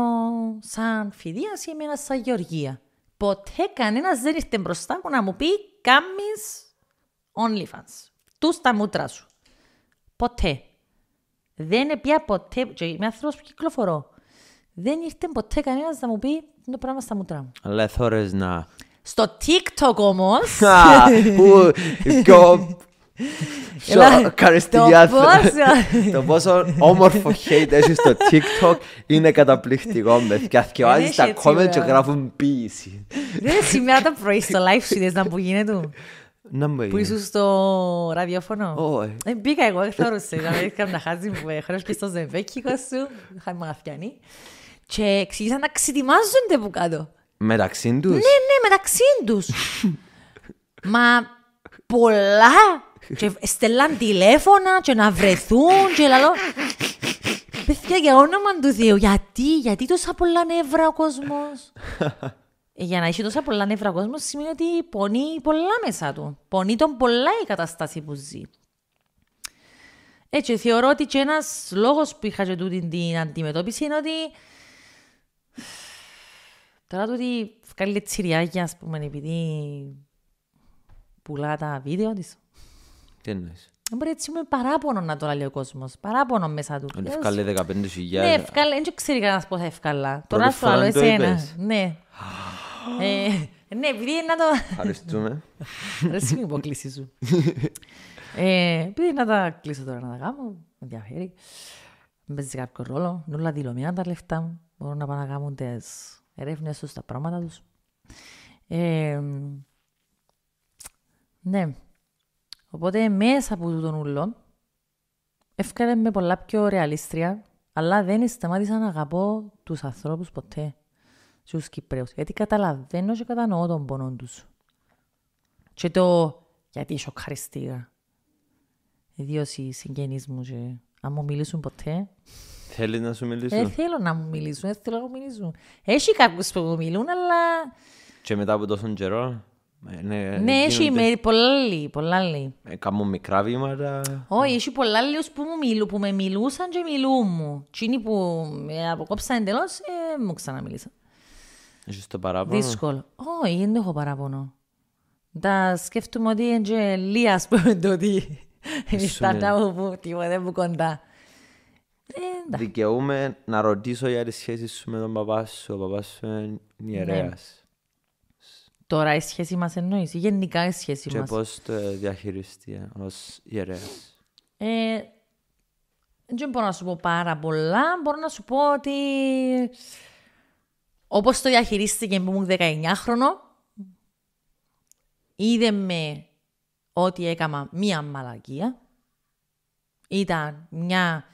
σαν φοιτεία ή ένα σαν γεωργία. Ποτέ κανένας δεν ήρθε μπροστά μου να μου πει: «Κάμις, OnlyFans. Του στα μούτρα σου. Ποτέ. Δεν πια ποτέ, και είμαι άνθρωπος που κυκλοφορώ. Δεν ήρθε ποτέ κανένας να μου πει το πράγμα στα μούτρα μου. Αλλά να... Στο TikTok όμως... Το πόσο όμορφο hate έχεις στο TikTok είναι καταπληκτικό με θυκιαθκευάζεις τα comments και γράφουν ποιήση. Δεν σήμερα το πρωί στο live σου να που γίνεται Που ήσουν στο ραδιόφωνο. Όχι. Ε, μπήκα εγώ, δεν θεωρούσε. Είχαμε να χάσει χρέος και στο ζεμπέκικο σου. Είχαμε αφιάνει Και ξεκίνησαν να ξετοιμάζονται Που κάτω. Μεταξύ τους. Ναι, ναι, μεταξύ τους. Μα πολλά. Και στελάν τηλέφωνα και να βρεθούν και λαλό. Παιδιά, για όνομα του Θεού, γιατί, γιατί τόσα πολλά νεύρα ο κόσμος. Για να έχει τόσα πολλά νεύρα κόσμος σημαίνει ότι πονεί πολλά μέσα του. Πονεί τον πολλά η κατάσταση που ζει. Έτσι, θεωρώ ότι και ένας λόγος που είχα και τούτη την αντιμετώπιση είναι ότι. Τώρα το ότι βγάλει τσιριάκια, ας πούμε, επειδή πουλά τα βίντεο της. Τι εννοείς. Ε, μπορεί έτσι με παράπονο να το λέει ο κόσμος. Παράπονο μέσα του. Αν ευκάλε 15.000. Ναι, ευκάλε, δεν ξέρει κανένα πώ θα ευκάλα. Τώρα σου άλλο εσένα. Ναι. Ε, ναι, επειδή είναι να το. Ευχαριστούμε. Αρέσει η υποκλήση σου. ε, επειδή να τα κλείσω τώρα να τα κάνω, με ενδιαφέρει. Παίζει κάποιο ρόλο. Νούλα δηλωμένα τα λεφτά μου. Μπορούν να πάνε να κάνουν τις ερεύνες τους, τα πράγματα τους. Ε, ναι. Οπότε μέσα από το ούλο έφκανε με πολλά πιο ρεαλίστρια, αλλά δεν σταμάτησα να αγαπώ τους ανθρώπους ποτέ στους Κυπρέους. Γιατί καταλαβαίνω και κατανοώ τον πόνο τους. Και το γιατί σοκαριστήκα. Ιδίως οι συγγενείς μου και αν μου μιλήσουν ποτέ. Θέλει να σου μιλήσουν. Δεν θέλω να μου μιλήσουν, δεν θέλω να μου μιλήσουν. Έχει κάποιους που μου μιλούν, αλλά... Και μετά από τόσο καιρό. Ε, ναι, ναι ε, έχει με πολλά λίγη, πολλά λίγη. Ε, κάμω μικρά βήματα. Όχι, έχει πολλά λίγους που, μου μιλού, που με μιλούσαν και μιλούν μου. Τι είναι που με αποκόψαν εντελώς, ε, μου ξαναμιλήσαν. Έχεις το παράπονο. Δύσκολο. Όχι, δεν έχω παράπονο. Τα σκέφτομαι ότι είναι και λίγα, ας πούμε, το ότι σταρτά που τίποτε μου κοντά. Ε, Δικαιούμαι να ρωτήσω για τη σχέση σου με τον παπά σου. Ο παπάς σου είναι ναι. ιερέας. Τώρα η σχέση μας εννοείς, γενικά η σχέση μας. Και πώς το διαχειριστεί ως ιερέας. Ε, δεν μπορώ να σου πω πάρα πολλά. Μπορώ να σου πω ότι όπως το διαχειρίστηκε που μου 19 19χρονο, είδε με ότι έκανα μία μαλακία. Ήταν μια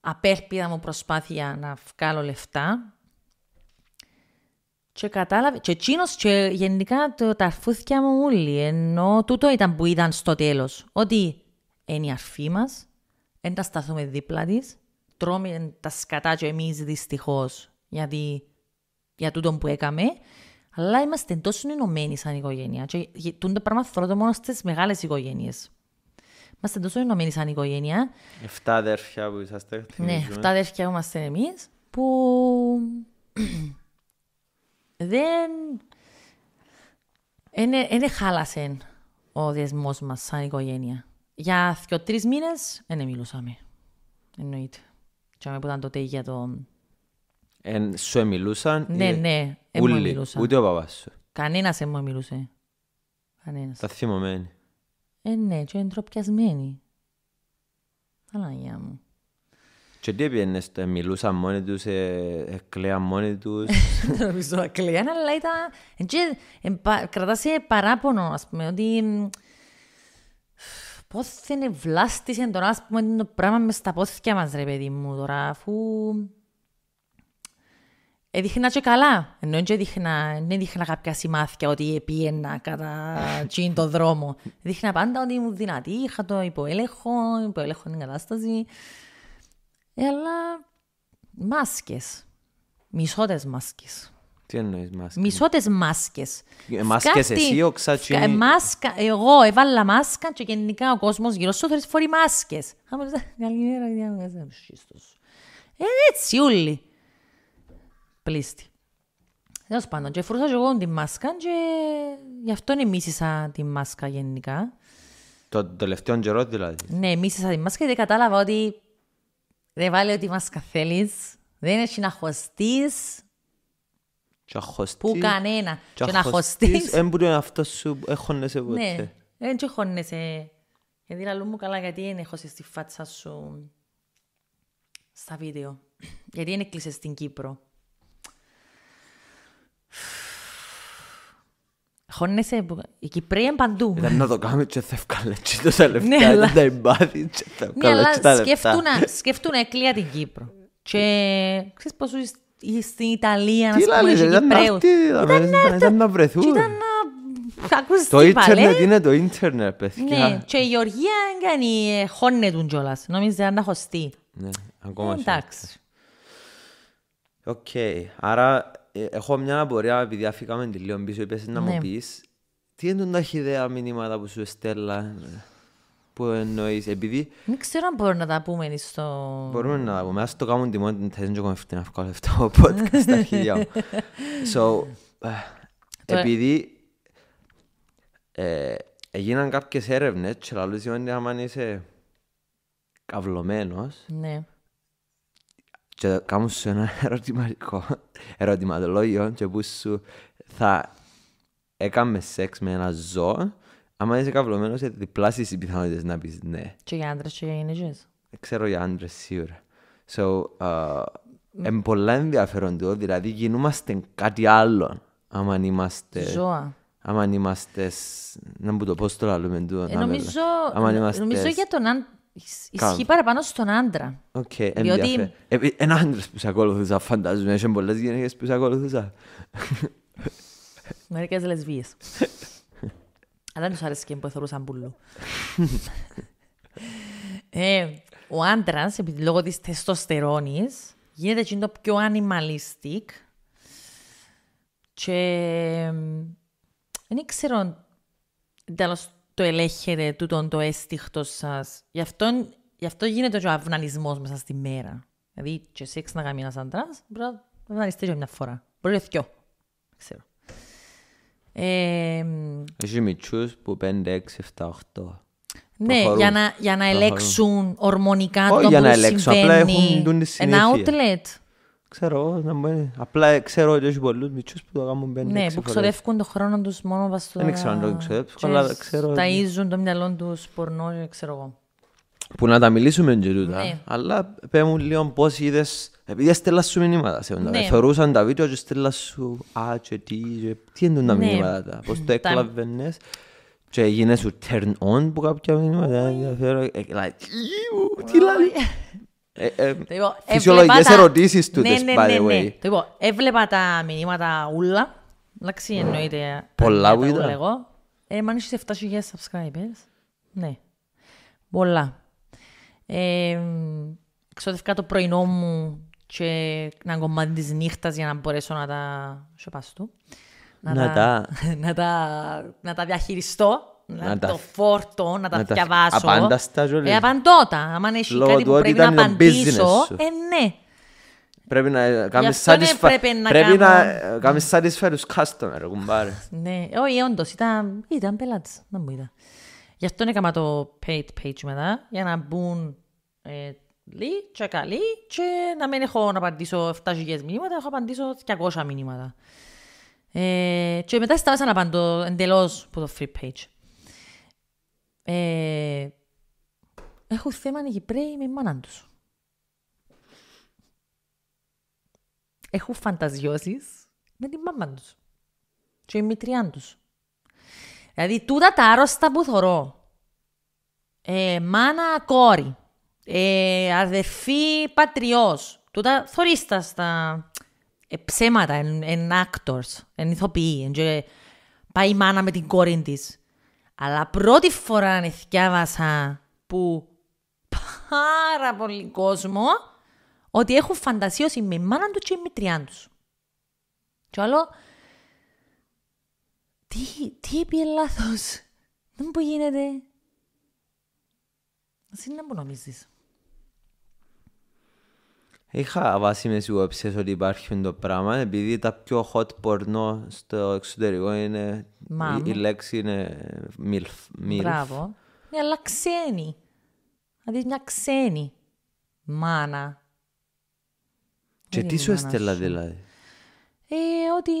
απέρπιδα μου προσπάθεια να βγάλω λεφτά. Και κατάλαβε, και εκείνος και γενικά το, τα αρφούθηκια μου όλοι, ενώ τούτο ήταν που ήταν στο τέλος. Ότι είναι η αρφή μας, δεν τα σταθούμε δίπλα της, τρώμε τα σκατά και εμείς δυστυχώς γιατί, για τούτο που έκαμε, αλλά είμαστε τόσο ενωμένοι σαν οικογένεια. Και τούν το πράγμα θέλω μόνο στις μεγάλες οικογένειες. Είμαστε τόσο ενωμένοι σαν οικογένεια. Εφτά αδέρφια που είσαστε. Ναι, εφτά αδέρφια είμαστε εμείς που δεν... δεν χάλασε ο δεσμό μας σαν οικογένεια. Για δύο-τρεις μήνες δεν ναι, μιλούσαμε. Εννοείται. Και που ήταν τότε για τον Εν σου μιλούσαν. Ναι, ναι. Όλοι, Ούτε ο παπάς σου. Κανένας δεν μου μιλούσε. Κανένας. Τα θυμωμένη. Ε, ναι, και εντροπιασμένη. Αναγιά μου. Και τι έπιενες, μιλούσαν μόνοι τους, ε, κλαίαν μόνοι τους. Δεν νομίζω κλαίαν, αλλά ήταν... Ε, Κρατάσε παράπονο, ας πούμε, ότι... Πώς δεν ευλάστησε τώρα, ας πούμε, το πράγμα μες στα πόθηκια μας, ρε παιδί μου, τώρα, αφού... Έδειχνα και καλά. Ενώ και δείχνα, δεν έδειχνα κάποια σημάδια ότι πήγαινα κατά τσιν τον δρόμο. Έδειχνα πάντα ότι ήμουν δυνατή, είχα το υποέλεγχο, υποέλεγχο την κατάσταση. Ε, αλλά μάσκες. Μισότες μάσκες. Τι εννοείς μάσκες. Μισότες μάσκες. Ε, μάσκες εσύ ο ξατσι. Ε, μάσκα... Εγώ έβαλα μάσκα και γενικά ο κόσμος γύρω σου θέλει φορεί μάσκες. Καλημέρα, Ε, έτσι όλοι πλήστη. Τέλος πάντων, και φορούσα εγώ την μάσκα και γι' αυτό μίσησα τη μάσκα γενικά. Το τελευταίο καιρό δηλαδή. Ναι, μίσησα τη μάσκα και δεν κατάλαβα ότι δεν βάλει ό,τι μάσκα θέλεις. Δεν έχει να χωστείς. Που κανένα. Και να χωστεί. Δεν ε, αυτό σου έχωνεσαι ποτέ. Ναι, δεν έχωνεσαι. Γιατί λαλού μου καλά γιατί δεν έχω στη φάτσα σου στα βίντεο. Γιατί δεν έκλεισες στην Κύπρο. Χώνεσαι, η Κυπρία είναι παντού. Ήταν να το κάνουμε και θα ευκάλε το τόσα λεφτά, δεν τα εμπάθει και θα ναι, ευκαλέτσι τα λεφτά. Σκεφτούν εκλία την Κύπρο. Και ξέρεις πόσο στην Ιταλία, να σπούμε και Κυπρέους. Ήταν να βρεθούν. Ήταν να Το ίντερνετ είναι το ίντερνετ, παιδιά. Ναι, και η Γεωργία κάνει χώνε του κιόλας. Νομίζω να χωστεί. Ναι, ακόμα ε, Εντάξει. Οκ, άρα ε, έχω μια απορία επειδή αφήκαμε τη λίγο πίσω, είπες να μου ναι. πεις τι είναι τα χιδέα μηνύματα που σου εστέλα που εννοείς, επειδή... μην ξέρω αν μπορούμε να τα πούμε στο... Μπορούμε να τα πούμε, ας το κάνουμε τη μόνη την θέση και να βγάλω αυτό το podcast στα χιδέα μου. So, ε, επειδή ε, έγιναν κάποιες έρευνες και λαλούς σημαίνει άμα είσαι καυλωμένος, ναι και κάνω σου ένα ερωτηματικό, ερωτηματολόγιο και που σου θα έκαμε σεξ με ένα ζώο άμα είσαι καυλωμένος θα διπλάσεις οι πιθανότητες να πεις ναι. Και για άντρες και για γενικές. Ξέρω για άντρες σίγουρα. So, uh, mm. πολλά ενδιαφέρον το, δηλαδή γινούμαστε κάτι άλλο άμα είμαστε... Ζώα. Άμα είμαστε... Να μου το πώς λαλούμε το... Ε, νομίζω, νομίζω για τον, άντρα Ισχύει παραπάνω στον άντρα. Οκ, okay, διότι... Ε, ε, ένα άντρας που σε ακολουθούσα, φαντάζομαι, έχει πολλές γυναίκες που σε ακολουθούσα. Μερικές λεσβείε. Αλλά δεν τους άρεσε και που εθωρούσαν πουλού. ε, ο άντρας, επειδή λόγω της τεστοστερόνη, γίνεται και το πιο animalistic. Και δεν ξέρω το ελέγχετε τούτον το έστιχτο σας. Γι' αυτό, αυτό γίνεται ο αυνανισμός μέσα στη μέρα. Δηλαδή, και σεξ να κάνει ένας άντρα, μπορεί να αυνανιστεί μια φορά. Μπορεί να δυο. Ξέρω. Ε, Έχει μητσούς που 5, 6, 7, 8. Ναι, για να, για να ελέξουν ορμονικά το που για να ελέξουν, απλά έχουν την Ένα outlet. Ξέρω, να μπορεί, απλά ξέρω ότι έχει πολλούς μητσούς που το κάνουν πέντε Ναι, που ξοδεύουν τον χρόνο τους μόνο βάσει Δεν ξέρω αν το ξοδεύουν, αλλά ξέρω... Ταΐζουν το μυαλό τους πορνό, ξέρω εγώ. Που να τα μιλήσουμε και τούτα, ναι. αλλά πέμουν λίγο πώς είδες... Επειδή έστειλα σου μηνύματα σε όντα, ναι. θεωρούσαν τα βίντεο και έστειλα σου «Α, και τι, και... τι είναι τα ναι. μηνύματα τα, πώς το έκλαβαινες» και έγινε σου turn on που κάποια μηνύματα, ε. Ε, τι λέει, ε, ε, φυσιολογικές ερωτήσεις του ναι, της, ναι, by the ναι, way. Το είπα, έβλεπα τα μηνύματα ούλα. Εντάξει, mm. εννοείται. Πολλά που είδα. Ε, μάλλον είσαι 7.000 subscribers. Ναι. Πολλά. Ε, ξόδευκα το πρωινό μου και ένα κομμάτι της νύχτας για να μπορέσω να τα... Σε Να, τα... να, τα... διαχειριστώ να το φόρτο, να τα διαβάσω. Απάντα στα ζωή. Ε, απαντώ τα. Αν έχει κάτι που πρέπει να απαντήσω, ε, ναι. Πρέπει να ε, κάνεις satisfy Πρέπει να ε, satisfy τους customer, κουμπάρε. Ναι, όχι, όντως, ήταν, ήταν πελάτης, δεν μου είδα. Γι' αυτό έκανα το paid page μετά, για να μπουν ε, λί, και καλοί και να μην έχω να απαντήσω 7.000 μηνύματα, έχω απαντήσω 200 μηνύματα. Ε, και μετά σταμάσα να απαντώ εντελώς από το free page. Ε, θέμα οι Κυπρέοι με μάνα τους. Έχω φανταζιώσει με τη μάμα τους. Και η μητριά τους. Δηλαδή, τούτα τα άρρωστα που θωρώ. Ε, μάνα κόρη. Ε, αδερφή πατριός. Τούτα θωρίστα στα ε, ψέματα, εν, εν εν ηθοποιοί. Ε, πάει η μάνα με την κόρη της αλλά πρώτη φορά ανεθιάβασα που πάρα πολύ κόσμο ότι έχουν φαντασίωση με μάνα τους και με τριάν τους. Και άλλο, τι, τι είπε λάθος, δεν μου γίνεται. είναι να που Είχα βάσιμες υποψίες ότι υπάρχουν το πράγμα επειδή τα πιο hot πορνό στο εξωτερικό είναι η, λέξη είναι milf. milf. Μπράβο. Ναι, αλλά ξένη. Να δεις μια ξένη μάνα. Και τι σου έστελα δηλαδή. Ε, ότι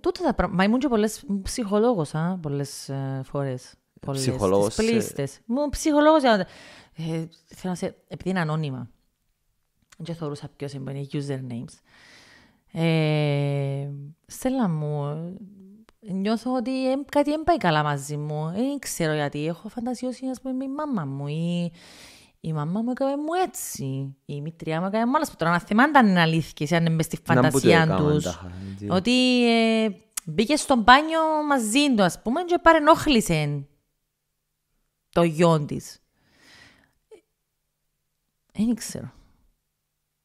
τούτα τα πράγματα. Μα ήμουν και πολλές ψυχολόγος, α, πολλές ε, φορές. Πολλές, ψυχολόγος. Τις πλήστες. Ε... Μου ψυχολόγος. θέλω να σε... Επειδή είναι ανώνυμα δεν θεωρούσα ποιος είναι usernames. Ε, Στέλλα μου, νιώθω ότι κάτι δεν πάει καλά μαζί μου. Δεν ξέρω γιατί. Έχω φαντασιώσει ας πούμε, με η μάμα μου ή η μαμά μου έκανε μου έτσι. Η μητριά μου έκανε μου άλλας. Τώρα να θυμάται αν είναι αλήθεια, αν είναι μες στη φαντασία του. Ότι ε, μπήκε στο μπάνιο μαζί του, ας πούμε, και παρενόχλησε το γιον της. Ε, δεν ξέρω.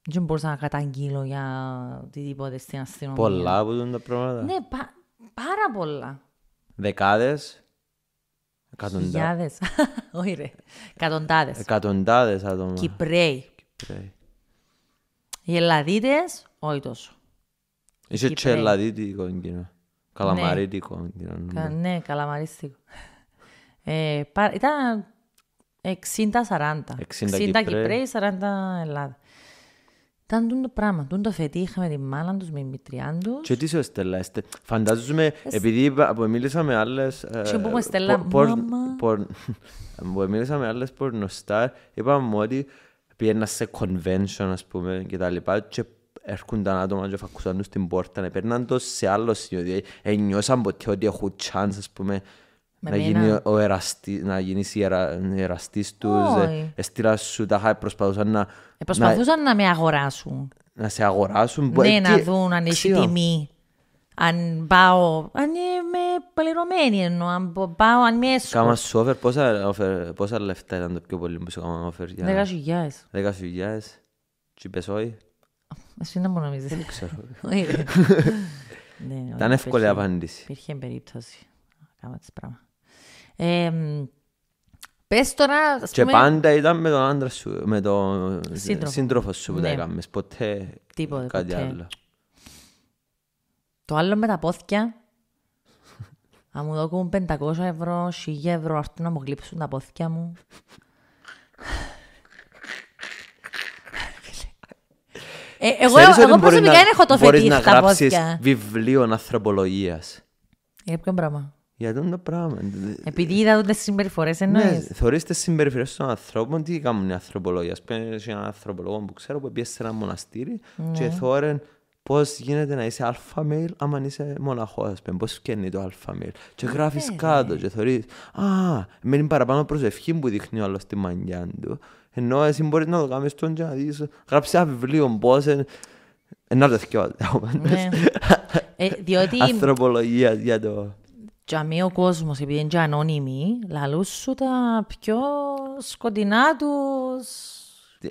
Δεν μπορούσα να καταγγείλω για οτιδήποτε στην αστυνομία. Πολλά που ήταν τα πράγματα. Ναι, πα, πάρα πολλά. Δεκάδες. Χιλιάδες. Όχι, ρε. Εκατοντάδες. Εκατοντάδες άτομα. Κυπρέοι. Κυπρέοι. Οι Ελλαδίτες, όχι τόσο. Είσαι και Ελλαδίτικο κοινό. Καλαμαρίτικο κοινό. Ναι, καλαμαρίστικο. Ε, πα, ήταν 60-40. 60, 60 Κυπρέοι, 40 Ελλάδα. Ήταν τούν το πράγμα, τούν το φετί είχαμε τη μάνα τους με την μητριά τους. Και τι σου Στέλλα, φαντάζομαι, επειδή μίλησα με άλλες... Ε, και που ε, Στέλλα, μάμα... μίλησα με άλλες πορνοστάρ, είπαμε ότι πήγαινα σε convention, ας πούμε, και τα λοιπά, και έρχονταν άτομα και φακούσαν τους στην πόρτα, επέρναν το σε άλλο σημείο, δηλαδή, Ένιωσαν ποτέ ότι έχουν chance, ας πούμε, να, γίνει ο εραστή, να γίνεις η ερα, εραστής τους, oh. σου τα χάρη, προσπαθούσαν να... Ε, προσπαθούσαν να, να, με αγοράσουν. Να σε αγοράσουν. Ναι, ε, και... να δουν αν έχει τιμή. Αν πάω, αν είμαι πληρωμένη εννοώ, αν πάω, αν είμαι έσχο. Κάμα σου όφερ, πόσα, πόσα λεφτά ήταν το πιο πολύ που σου κάμα όφερ. Για... Δέκα χιλιάες. Δέκα χιλιάες. Τι είπες όχι. Εσύ να μου νομίζεις. Δεν ξέρω. Ναι, ήταν εύκολη απάντηση. Υπήρχε περίπτωση. Κάμα τις πράγματα. Ε, Πες τώρα, Και πούμε... πάντα ήταν με τον άντρα σου, με τον σύντροφο, σύντροφο σου που ναι. τα έκαμες ποτέ Τίποτε, κάτι ποτέ. άλλο. Το άλλο με τα πόθια αν μου δώκουν 500 ευρώ, 1000 ευρώ, αυτό να μου γλύψουν τα πόθια μου. ε, εγώ εγώ προσωπικά δεν έχω το φετίχ τα πόθια Μπορείς να γράψεις βιβλίο ανθρωπολογίας. Για ποιο πράγμα. Για αυτό το πράγμα. Επειδή είδα τις συμπεριφορές εννοεί. Ναι, θεωρείς τις συμπεριφορές των ανθρώπων. Τι κάνουν οι ανθρωπολόγοι. Ας πούμε, έχει έναν ανθρωπολόγο που ξέρω που πήγε σε ένα μοναστήρι ναι. και θεωρεί πώς γίνεται να είσαι αλφα μέλ άμα είσαι μοναχός. Ας πούμε, πώς φτιάχνει το αλφα μέλ. Και γράφει ναι, κάτω ναι. και θεωρεί. Α, μένει παραπάνω προσευχή που δείχνει όλος τη μανιά του. Ενώ εσύ μπορείς να το κάνεις τον και να δεις. Γράψεις ένα βιβλίο πώς. Ένα δεθιό. Διότι. Ανθρωπολογία για το για μέ ο κόσμος, επειδή είναι και ανώνυμοι, σου τα πιο σκοτεινά του.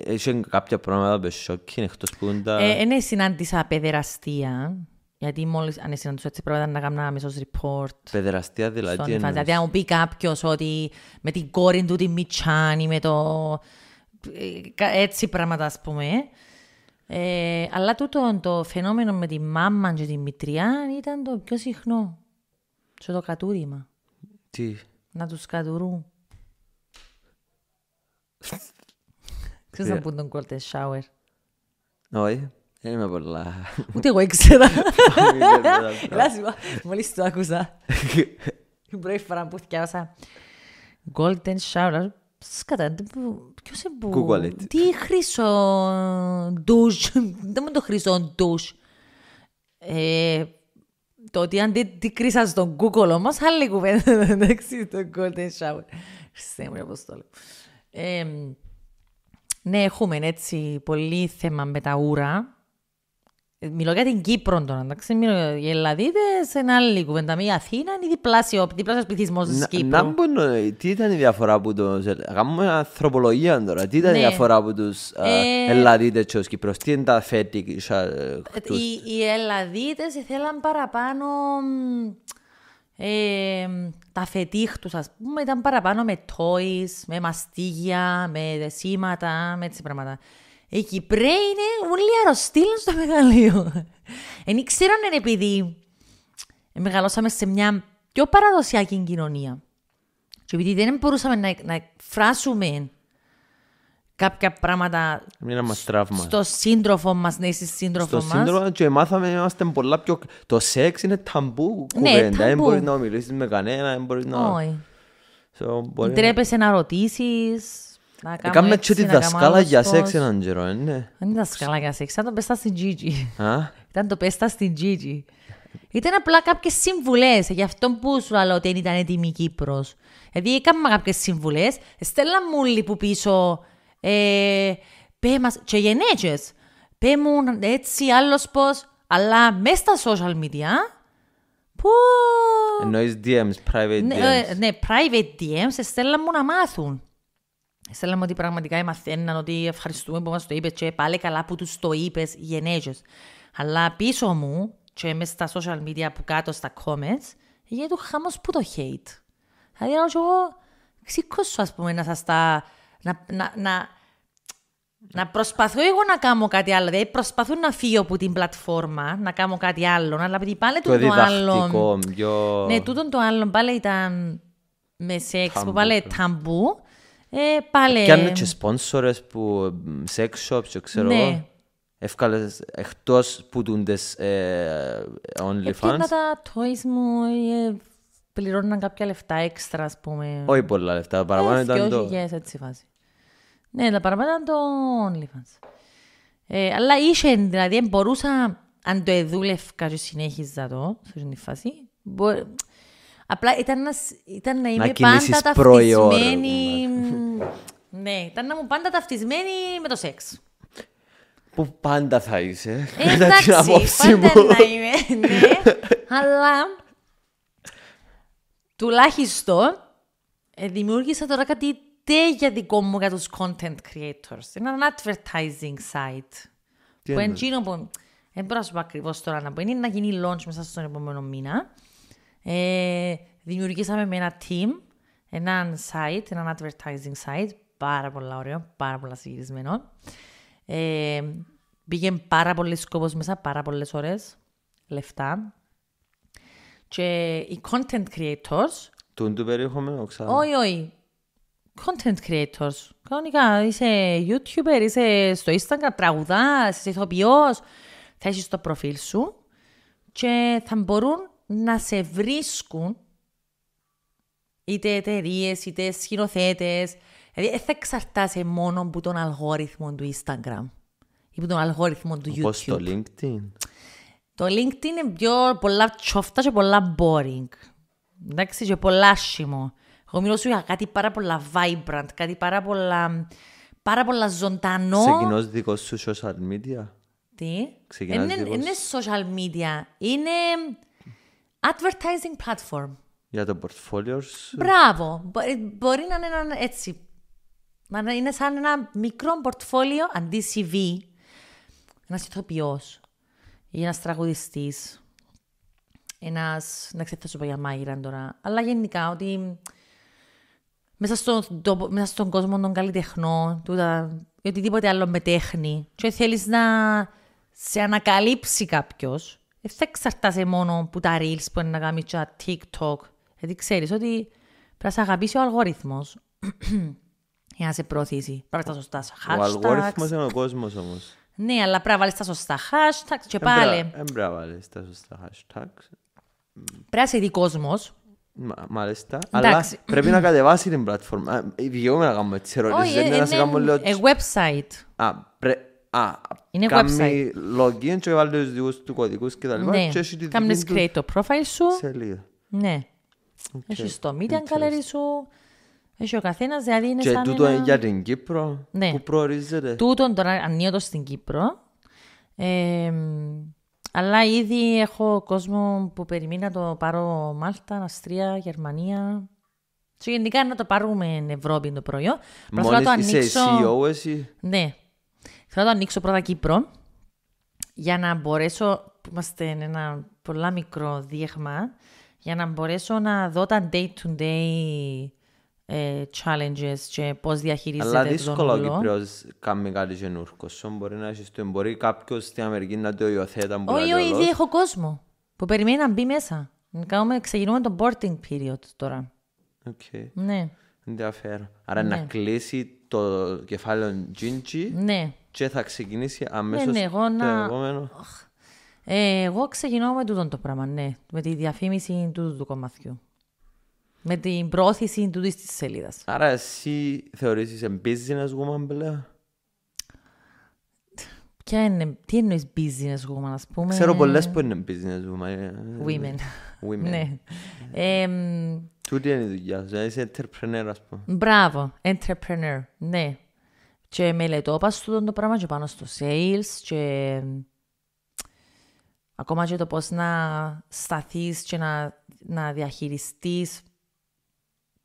Έχει κάποια πράγματα που σοκ είναι εκτός που είναι τα... Ε, συνάντησα παιδεραστία, γιατί μόλις αν συναντούσα έτσι πράγματα να κάνω ένα μισός report. Παιδεραστία δηλαδή εννοείς. Δηλαδή αν μου πει κάποιος ότι με την κόρη του τη Μιτσάνη, με το... Ε, έτσι πράγματα ας πούμε. Ε, αλλά τούτο το φαινόμενο με τη μάμα και τη μητριά ήταν το πιο συχνό. Σε το κατούριμα. Τι. Να τους κατουρούν. Ξέρεις να πούν τον Golden shower. Όχι. Δεν είμαι πολλά. Ούτε εγώ ήξερα. μόλις το άκουσα. Την πρώτη φορά που θυκιάσα. Golden shower. Σκατά, ποιος είναι που... Google it. Τι χρυσό ντουζ. Δεν μου το χρυσό ντουζ. Ε, το ότι αν δεν κρίσα στον Google όμως, άλλη κουβέντα εντάξει, το Golden Shower. Χριστέ μου, το λέω. ναι, έχουμε έτσι πολύ θέμα με τα ούρα. Μιλώ για την Κύπρο τώρα, εντάξει. Μιλώ για Ελλαδίτε, ένα άλλη κουβέντα. η Αθήνα είναι διπλάσιο, διπλάσιος πληθυσμός της Κύπρου. Να μπουν, ε, τι ήταν η διαφορά από του. Γάμουμε ανθρωπολογία τώρα. Τι ήταν ναι. η διαφορά από τους ε... ε Ελλαδίτες και ως Κύπρος, Τι είναι τα φέτη. Ε, οι, οι Ελλαδίτες ήθελαν παραπάνω. Ε, τα φετίχ του, ας πούμε, ήταν παραπάνω με τόι, με μαστίγια, με δεσίματα, με έτσι πράγματα. Οι Κυπραίοι είναι πολύ αρρωστήλων στο μεγαλείο. Εν είναι επειδή μεγαλώσαμε σε μια πιο παραδοσιακή κοινωνία. Και επειδή δεν μπορούσαμε να, να εκφράσουμε κάποια πράγματα στο σύντροφο μας, ναι, στη σύντροφο μα. Στο μας. και μάθαμε είμαστε πολλά πιο. Το σεξ είναι ταμπού ναι, κουβέντα. δεν μπορείς να μιλήσει με κανένα, δεν μπορείς να. Όχι. Τρέπεσαι να ρωτήσει. Έκαμε έτσι τη δασκάλα για σεξ έναν καιρό, ε, ναι. Δεν ήταν δασκάλα για σεξ, ήταν το πέστα στην Gigi. Ήταν το πέστα στην Gigi. Ήταν απλά κάποιες συμβουλές για αυτόν που σου λέω ότι ήταν έτοιμη Κύπρος. Δηλαδή, έκανα κάποιες συμβουλές, στέλνα μου που πίσω. Ε, πέ μας, και γενέτσες. Πέ μου έτσι, άλλος πώς. Αλλά μέσα στα social media, που... Εννοείς DMs, private DMs. Ναι, ε, ναι private DMs, στέλνα μου να μάθουν. Θέλαμε ότι πραγματικά μαθαίναν ότι ευχαριστούμε που μας το είπες και πάλι καλά που τους το είπες, γενέζες. Αλλά πίσω μου και μέσα στα social media που κάτω στα comments γίνεται το χάμος που το hate. Δηλαδή ενώ εγώ σου ας πούμε να σας τα... Να, να, να, προσπαθώ εγώ να κάνω κάτι άλλο. Δηλαδή, προσπαθώ να φύγω από την πλατφόρμα, να κάνω κάτι άλλο. Αλλά επειδή πάλι το, το άλλο. Ναι, τούτο το άλλο πάλι ήταν με σεξ, που πάλι ταμπού. Ε, πάλι... Και αν και σπόνσορες που σεξ shops ξέρω ναι. εγώ. Εύκαλες εκτός που τούν τις ε, ε OnlyFans. Επίνα τα toys μου ε, πληρώναν κάποια λεφτά έξτρα ας πούμε. Όχι πολλά λεφτά, παραπάνω ε, ήταν το... Yes, έτσι φάση. Ναι, τα παραπάνω ήταν το OnlyFans. Ε, αλλά είχε, δηλαδή μπορούσα αν το εδούλευκα και συνέχιζα το, σε αυτή τη φάση, Απλά ήταν, να, ήταν να είμαι να πάντα ταυτισμένη... Ναι. ναι, ήταν να μου πάντα ταυτισμένη με το σεξ. Που πάντα θα είσαι. κατά την άποψή μου. να είμαι, ναι. Αλλά τουλάχιστον ε, δημιούργησα τώρα κάτι για δικό μου για τους content creators. Είναι ένα advertising site. που είναι Δεν ε, μπορώ να σου πω ακριβώς τώρα να πω. Είναι να γίνει launch μέσα στον επόμενο μήνα. Ε, δημιουργήσαμε με ένα team, ένα site, ένα advertising site, πάρα πολύ ωραίο, πάρα πολύ συγκεκρισμένο. Ε, πήγε πάρα πολύ σκόπος μέσα, πάρα πολλές ώρες, λεφτά. Και οι content creators... Τούν του περιεχομένου, ξανά. Όχι, όχι. Content creators. Κανονικά, είσαι YouTuber, είσαι στο Instagram, τραγουδάς, είσαι ηθοποιός. Θα έχεις το προφίλ σου και θα μπορούν να σε βρίσκουν είτε εταιρείες, είτε σκηνοθέτες. Δηλαδή, δεν θα εξαρτάσαι μόνο από τον αλγόριθμο του Instagram ή από τον αλγόριθμο του Όπως YouTube. Όπω το LinkedIn. Το LinkedIn είναι πιο πολλά τσόφτα και πολλά boring. Εντάξει, και πολλά άσχημο. Εγώ μιλώ για κάτι πάρα πολλά vibrant, κάτι πάρα πολλά, πάρα πολλά ζωντανό. Ξεκινάς δικό σου social media. Τι. Ξεκινάς είναι ναι, social media. Είναι Advertising platform. Για το portfolio σου. Μπράβο. Ε, μπορεί να είναι ένα έτσι. Να είναι σαν ένα μικρό portfolio αντί CV. Ένας ηθοποιός ή ένας τραγουδιστής. Ένας. Να ξέρω, σου για μάγειρα τώρα. Αλλά γενικά ότι. Μέσα, στο, μέσα στον κόσμο των καλλιτεχνών, τούτα, ή οτιδήποτε άλλο με τέχνη, και θέλεις να σε ανακαλύψει κάποιος, δεν εξαρτάσαι μόνο που τα reels που είναι να κανεις και τα TikTok. Γιατί ξέρεις ότι πρέπει να σε αγαπήσει ο αλγόριθμος για να σε προωθήσει. Πρέπει να τα σωστά hashtags. Ο αλγόριθμος είναι ο κόσμος όμως. Ναι, αλλά πρέπει να βάλεις τα σωστά hashtags και πάλι. Δεν πρέπει να βάλεις τα σωστά hashtags. Πρέπει να είσαι κόσμος. Μάλιστα. Αλλά πρέπει να κατεβάσει την πλατφόρμα. Δικαιούμαι να κάνουμε τις ερωτήσεις. Δεν είναι ε, να ε, ναι, ε, website. Α, είναι website. login και βάλει τους δικούς του κωδικούς και τα λοιπά. Ναι, κάνεις create το profile σου. Σελίδα. Ναι. Okay. Έχεις το media gallery σου. Έχει ο καθένας, δηλαδή είναι και σαν. Και τούτο ένα... για την Κύπρο ναι. που προορίζεται. Τούτον τώρα ανίωτο στην Κύπρο. Ε, αλλά ήδη έχω κόσμο που περιμένει να το πάρω Μάλτα, Αυστρία, Γερμανία. Και γενικά να το πάρουμε Ευρώπη το προϊόν. Μόλις να το ανοίξω. Είσαι CEO εσύ. Ναι, Θέλω να το ανοίξω πρώτα Κύπρο για να μπορέσω, που είμαστε ένα πολλά μικρό διέχμα, για να μπορέσω να δω τα day-to-day ε, challenges και πώς διαχειρίζεται Αλλά δύσκολο ο Κύπριος κάνει κάτι γενούρκο. Μπορεί να έχει το εμπορεί κάποιος στην Αμερική να το υιοθέτει. Όχι, όχι, ήδη έχω κόσμο που περιμένει να μπει μέσα. Κάνουμε, ξεκινούμε το boarding period τώρα. Okay. Ναι. Ενδιαφέρον. Άρα ναι. να κλείσει το κεφάλαιο Ginji ναι. και θα ξεκινήσει αμέσως ναι, ναι, να... το επόμενο. Ε, εγώ ξεκινώ με τούτο το πράγμα, ναι. Με τη διαφήμιση του, του κομματιού. Με την πρόθεση του της σελίδας. Άρα εσύ θεωρείς ότι business woman πλέον. Ποια είναι, τι εννοείς business woman, ας πούμε. Ξέρω πολλές που είναι business woman. Ε, ε, women. Ε, women. ναι. Ε, Τούτη είναι η δουλειά σου, είσαι entrepreneur ας πούμε. Μπράβο, entrepreneur, ναι. Και μελετώ πας το πράγμα και πάνω στο sales και... Ακόμα και το πώς να σταθείς και να, να διαχειριστείς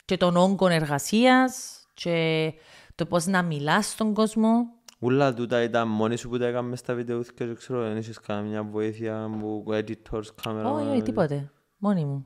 και τον όγκο εργασίας και το πώς να μιλάς στον κόσμο. Ούλα τούτα ήταν μόνοι σου που τα έκαμες στα βίντεο και ξέρω, δεν είσαι καμιά βοήθεια από editors, κάμερα. Όχι, όχι, τίποτε. Μόνοι μου.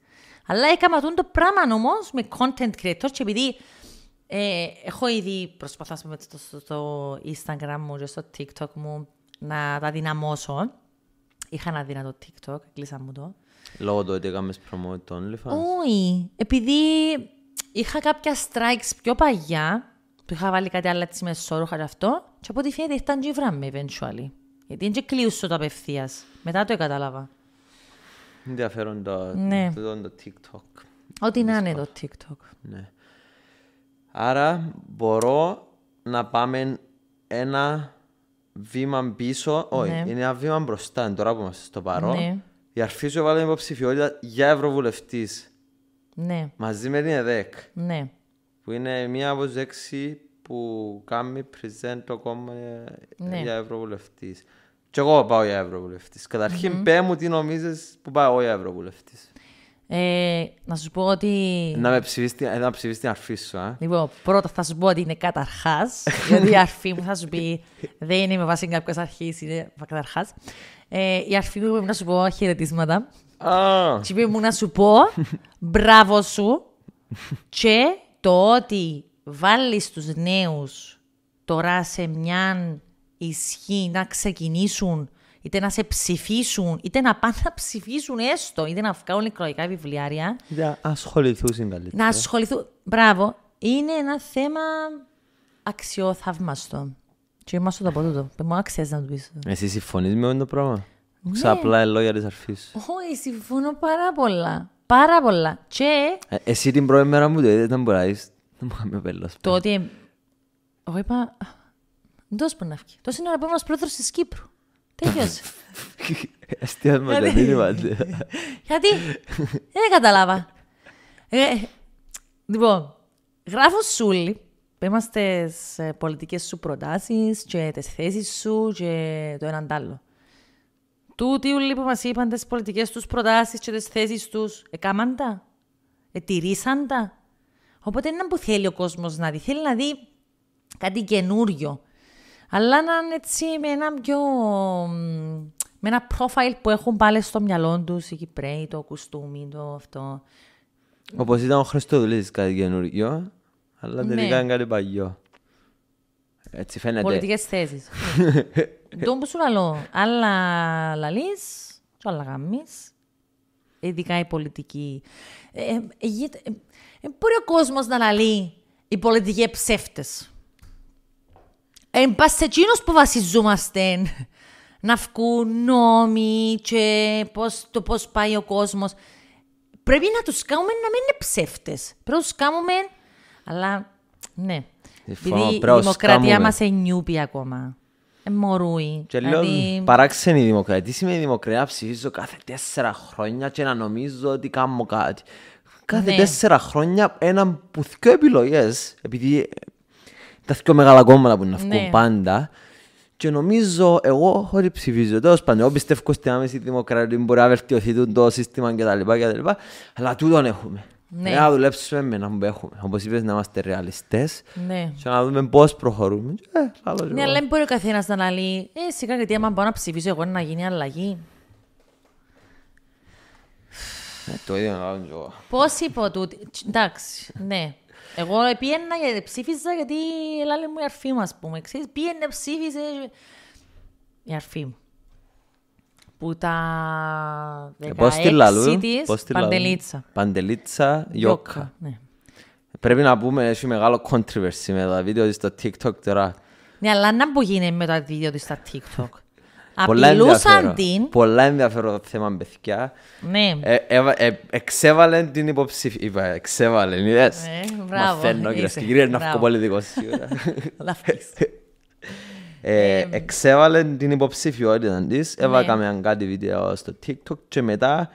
Αλλά έκανα το πράγμα όμως με content creator και επειδή ε, έχω ήδη προσπαθήσει με το Instagram μου και στο TikTok μου να τα δυναμώσω. Είχα ένα δυνατό TikTok, κλείσα μου το. Λόγω του ότι έκαμε promote το OnlyFans. Όχι, επειδή είχα κάποια strikes πιο παγιά, που είχα βάλει κάτι έτσι με σώρο και αυτό, και από ό,τι φαίνεται ήταν και βράμε eventually. Γιατί δεν κλείσω το απευθείας. Μετά το κατάλαβα. Ενδιαφέρον το, ναι. το, το, TikTok. Ό,τι να είναι το TikTok. Ναι. Άρα μπορώ να πάμε ένα βήμα πίσω, όχι, ναι. είναι ένα βήμα μπροστά, τώρα που είμαστε στο παρόν. Ναι. Η σου βάλε υποψηφιότητα για ευρωβουλευτής. Ναι. Μαζί με την ΕΔΕΚ. Ναι. Που είναι μία από τις έξι που κάνει present το κόμμα ναι. για ευρωβουλευτής. Και εγώ πάω για ευρωβουλευτής. Καταρχήν, πέ μου τι νομίζεις που πάω για ευρωβουλευτής. Ε, να σου πω ότι. Να με ψηφίσεις, ε, την αρφή σου, α. Ε. Λοιπόν, πρώτα θα σου πω ότι είναι καταρχάς. γιατί η αρφή μου θα σου πει δεν είμαι βάσει κάποια αρχής, είναι καταρχάς. Ε, η αρφή μου πρέπει να σου πω χαιρετίσματα. Oh. Τι μου να σου πω μπράβο σου. και το ότι βάλεις τους νέους τώρα σε μια ισχύ να ξεκινήσουν είτε να σε ψηφίσουν, είτε να πάνε να ψηφίσουν έστω, είτε να βγάλουν εκλογικά βιβλιάρια. Να ασχοληθούν καλύτερα. Να ασχοληθούν. Μπράβο. Είναι ένα θέμα αξιοθαυμαστό. Και είμαστε το από τούτο. Μου άξιζε να το πεις. Εσύ συμφωνείς με αυτό το πράγμα. Ναι. Ξαπλά λόγια της αρφής. Όχι, συμφωνώ πάρα πολλά. Πάρα πολλά. Και... Ε, εσύ την πρώτη μέρα μου το είδες, δεν μπορείς. Δεν μου είχαμε πέλος. Εγώ είπα, Εντό Το Τόση ώρα πάμε ω πρόεδρος της Κύπρου. Τέλειωσε. μα δεν είναι Γιατί δεν κατάλαβα. Ε, λοιπόν, γράφω σούλη. Είμαστε στι πολιτικές σου προτάσεις και τις θέσεις σου και το έναν τ' άλλο. Τούτοι ούλοι που μας είπαν τις πολιτικές τους προτάσεις και τις θέσεις τους, έκαναν τα. Ετηρήσαν τα. Οπότε είναι που θέλει ο κόσμος να δει. Θέλει να δει κάτι καινούριο αλλά να είναι έτσι με ένα πιο... με ένα profile που έχουν πάλι στο μυαλό τους οι Κυπρέοι, το κουστούμι, το αυτό. Όπως ήταν ο Χριστοδουλή κάτι καινούργιο, αλλά δεν είναι κάτι παλιό. Έτσι φαίνεται. Πολιτικές θέσεις. Τον που σου λέω, Άλλα λαλη άλλα αλλαγάμι. Ειδικά η πολιτική. Ε, ε, μπορεί ο κόσμο να λαλεί οι πολιτικοί ψεύτε. Εν πάση εκείνος που βασιζόμαστε να βγουν νόμοι και πώς, το πώς πάει ο κόσμος. Πρέπει να τους κάνουμε να μην είναι ψεύτες. Πρέπει να τους κάνουμε, αλλά ναι. Ε, επειδή η δημοκρατία μας νιούπη ακόμα. Μωρούι. Και λέω, δηλαδή- παράξενη δημοκρατία. Τι σημαίνει δημοκρατία, ψηφίζω κάθε τέσσερα χρόνια και να νομίζω ότι κάνω κάτι. Κάθε ναι. τέσσερα χρόνια έναν που επιλογές, επειδή τα πιο μεγάλα κόμματα που να βγουν ναι. πάντα. Και νομίζω εγώ ότι ψηφίζω τέλος πάντων. Εγώ πιστεύω στην άμεση δημοκρατία μπορεί να βελτιωθεί το σύστημα κτλ. αλλά τούτον έχουμε. Ναι. Να δουλέψουμε με να έχουμε. Όπως είπες, να είμαστε ρεαλιστές. Ναι. Και να δούμε πώς προχωρούμε. Ε, ναι, αλλά δεν μπορεί ο καθένας να λέει Ε, σιγά γιατί άμα πάω να ψηφίσω, εγώ να γίνει αλλαγή. Ε, το ίδιο να κάνω. Πώς είπα τούτη. Εντάξει, ναι. Εγώ πήγαινα και ψήφιζα γιατί έλαλε μου η αρφή μου, ας πούμε. Ξέρεις, πήγαινε, ψήφιζε η αρφή μου. Που τα 16 ε, πώς τη της, Παντελίτσα. Παντελίτσα Ιόκα. Ναι. Πρέπει να πούμε, έχει μεγάλο controversy με τα βίντεο της στο TikTok τώρα. Ναι, αλλά να που γίνει με τα βίντεο της στα TikTok. Απειλούσαν την. Πολλά ενδιαφέρον θέμα, παιδιά. Ναι. Ε, ε, εξέβαλε την υποψήφια. Είπα, εξέβαλε, είδες. Ναι, ε, μπράβο. Μαθαίνω, κύριε Σκυγρή, είναι αυκοπολιτικός σίγουρα. ε, εξέβαλε την υποψηφιότητα της, ναι. έβακαμε κάτι βίντεο στο TikTok και μετά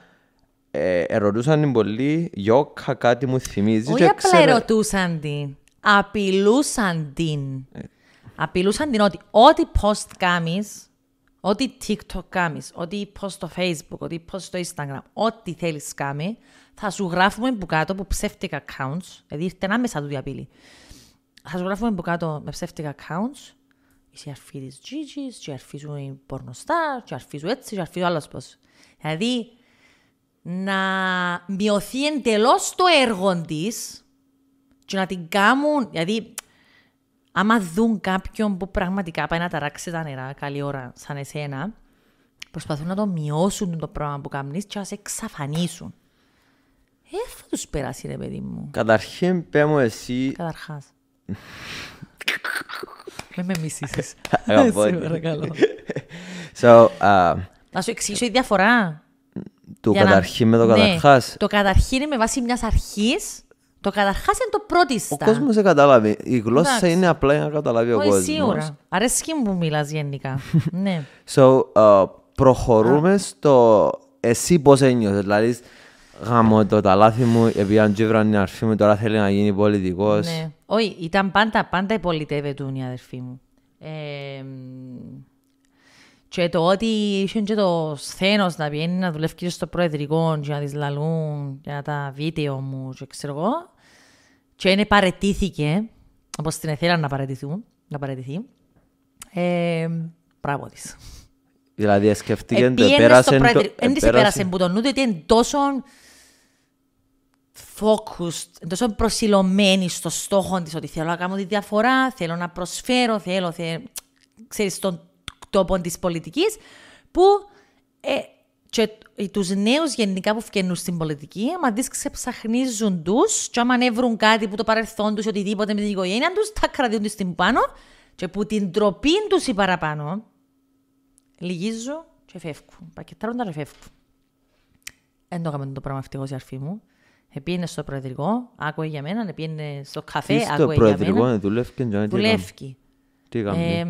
ερωτούσαν την πολύ, γιόκα κάτι μου θυμίζεις. Όχι απλά ερωτούσαν την, απειλούσαν την. Απειλούσαν την ότι ό,τι post κάνεις, Ό,τι TikTok κάνεις, ό,τι πω στο Facebook, ό,τι πω στο Instagram, ό,τι θέλεις κάνει, θα σου γράφουμε που κάτω από ψεύτικα accounts. Δηλαδή ήρθε άμεσα του διαπειλή. Θα σου γράφουμε που κάτω με ψεύτικα accounts. Είσαι αρφή τη Gigi, και αρφή σου η πορνοστάρ, και αρφή σου έτσι, και αρφή σου άλλος πώς. Δηλαδή να μειωθεί εντελώς το έργο της και να την κάνουν. Δηλαδή άμα δουν κάποιον που πραγματικά πάει να ταράξει τα νερά καλή ώρα σαν εσένα, προσπαθούν να το μειώσουν το πράγμα που κάνεις και να σε εξαφανίσουν. Ε, θα τους περάσει ρε παιδί μου. Καταρχήν πέ εσύ... Καταρχάς. με με μισήσεις. Αγαπώ. Ναι. so, uh, να σου εξηγήσω η διαφορά. Το καταρχήν με το ναι. καταρχάς. το καταρχήν είναι με βάση μιας αρχής το καταρχάς είναι το πρώτιστα. Ο κόσμο δεν καταλάβει. Η γλώσσα Εντάξει. είναι απλά για να καταλάβει ο κόσμος. Σίγουρα. Αρέσκει μου μιλάς γενικά. ναι. So, uh, προχωρούμε ah. στο εσύ πώς ένιωσες. Δηλαδή, γάμο το τα λάθη μου, επειδή αν τζίβραν η αρφή μου, τώρα θέλει να γίνει πολιτικός. Ναι. Όχι, ήταν πάντα, πάντα υπολιτεύεται η αδερφή μου. Ε, και το ότι είχε και το σθένος να πιένει να δουλεύει στο προεδρικό και να τις λαλούν για τα βίντεο μου και ξέρω εγώ. Και είναι παρετήθηκε, όπως την εθέλαν να, να παρετηθεί. Ε, μπράβο της. Δηλαδή, σκεφτείτε, πέρασε. Δεν τη πέρασε που τον ότι είναι τόσο focused, τόσο προσιλωμένη στο στόχο της ότι θέλω να κάνω τη διαφορά, θέλω να προσφέρω, θέλω. θέλω ξέρεις, στον τόπο της πολιτικής, που ε, και ε, τους νέους γενικά που φγαίνουν στην πολιτική, άμα δεις ξεψαχνίζουν τους, και άμα ανέβρουν κάτι που το παρελθόν τους ή οτιδήποτε με την οικογένεια τους τα κρατούν στην την πάνω και που την τροπή τους ή παραπάνω, λυγίζουν και φεύγουν. Πακετάρουν τα φεύγουν. Δεν το έκαναν το πράγμα ευτυχώς η αρφή μου. Επίνες στο προεδρικό, άκουε για μένα, επίνες στο καφέ, άκουε για μένα. Στο προεδρικό, δουλεύει και δουλεύει. Τι έκαμε.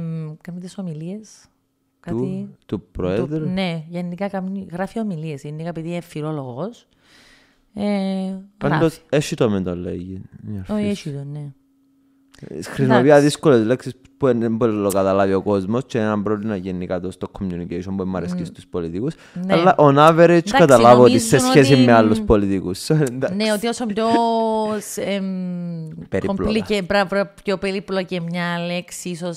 Κάτι... Του, Προέδρου. ναι, γενικά γράφει ομιλίες. Είναι επειδή είναι φιλόλογος. Ε, Πάντως, εσύ το με το λέγει. Όχι, εσύ το, ναι. Χρησιμοποιεί δύσκολες λέξεις που δεν μπορεί να καταλάβει ο κόσμος και ένα πρόβλημα γενικά το στο communication που μου αρέσει ναι. στους πολιτικούς. Ναι. Αλλά on average καταλάβω ότι σε σχέση ότι... με άλλους πολιτικούς. ναι, ότι όσο πιο. Εμ, πιο περίπλοκη μια λέξη, ίσως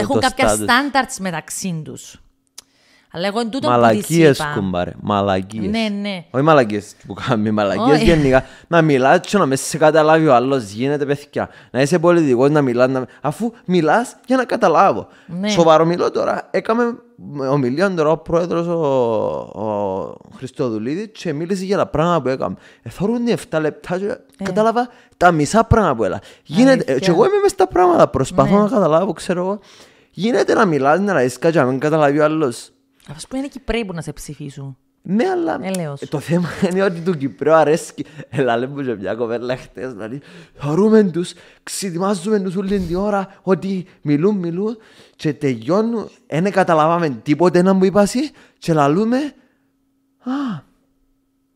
έχουν κάποια στάνταρτς μεταξύ τους. Αλλά εγώ εν τούτο μαλακίες που της είπα. κουμπάρε, μαλακίες. Ναι, ναι. Όχι μαλακίες που κάνουμε, μαλακίες γενικά. Να μιλάς και να μες σε καταλάβει ο άλλος γίνεται παιδιά. Να είσαι πολιτικός, να μιλάς, να... αφού μιλάς για να καταλάβω. Ναι. Σοβαρό μιλώ τώρα, έκαμε ομιλία τώρα ο πρόεδρος ο, ο Χριστοδουλίδης και μίλησε για τα πράγματα που έκαμε. Εθώρουν 7 λεπτά και ε. κατάλαβα τα μισά πράγματα που έλα. Γίνεται, ε, και εγώ είμαι μέσα στα πράγματα, προσπαθώ ναι. να καταλάβω, ξέρω εγώ. Γίνεται να μιλάς, να λαείς κάτι, να μην καταλάβει ο άλλος. Αυτός που είναι Κυπρέοι που να σε ψηφίσουν. Ναι, αλλά Ελέος. το θέμα είναι ότι του Κυπρέου αρέσκει. Ελά, λέμε σε μια κοπέλα χτες. δηλαδή, χαρούμε τους, ξετοιμάζουμε τους όλη την ώρα, ότι μιλούν, μιλούν και τελειώνουν, δεν ναι, καταλαβαίνουμε τίποτε να μου είπασαι και λαλούμε, α,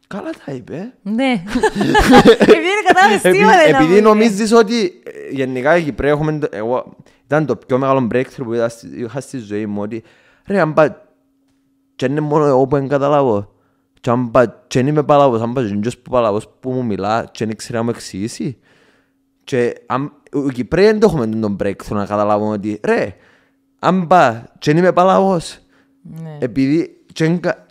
καλά τα είπε. Ναι, επειδή είναι κατάλαβες τι να Επειδή νομίζεις ότι ε, γενικά οι Κυπρέοι έχουμε, εγώ, ήταν το πιο μεγάλο breakthrough που είχα στη ζωή μου, ότι ρε, αν πάει και είναι μόνο εγώ που δεν καταλάβω. Και αν είμαι παλάβος, αν πας γιος που παλάβος που μου μιλά και δεν ξέρει να μου εξηγήσει. Και αν, οι Κυπρέοι δεν το έχουμε τον breakthrough να καταλάβουμε ότι ρε, αν πα, και είμαι παλάβος. Ναι. Επειδή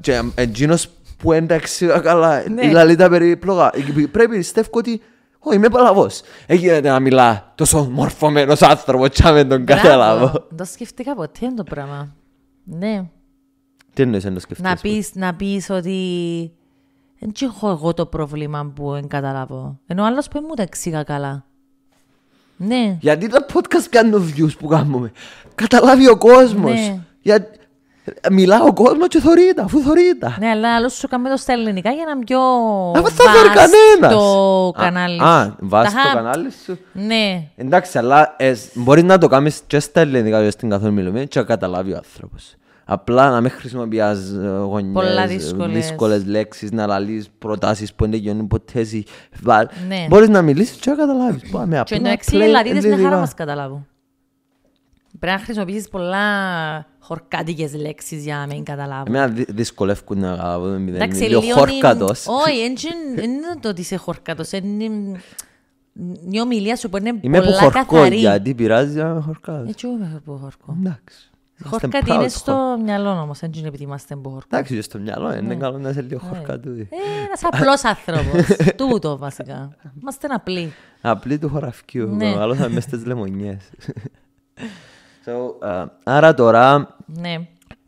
και εγγύνος που εντάξει καλά, η ναι. λαλίτα περίπλογα. Πρέπει να πιστεύω ότι όχι, είμαι παλαβός. Έγινε να μιλά τόσο μορφωμένος άνθρωπος και να τον καταλάβω. Το σκεφτήκα ποτέ το πράγμα. Ναι. Τι εννοείς να το σκεφτείς. Να πεις, να πεις ότι δεν έχω εγώ το πρόβλημα που δεν καταλάβω. Ενώ άλλος που μου τα εξήγα καλά. Ναι. Γιατί τα podcast πιάνουν views που κάνουμε. Καταλάβει ο κόσμος. Ναι. Για... Μιλά ο κόσμος και θωρείται, αφού θωρείται. Ναι, αλλά άλλος σου κάμε το στα ελληνικά για να πιο. Αφού θα θωρεί κανένα. Το κανάλι σου. Α, βάζεις το κανάλι σου. Ναι. Εντάξει, αλλά ε, μπορείς να το κάνεις και στα ελληνικά και στην καθόλου μιλούμε, και να καταλάβει ο άνθρωπος. Απλά να μην χρησιμοποιάς ε, γονιές, δύσκολες λέξεις, να λαλείς προτάσεις που δεν γινούν ποτέ εσύ. Ναι. Μπορείς να μιλήσεις και να καταλάβεις. Πάμε απλά. Και εντάξει, οι Λατίνες είναι χαρά μας καταλάβουν. Πρέπει να χρησιμοποιήσεις πολλά χορκάτικες λέξεις για να μην καταλάβουν. Εμένα δυσκολεύκουν να καταλάβω, Εντάξει, λίγο χορκάτος. Όχι, δεν είναι το ότι είσαι χορκάτος. Είναι η ομιλία σου που είναι πολλά καθαρή. Είμαι που χορκώ, γιατί πειράζει να χορκάζω. Έτσι, ε, εγώ είμαι που χορκώ. Εντάξει. Χορκάτι είναι στο μυαλό όμως, δεν είναι επειδή είμαστε μπόρκο. Εντάξει, είναι στο μυαλό, είναι ναι. καλό να είσαι λίγο ναι. χορκατούδι. Ε, ένας απλός άνθρωπος. Τούτο βασικά. Είμαστε απλοί. Απλοί του χωραφιού. Ναι. Άλλο θα είμαστε στις λεμονιές. Άρα τώρα.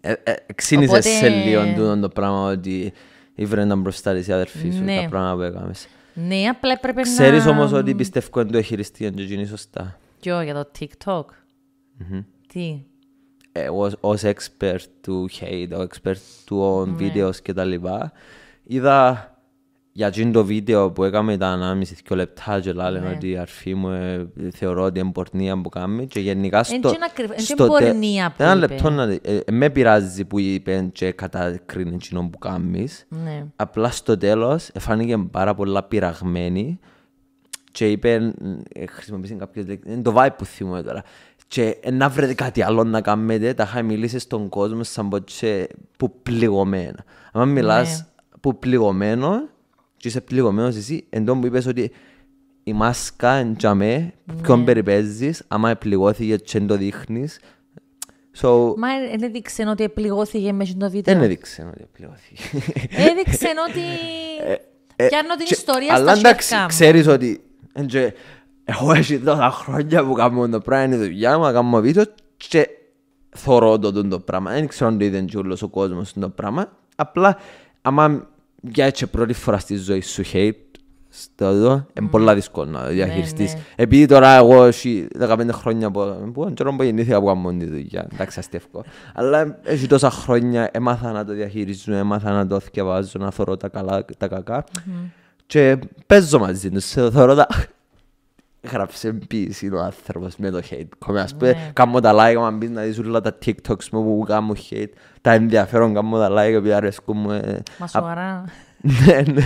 Ε, ε, Ξύνησε σε λίγο τούτο το πράγμα ότι ήβρε να μπροστά τη αδερφή σου τα πράγματα που έκαμες. Ναι, απλά πρέπει να. Ξέρεις όμως ότι πιστεύω ότι το χειριστήριο αν γίνει σωστά. Ποιο για το TikTok. Τι. Ε, ως expert του hate, ο expert του on ναι. videos κτλ. Είδα για τζιν το βίντεο που έκαμε ήταν 15 δύο λεπτά και λένε ναι. ότι η αρφή μου ε, θεωρώ ότι είναι πορνεία που κάνουμε. και γενικά στο... Είναι πορνεία που Ένα λεπτό να ε, με πειράζει που είπε και κατακρίνει τζιν που κάνεις. Ναι. Απλά στο τέλος φάνηκε πάρα πολλά πειραγμένη και είπε, χρησιμοποίησε κάποιες λέξεις, είναι το vibe που θυμώ τώρα και να βρείτε κάτι άλλο να κάνετε, τα είχα μιλήσει στον κόσμο σαν ποτέ που πληγωμένα. Αν ναι. μιλάς ναι. που πληγωμένο και είσαι πληγωμένος εσύ, εν που είπες ότι η μάσκα εν τζαμέ, ναι. ποιον ναι. περιπέζεις, άμα πληγώθηκε και το δείχνεις. So, Μα δεν έδειξε ότι πληγώθηκε μέσα το βίντεο. Δεν έδειξε ότι πληγώθηκε. Έδειξε ότι... Ε, ε, πιάνω την ιστορία στα Αλλά εντάξει, ξέρεις ότι εγώ έτσι τόσα χρόνια που κάνω το πράγμα, είναι δουλειά μου, κάνω βίντεο και θωρώ το, το πράγμα. Δεν ξέρω αν το είδε όλος ο κόσμος το πράγμα. Απλά, άμα για έτσι πρώτη φορά στη ζωή σου hate, στο εδώ, είναι πολύ δύσκολο να ναι, διαχειριστείς. Ναι. Επειδή τώρα εγώ 15 χρόνια που δεν ξέρω που γεννήθηκα που κάνω τη δουλειά, εντάξει αστεύω. Αλλά έχει τόσα χρόνια έμαθα να το διαχειρίζω, έμαθα να το θυκευάζω, να θωρώ τα καλά, τα κακά. Και παίζω μαζί τους, θωρώ τα γράψε ποιήση ο άνθρωπος με το hate. Κομμέ, ας πούμε, τα like, αν πεις να δεις όλα τα TikToks μου που κάνω hate, τα ενδιαφέρον κάμω τα like, επειδή αρέσκω μου. Ε, Μα σου Ναι, ναι.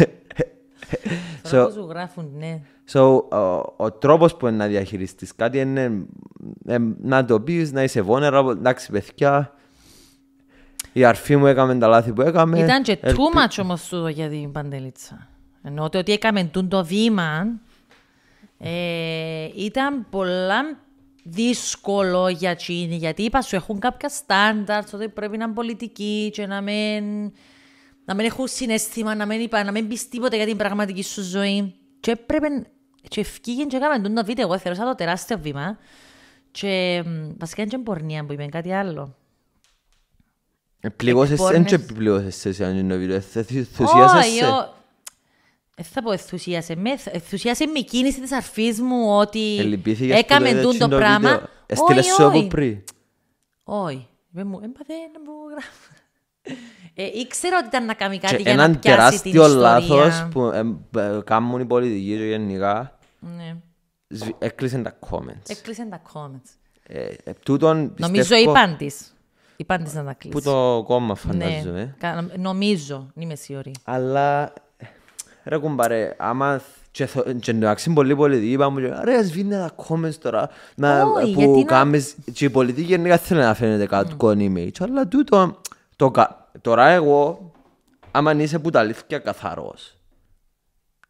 Θέλω σου γράφουν, ναι. So, ο τρόπος που είναι να διαχειριστείς κάτι είναι ε, να το πεις, να είσαι βόνερα. εντάξει παιδιά, η αρφή μου έκαμε τα λάθη που έκαμε. Ήταν και too much όμως για την Παντελίτσα. Εννοώ ότι έκαμε το βήμα ε, ήταν πολλά δύσκολο για τσίνη, γιατί είπα σου έχουν κάποια στάνταρτς, ότι πρέπει να είναι πολιτική και να μην, να μην έχουν συναισθήμα, να μην, είπα, να μην πεις τίποτα για την πραγματική σου ζωή. Και έπρεπε, και ευκήγεν και έκαμε το βίντεο, εγώ σαν το τεράστιο βήμα. Και βασικά είναι και πορνεία που είμαι, κάτι άλλο. Ε, πληγώσες, δεν ε, πληγώσες εσύ αν είναι ο βίντεο, ε, θυσιάσες. Δεν θα πω ενθουσίασε με, ενθουσίασε με η κίνηση της αρφής μου ότι έκαμε τούτο το πράγμα. Έστειλε σου από πριν. Όχι. Δεν μου έμπαθε να μου γράφω. Ε, ήξερα ότι ήταν να κάνει κάτι για να πιάσει την ιστορία. Έναν τεράστιο λάθος που ε, ε, κάνουν οι πολιτικοί του γενικά. Ναι. Έκλεισαν τα comments. Έκλεισαν τα comments. Ε, ε, τούτον, Νομίζω είπαν πάντη. Είπαν πάντη να τα κλείσει. Που το κόμμα φαντάζομαι. Ναι. Νομίζω, είμαι σίγουρη. Αλλά Ρε κουμπάρε, άμα και το πολύ πολιτική, είπα μου, ρε ας βίνε τα comments τώρα να, oh, που κάνεις να... και η πολιτική γενικά θέλει να φαίνεται κάτω, mm. image αλλά τούτο, το, τώρα εγώ άμα είσαι που τα αλήθεια καθαρός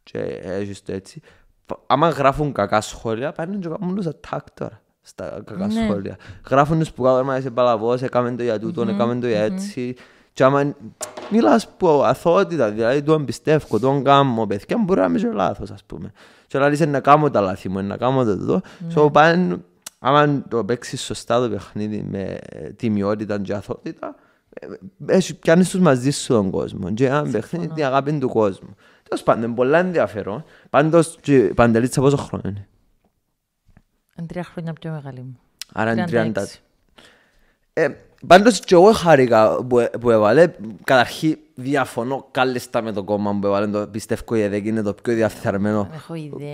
και έχεις το έτσι άμα γράφουν κακά σχόλια πάνε και κάνουν τους attack τώρα στα κακά ναι. σχόλια γράφουν τους που κάνουν είσαι παλαβός, έκαμε το για τούτο, mm-hmm. έκαμε το για έτσι mm-hmm και άμα μιλάς που αθότητα, δηλαδή του δηλαδή, εμπιστεύω, τον κάνω, παιδιά, μπορεί να είμαι και λάθος, ας πούμε. Και όλα λύσεις να κάνω τα λάθη μου, να κάνω το εδώ. Mm. Ναι. So, πάνε, άμα το παίξεις σωστά το παιχνίδι με ε, τιμιότητα και αθότητα, ε, ε, πιάνεις τους μαζί σου τον κόσμο. Και ένα παιχνίδι την αγάπη του κόσμου. Τέλος πάντων, πολλά ενδιαφέρον. Πάντως, Παντελίτσα πόσο χρόνο είναι. Είναι τρία χρόνια πιο μεγάλη μου. Άρα είναι 36. Ε, Πάντως και εγώ χάρηκα που, ε, που έβαλε. Καταρχήν διαφωνώ κάλλιστα με το κόμμα που έβαλε. Το πιστεύω ότι είναι το πιο διαφθαρμένο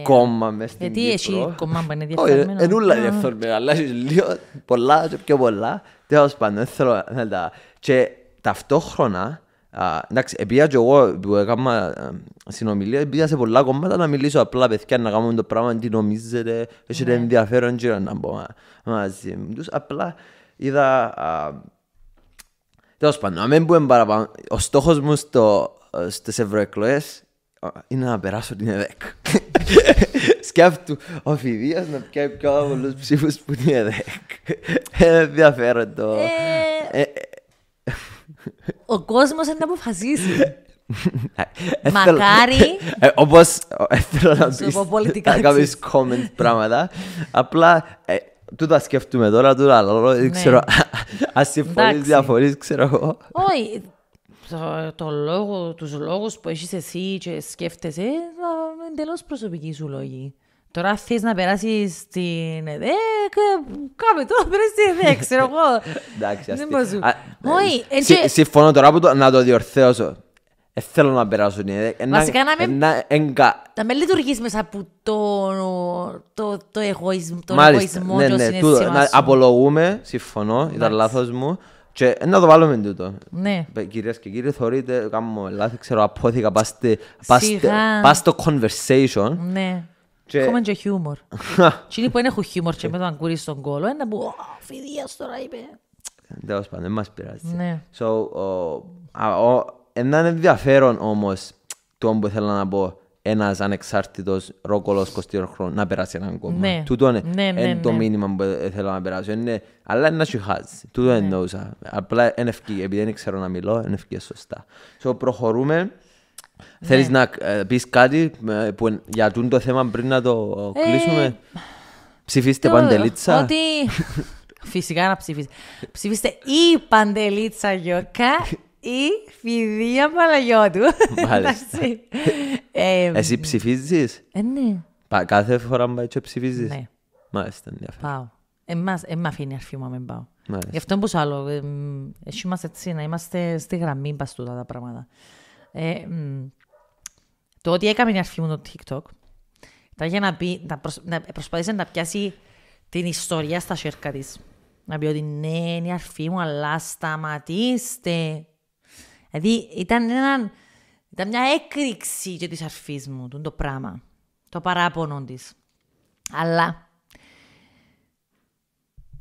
κόμμα μες στην Γιατί Κύπρο. Γιατί εσύ κόμμα που είναι διαφθαρμένο. Όχι, ενούλα διαφθαρμένο, αλλά έχει λίγο πολλά και πιο πολλά. Τέλος πάντων, θέλω να τα... Και ταυτόχρονα, εντάξει, επειδή και εγώ που έκανα ε, συνομιλία, επειδή σε πολλά κομμάτα να μιλήσω απλά παιδιά, να κάνουμε το πράγμα, τι νομίζετε, έχετε ναι. ενδιαφέρον και να πω μαζί μου. Απλά είδα... Τέλος πάντων, να μην πούμε παραπάνω, ο στόχος μου στο, ε, στις ευρωεκλογές είναι να περάσω την ΕΔΕΚ. Σκέφτου, ο Φιδίας να πιάει πιο πολλούς ψήφους που την ΕΔΕΚ. Ε, ενδιαφέρον το... Ε, ο κόσμος είναι να αποφασίσει. Μακάρι. Όπως θέλω να πει. Να κάνεις comment πράγματα. Απλά Τούτα σκέφτομαι τώρα, του τα δεν ξέρω, ας συμφωνείς, διαφωνείς, ξέρω εγώ. Όχι, το, λόγο, τους λόγους που έχεις εσύ και σκέφτεσαι είναι εντελώς προσωπική σου λόγη. Τώρα θες να περάσεις στην ΕΔΕ, κάμε το, περάσεις στην ΕΔΕ, ξέρω εγώ. Εντάξει, αστεί. Όχι, ε, Συμφωνώ τώρα να το διορθέωσω. Ε, θέλω να περάσουν. Ένα, ε, Βασικά να μην, ένα, εγκα... να μην μέσα από το, το, το εγωισμ, τον Μάλιστα, εγωισμό ναι, ναι, το ναι, να Απολογούμε, συμφωνώ, Μάλιστα. ήταν λάθος μου. Και ε, να το βάλουμε τούτο. Ναι. Κυρίες και κύριοι, θεωρείτε, κάνω λάθη, ξέρω, απόθηκα, πάστε, στο το conversation. Ναι. Και... Έχουμε και χιούμορ. Τι που δεν έχουν χιούμορ και με το αγκούρι στον κόλο, ένα που φιδίας τώρα είπε. Τέλος πάντων, δεν μας πειράζει. Ναι. So, ένα ενδιαφέρον όμως το που θέλω να πω ένας ανεξάρτητος ρόκολο 20 χρόνο να περάσει έναν κόμμα. Ναι. Τούτο είναι ναι, ναι, ναι. το μήνυμα που θέλω να περάσω. Είναι, αλλά είναι σου χάσει. Τούτο ναι. εννοούσα. Απλά είναι ευκαιρία. Επειδή δεν ξέρω να μιλώ, είναι ευκαιρία σωστά. So, προχωρούμε. Ναι. Θέλεις να ε, πεις κάτι ε, που, για το θέμα πριν να το κλείσουμε. Ε, Ψηφίστε το, Παντελίτσα. Ότι... Φυσικά να ψηφίσετε. Ψηφίστε η Παντελίτσα Γιώκα ή Φιδία Παλαγιώτου. Μάλιστα. ε, Εσύ ψηφίζεις. Ε, ναι. Πα, κάθε φορά που πάει ψηφίζεις. Ναι. Μάλιστα, ενδιαφέρον. Πάω. Εμάς ε, αφήνει αρφή μου να μην πάω. Μάλιστα. Γι' αυτό που άλλο. Ε, εσύ είμαστε έτσι, να είμαστε στη γραμμή παστούτα τα πράγματα. Ε, το ότι έκαμε την αρχή μου το TikTok, ήταν για να, πει, να, προσ, να προσπαθήσει να πιάσει την ιστορία στα σέρκα τη. Να πει ότι ναι, είναι η αρφή μου, αλλά σταματήστε Δηλαδή ήταν, ένα, ήταν μια έκρηξη και της αρφής μου το πράγμα. Το παράπονο της. Αλλά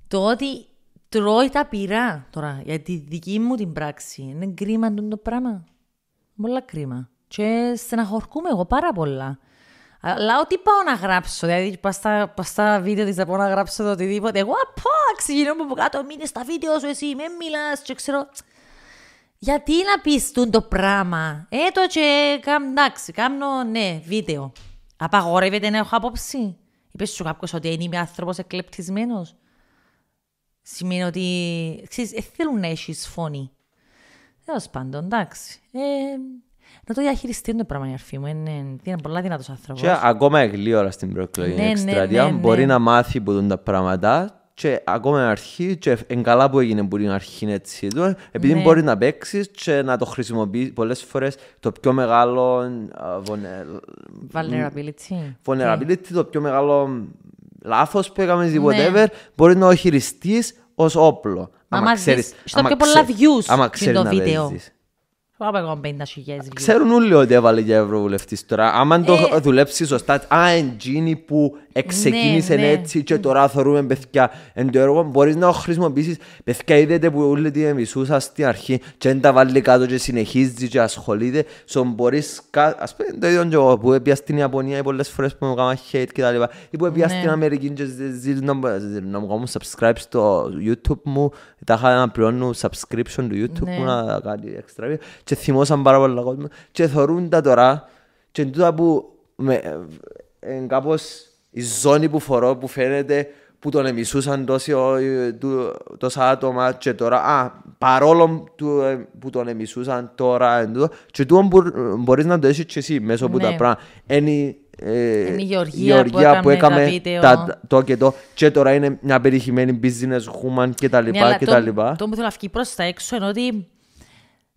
το ότι τρώει τα πυρά τώρα για τη δική μου την πράξη είναι κρίμα το πράγμα. Πολλά κρίμα. Και στεναχωρκούμε εγώ πάρα πολλά. Αλλά ό,τι πάω να γράψω, δηλαδή πας στα, βίντεο της να πάω να γράψω το οτιδήποτε, εγώ απά, ξεκινώ από κάτω, μείνε στα βίντεο σου εσύ, με μιλάς και ξέρω... Γιατί να πεις το πράγμα. Ε, το και κάμ, κάνω ναι, βίντεο. Απαγορεύεται να έχω άποψη. Είπες σου κάποιος ότι είμαι άνθρωπος εκλεπτισμένος. Σημαίνει ότι, ξέρεις, ε, θέλουν να έχεις φωνή. Τέλος πάντων, εντάξει. Ε, να το διαχειριστεί το πράγμα η αρφή μου. Είναι, είναι πολλά δυνατός άνθρωπος. Και ακόμα εγλίωρα στην προεκλογική ναι, ναι εκστρατεία. Ναι, ναι, ναι, μπορεί να μάθει που δούν τα πράγματα και ακόμα αρχή και εν καλά που έγινε μπορεί να αρχίσει έτσι εδώ, επειδή ναι. μπορεί να παίξεις και να το χρησιμοποιείς πολλές φορές το πιο μεγάλο uh, vulnerability. Ναι. το πιο μεγάλο λάθος που έκαμες ή ναι. whatever, μπορεί να το χειριστεί ως όπλο. Άμα ξέρεις, στο πιο πολλά views άμα ξέρεις το βίντεο. Παίζεις. Εγώ Ξέρουν όλοι ότι έβαλε για ευρωβουλευτής τώρα. Άμα το ε. δουλέψεις σωστά, α, εντζήνη που Εξεκίνησε ναι, ναι. έτσι και τώρα θεωρούμε παιδιά. Εν το έργο μπορείς να χρησιμοποιήσεις παιδιά είδετε που όλη τη εμισούσα στην αρχή και δεν τα βάλει κάτω και συνεχίζει και ασχολείται. Σον μπορείς ας πούμε το ίδιο και εγώ που έπια στην Ιαπωνία ή πολλές φορές που μου έκανα hate και τα λοιπά ή που έπια ναι. στην Αμερική και να μου κάνουν subscribe στο YouTube μου τα είχα να πληρώνω subscription του YouTube ναι. μου να κάνει έξτρα και θυμώσαν πάρα πολλά κόσμο και θεωρούν τα τώρα και τούτα που με, ε, ε, κάπως η ζώνη που φορώ που φαίνεται που τον εμισούσαν τόσα άτομα και τώρα, α, παρόλο ε, που τον εμισούσαν τώρα, και τώρα μπορείς να το έχεις και εσύ μέσω από ναι. τα πράγματα. Είναι ε, η γεωργία, γεωργία που έκαμε, που έκαμε τα, το και το και τώρα είναι μια περιχημένη business woman κτλ. Ναι, το, το, το που θέλω να βγει προς τα έξω είναι ότι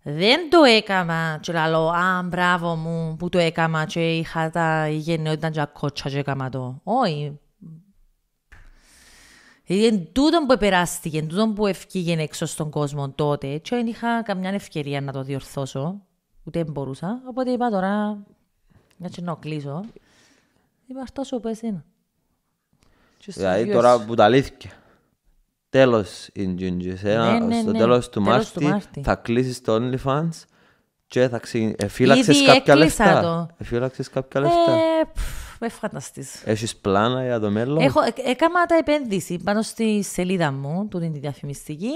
δεν το έκανα και λέω α, μπράβο μου που το έκανα και είχα τα γενναιότητα και ακότσα και έκανα το. Όχι. Είναι τούτο που επεράστηκε, τούτο που ευκήγε έξω στον κόσμο τότε και δεν είχα καμιά ευκαιρία να το διορθώσω, ούτε μπορούσα. Οπότε είπα τώρα, να κλείσω. Είπα, αυτό σου πες είναι. Δηλαδή τώρα που τα τέλος Ναι, ναι, στο ναι. του Μάρτη θα κλείσεις το OnlyFans και θα ξυ... εφύλαξες κάποια λεφτά. Το. Εφύλαξες κάποια λεφτά. Ε, με φανταστείς. Έχεις πλάνα για το μέλλον. Έχω, ε, έκανα τα επένδυση πάνω στη σελίδα μου, του την διαφημιστική.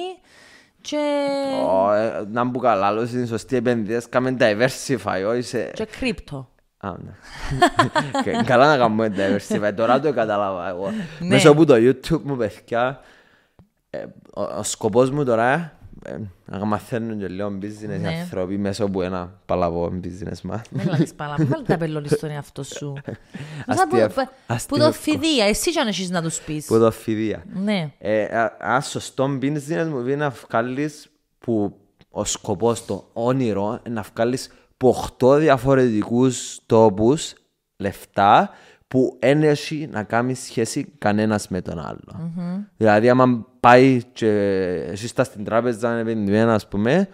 Και... Oh, ε, να μπουν καλά, άλλο είναι σωστή επένδυση. κάμε diversify, όχι σε... Και ναι. κρύπτο. Καλά να κάνουμε diversify, τώρα το κατάλαβα εγώ. Ναι. Μέσα από το YouTube μου, παιδιά, ο σκοπός μου τώρα ε, να μαθαίνουν και λίγο business οι ναι. άνθρωποι μέσα από ένα παλαβό business μα. Μην παλαβό, τα πελώνει στον εαυτό σου. Που το φιδία, εσύ και αν έχεις να τους πεις. Που το φιδία. Ναι. Ε, Ας σωστό business μου είναι να βγάλεις που ο σκοπός, το όνειρο, να βγάλεις από 8 διαφορετικούς τόπους λεφτά που δεν έχει να κάνει σχέση κανένας με τον άλλο. Mm-hmm. Δηλαδή, άμα πάει και εσύ στα στην τράπεζα επενδυμένα, ας πούμε,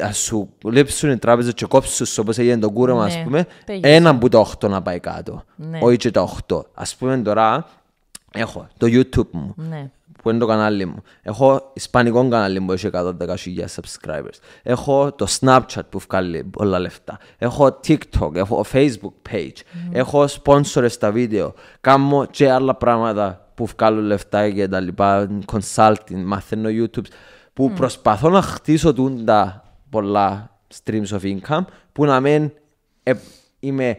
να σου λείψουν οι τράπεζες και κόψουν όπως έγινε το κούρεμα, ναι. α πούμε, ένα που το 8 να πάει κάτω. Ναι. Όχι και το 8. Ας πούμε τώρα, έχω το YouTube μου. Ναι που είναι το κανάλι μου. Έχω ισπανικό κανάλι μου που έχει 110.000 subscribers. Έχω το Snapchat που βγάλει πολλά λεφτά. Έχω TikTok, έχω Facebook page. mm Έχω sponsors στα βίντεο. Κάνω και άλλα πράγματα που βγάλω λεφτά και τα λοιπά. Consulting, μαθαίνω YouTube. Που mm προσπαθώ να χτίσω τα πολλά streams of income που να μην ε, είμαι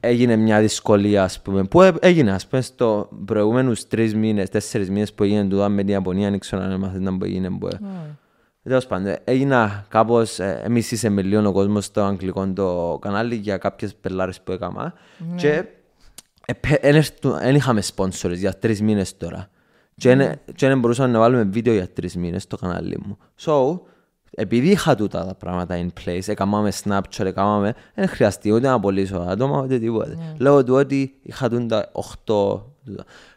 έγινε μια δυσκολία, ας πούμε, που ε, έγινε, ας πούμε, στο προηγούμενους τρεις μήνες, τέσσερις μήνες που έγινε τούτα με την Ιαπωνία, ανοίξω να αν έμαθα ήταν που έγινε, Τέλος πάντων, έγινα κάπως. Ε, εμείς σε με ο κόσμος στο αγγλικό το κανάλι για κάποιες πελάρες που έκανα. Ναι. Και δεν ε, είχαμε sponsors για τρεις μήνες τώρα. Και δεν ναι. μπορούσαμε να βάλουμε βίντεο για τρεις μήνες στο κανάλι μου επειδή είχα τούτα τα πράγματα in place, έκαναμε Snapchat, έκαναμε, δεν χρειαστεί ούτε να πωλήσω άτομα, ούτε τίποτα. Ναι. Mm. Λόγω του ότι είχα τούτα 8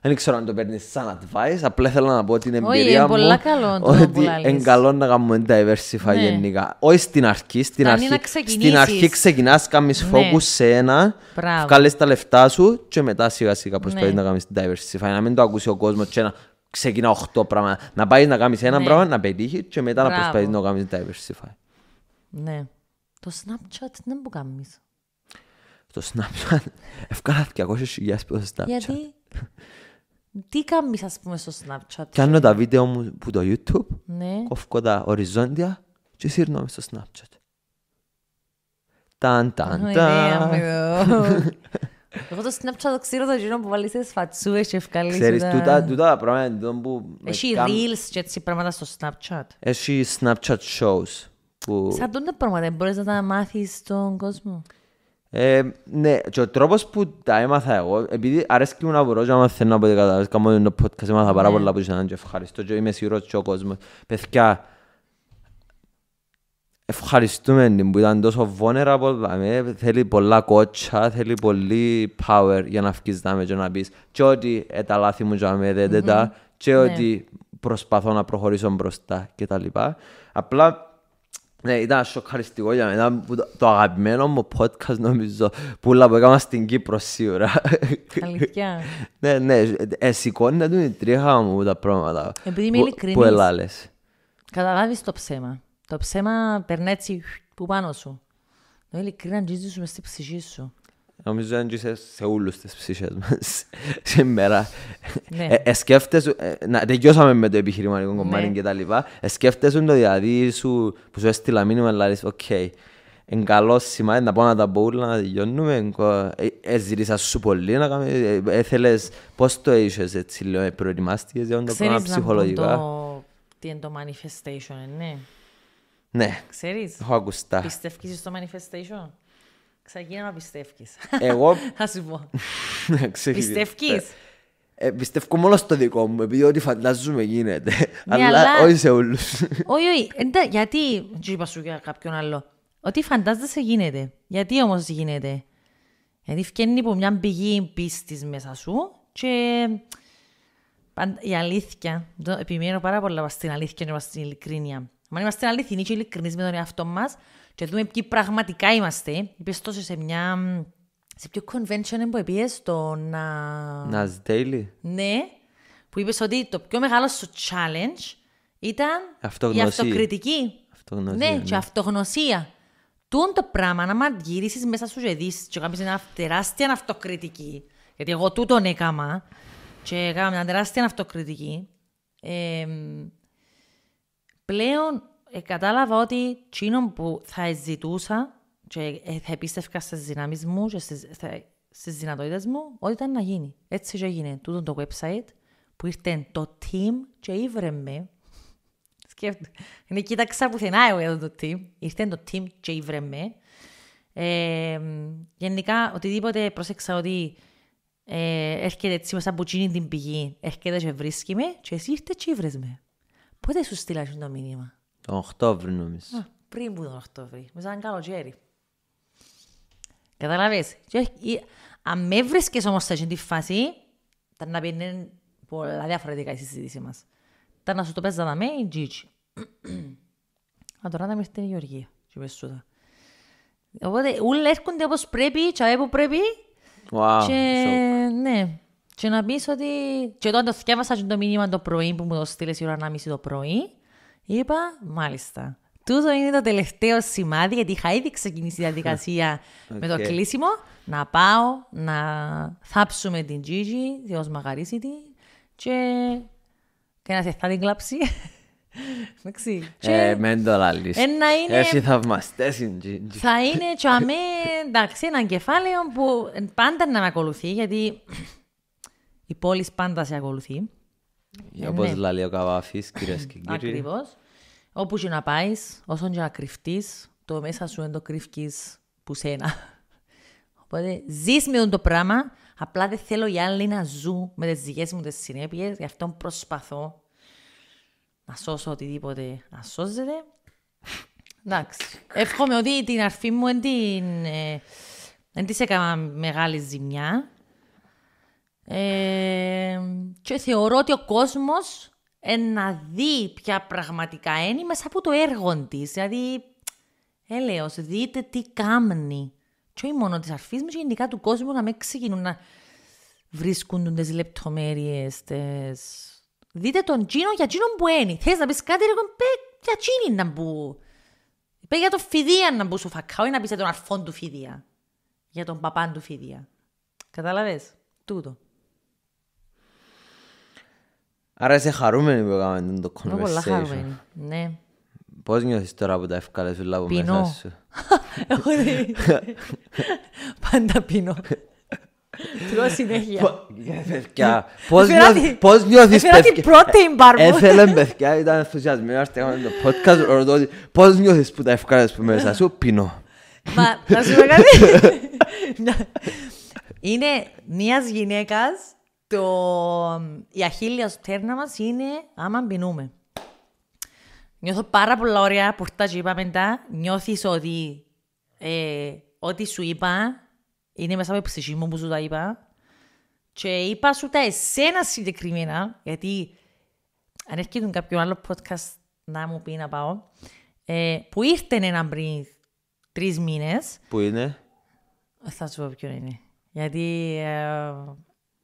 δεν ξέρω αν το παίρνεις σαν advice, απλά θέλω να πω την εμπειρία μου ότι είναι καλό να κάνουμε diversify ναι. γενικά. Όχι στην αρχή, στην αρχή, στην αρχή ξεκινάς, κάνεις ναι. focus σε ένα, βγάλεις τα λεφτά σου και μετά σιγά σιγά προσπαθείς να κάνεις diversify, να μην το ακούσει ο κόσμος και να ξεκινά 8 πράγματα. Να πάει να κάνει ένα ναι. πράγμα, να πετύχει και μετά Μπράβο. να προσπαθεί να κάνει diversify. Ναι. Το Snapchat δεν που κάνεις. Το Snapchat. Ευκάλα 200.000 που το Snapchat. Γιατί. Τι κάνεις, ας πούμε, στο Snapchat. Κάνω τα βίντεο μου που το YouTube. Ναι. Κοφκώ τα οριζόντια και σύρνω στο Snapchat. Ταν, ταν, ταν. Εγώ το Snapchat το ξέρω το γύρω που βάλεις τις φατσούες και ευκαλείς. Ξέρεις, τούτα, τούτα πράγματα που... Έχει reels και έτσι πράγματα στο Snapchat. Έχει Snapchat shows. Που... Σαν τούντα πράγματα, μπορείς να τα μάθεις στον κόσμο. Ε, ναι, και ο τρόπος που τα έμαθα εγώ, επειδή αρέσκει μου να μπορώ και να μαθαίνω από την κατάσταση, κάνω το podcast, έμαθα πάρα ναι. πολλά που ήσαν και ευχαριστώ και είμαι σίγουρος και ο κόσμος. Παιδιά, ευχαριστούμε που ήταν τόσο vulnerable, θέλει πολλά κότσα, θέλει πολύ power για να αυκείς δάμε και να πεις και ότι ε, τα λάθη μου δεν δε, δε, τα, και ότι προσπαθώ να προχωρήσω μπροστά και τα λοιπά. Απλά ναι, ήταν σοκαριστικό για μένα, το αγαπημένο μου podcast νομίζω, που λάβω έκανα στην Κύπρο σίγουρα. Αλήθεια. ναι, ναι, εσηκώνεται την τρίχα μου τα πράγματα. Επειδή είμαι ειλικρινής, καταλάβεις το ψέμα. Το ψέμα περνάει έτσι που πάνω σου. Το ειλικρινά γίζεις μες στη ψυχή σου. Νομίζω ότι γίζεις σε όλους τις ψυχές μας σήμερα. Ναι. Ε, εσκέφτεσαι, ε, να τελειώσαμε με το επιχειρηματικό ναι. κομμάτι και τα λοιπά. Εσκέφτεσαι το διαδί σου που σου έστειλα μήνυμα αλλά λες οκ. είναι καλό σημάδι να πω να τα πω όλα να τελειώνουμε. Έζητησα ε, σου πολύ να κάνουμε. Έθελες πώς το είσες έτσι λέω. Προετοιμάστηκες για να το πω ψυχολογικά. Ξέρεις να πω τι είναι το manifestation, ναι. Ναι. Ξέρεις. Έχω ακουστά. Πιστεύει στο manifestation. Ξαγίνα να πιστεύει. Εγώ... Θα σου πω. πιστεύει. Ε, πιστεύω μόνο στο δικό μου, επειδή ό,τι φαντάζομαι γίνεται. Ναι, αλλά, όχι σε όλους. όχι, όχι. Ε, γιατί, Τι είπα σου για κάποιον άλλο. Ό,τι φαντάζεσαι γίνεται. Γιατί όμως γίνεται. Γιατί φτιάχνει από μια πηγή πίστης μέσα σου και η αλήθεια. Το επιμένω πάρα πολλά στην αλήθεια και στην ειλικρίνεια. Αν είμαστε αληθινοί και ειλικρινείς με τον εαυτό μας και δούμε ποιοι πραγματικά είμαστε, είπες τόσο σε μια. Σε ποιο convention που είπε στο να. Να Daily. Ναι, που είπες ότι το πιο μεγάλο σου challenge ήταν η αυτοκριτική. Αυτογνωσία, ναι, ναι, και αυτογνωσία. Τούν το πράγμα να μην γυρίσεις μέσα σου και δεις, και μια τεράστια αυτοκριτική. Γιατί εγώ τούτον έκανα, και έκανα μια τεράστια αυτοκριτική. Ε, Πλέον ε, κατάλαβα ότι τσίνο που θα ζητούσα και ε, θα επίστευκα στις δυνάμεις μου και στις, θα, στις δυνατότητες μου, ότι ήταν να γίνει. Έτσι και έγινε τούτο το website που ήρθε το team και ήβρε με. Σκέφτομαι. κοίταξα πουθενά εγώ εδώ το team. Ήρθε το team και ήβρε με. Ε, γενικά, οτιδήποτε πρόσεξα ότι ε, έρχεται έτσι μέσα από την πηγή, έρχεται και βρίσκει με και εσύ ήρθες και ήβρες με. Πότε σου στείλα το μήνυμα. Τον Οκτώβρη νομίζω. Α, πριν που τον Οκτώβρη. Με σαν Τζέρι. Καταλάβες. Αν με βρίσκες όμως σε αυτή τη φάση, ήταν να πήγαινε πολλά διαφορετικά η συζήτηση μας. Ήταν να σου το παίζα να με η Τζίτσι. Α, τώρα να με ήρθε η Γεωργία. Και πες σου τα. Οπότε, όλοι έρχονται όπως πρέπει, τσαέ που πρέπει. Wow, και... Ναι, και να πεις ότι... Και όταν το θυκεύασα το μήνυμα το πρωί που μου το στείλες η ώρα 1.30 το πρωί, είπα, μάλιστα. Τούτο είναι το τελευταίο σημάδι, γιατί είχα ήδη ξεκινήσει η διαδικασία με το κλείσιμο. Να πάω, να θάψουμε την Gigi, Θεός μαγαρίσει τη, και, και να σε θα την κλάψει. Εντάξει. Ε, μεν το λαλείς. Εσύ θαυμαστές Θα είναι τσαμέ, εντάξει, ένα κεφάλαιο που πάντα να με ακολουθεί, γιατί η πόλη πάντα σε ακολουθεί. Όπως ναι. λέει ο Καβάφης, κυρίες και κύριοι. Ακριβώς. Όπου και να πάεις, όσο και να κρυφτείς, το μέσα σου δεν το κρύφκι που σένα. Οπότε ζεις με το πράγμα. Απλά δεν θέλω οι άλλοι να ζουν με τις δικές μου τις συνέπειες. Γι' αυτό προσπαθώ να σώσω οτιδήποτε να σώζεται. Εντάξει. Εύχομαι ότι την αρφή μου δεν τη ε, έκανα μεγάλη ζημιά. Ε, και θεωρώ ότι ο κόσμος ε, να δει ποια πραγματικά είναι μέσα από το έργο της. Δηλαδή, ε, έλεος, δείτε τι κάμνει. Και όχι μόνο της αρφής μου, και γενικά του κόσμου να μην ξεκινούν να βρίσκουν τις λεπτομέρειες. της. Δείτε τον Τζίνο για Τζίνο που είναι. Θες να πεις κάτι, ρε, πέ, για Τζίνο να μπου. Πέ για το Φιδία να μπου στο φακάο ή να πεις για τον αρφόν του Φιδία. Για τον παπάν του Φιδία. Καταλαβες, τούτο. Άρα είσαι χαρούμενη που έκαμε το conversation. Είμαι Πολύ χαρούμενη, ναι. Πώς νιώθεις τώρα που τα ευκάλες όλα από μέσα σου. Έχω δει. Πάντα πίνω. Τρώω συνέχεια. Ε, παιδιά, ε, πώς νιώθεις παιδιά. Έφερα την πρώτη bar ε, μου. Έφερε παιδιά, ήταν ενθουσιασμένο στεγόντας το podcast. πώς νιώθεις που τα ευκάλες από μέσα σου πίνω. να σου πω κάτι. Είναι μιας γυναίκας το... Η αχίλια τέρνα μας είναι άμα μπινούμε. Νιώθω πάρα πολλά ωραία που αυτά είπα μετά. Νιώθεις ότι ε, ό,τι σου είπα είναι μέσα από ψυχή μου που σου τα είπα. Και είπα σου τα εσένα συγκεκριμένα, γιατί αν έρχεται κάποιο άλλο podcast να μου πει να πάω, ε, που ήρθε έναν πριν τρεις μήνες. Πού είναι? Θα σου πω ποιο είναι. Γιατί ε,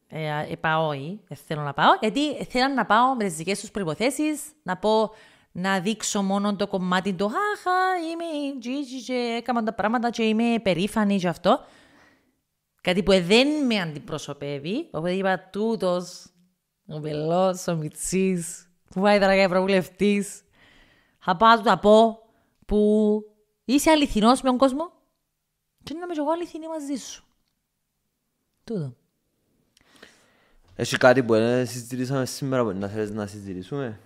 ε, ε ή ε, θέλω να πάω, γιατί θέλω να πάω με τις δικές τους προϋποθέσεις, να πω να δείξω μόνο το κομμάτι του «Χαχα, είμαι τζιτζι και έκανα τα πράγματα και είμαι περήφανη γι' αυτό». Κάτι που ε, δεν με αντιπροσωπεύει, οπότε είπα τούτος, ο μελός, ο μητσής, που πάει τώρα για προβουλευτής, θα πάω να πω που είσαι αληθινός με τον κόσμο και να είμαι εγώ αληθινή μαζί σου. Τούτο. Έχει κάτι που να συζητήσουμε σήμερα που να θέλεις να συζητήσουμε.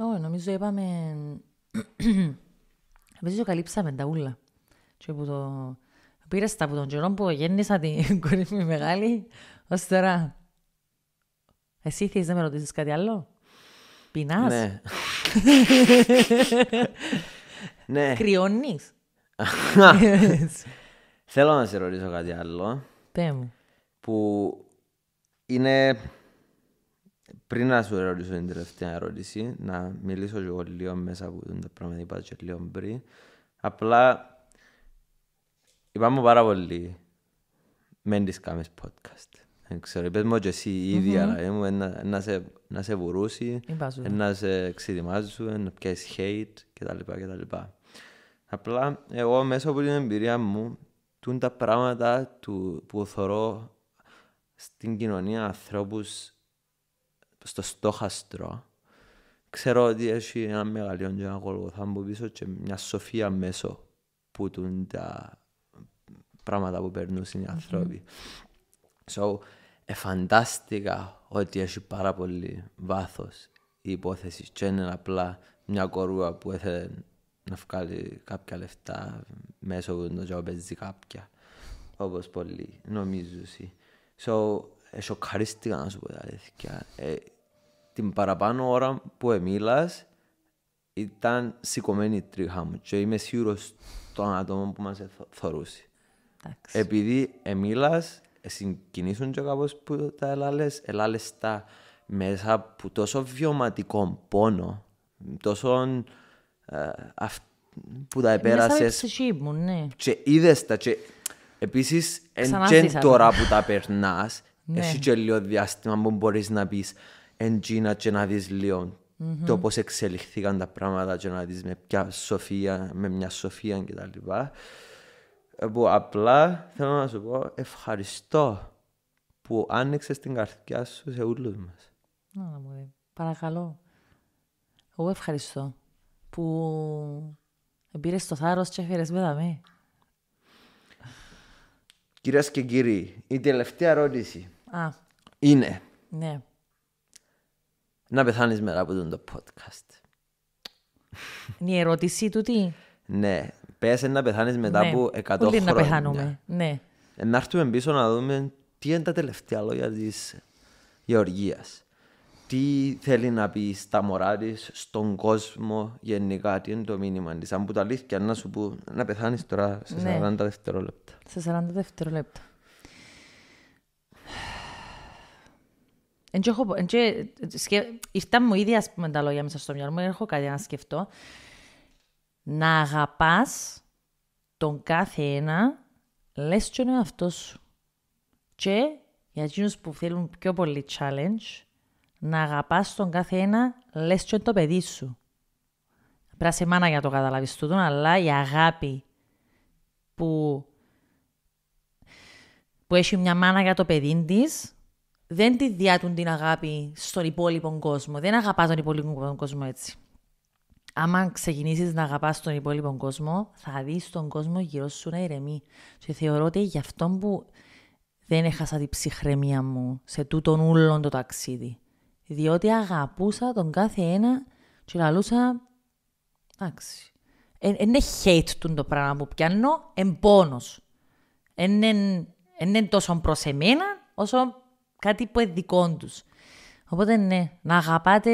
Όχι, νομίζω είπαμε... Νομίζω καλύψαμε τα ούλα. Και που το... Πήρες τα από τον καιρό που γέννησα την κορυφή μεγάλη, ως τώρα. Εσύ θέλεις να με ρωτήσεις κάτι άλλο. Πεινάς. Ναι. ναι. Κρυώνεις. Θέλω να σε ρωτήσω κάτι άλλο. Πέμ. Που είναι... Πριν να σου ρωτήσω την τελευταία ερώτηση, να μιλήσω λίγο, λίγο μέσα από τα πράγματα είπα και λίγο πριν. Απλά είπαμε πάρα πολύ μεν τις κάμες podcast. Δεν ξέρω, είπες μου και εσύ η ίδια, να σε βουρούσει, να σε ξεδιμάζουν, να πιέσεις hate κτλ. κτλ. Απλά εγώ μέσα από την εμπειρία μου, τούν τα πράγματα του, που θωρώ στην κοινωνία ανθρώπους στο στόχαστρο. Ξέρω ότι έχει ένα μεγαλείο και ένα θα μου πίσω και μια σοφία μέσω που τούν τα πράγματα που περνούν οι άνθρωποι. So, εφαντάστηκα ότι έχει πάρα πολύ βάθος η υπόθεση και είναι απλά μια κορούα που έθελε να βγάλει κάποια λεφτά μέσω του να παίζει κάποια όπως πολλοί νομίζουν. So, eso να σου πω αλήθεια. Ε, την παραπάνω ώρα που εμίλας ήταν σηκωμένη η τρίχα μου και είμαι σίγουρος των ατόμων που μας θορούσε. Επειδή εμίλας, συγκινήσουν και κάπως που τα ελάλες, ελάλες τα μέσα που τόσο βιωματικό πόνο, τόσο ε, αυ, που τα ε, επέρασες. Μέσα από ναι. Και είδες τα και Επίσης, εντζέν τώρα που τα περνάς, ναι. εσύ και λίγο διάστημα που μπορείς να πεις εντζίνα και να δεις λιγο το πώς εξελιχθήκαν τα πράγματα και να δεις με ποια σοφία, με μια σοφία και τα ε, Που απλά θέλω να σου πω ευχαριστώ που άνοιξες την καρδιά σου σε όλους μας. Παρακαλώ. Εγώ ευχαριστώ που πήρε το θάρρος και έφερες με Κυρίες και κύριοι, η τελευταία ερώτηση Α. είναι. Ναι. Να πεθάνεις μετά από τον το podcast. Είναι η ερώτησή του τι. Ναι, πέσε να πεθάνεις μετά ναι. από 100 χρόνια. χρόνια. να πεθάνουμε. Ναι. Ε, να έρθουμε πίσω να δούμε τι είναι τα τελευταία λόγια της Γεωργίας τι θέλει να πει στα μωρά της, στον κόσμο γενικά, τι είναι το μήνυμα της. Αν που τα και να σου που να πεθάνεις τώρα σε 40 ναι. δευτερόλεπτα. Σε 40 δευτερόλεπτα. Ήρθαν μου ήδη ας πούμε τα λόγια μέσα στο μυαλό μου, δεν έχω κάτι να σκεφτώ. Να αγαπάς τον κάθε ένα, λες και τον εαυτός σου. Και για εκείνους που θέλουν πιο πολύ challenge, να αγαπάς τον κάθε ένα, λες και το παιδί σου. Πράσε μάνα για το καταλάβεις τούτο, αλλά η αγάπη που, που έχει μια μάνα για το παιδί της, δεν τη διάτουν την αγάπη στον υπόλοιπο κόσμο. Δεν αγαπάς τον υπόλοιπο κόσμο έτσι. Άμα ξεκινήσεις να αγαπάς τον υπόλοιπο κόσμο, θα δεις τον κόσμο γύρω σου να ηρεμεί. Και θεωρώ ότι γι' αυτό που δεν έχασα την ψυχραιμία μου σε τούτον ούλον το ταξίδι. Διότι αγαπούσα τον κάθε ένα και λαλούσα... Εντάξει. Είναι hate του το πράγμα που πιάνω, είναι πόνος. Είναι τόσο προς εμένα, όσο κάτι που είναι δικό τους. Οπότε ναι, να αγαπάτε,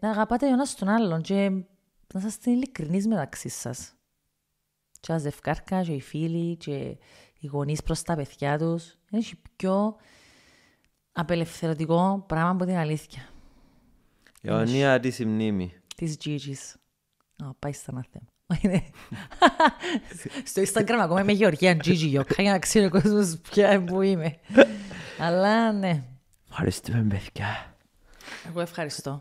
να αγαπάτε ο ένας τον άλλον και να είστε ειλικρινείς μεταξύς σας. Και τα ζευκάρκα και οι φίλοι και οι γονείς προς τα παιδιά τους. Έχει πιο απελευθερωτικό πράγμα από την αλήθεια. Η αιωνία τη μνήμη. Τη Gigi. Πάει στα μαθέ. Στο Instagram ακόμα είμαι Γεωργία Gigi Γιώκα για να ξέρει ο κόσμος ποια που είμαι. Αλλά ναι. Ευχαριστούμε, παιδιά. Εγώ ευχαριστώ.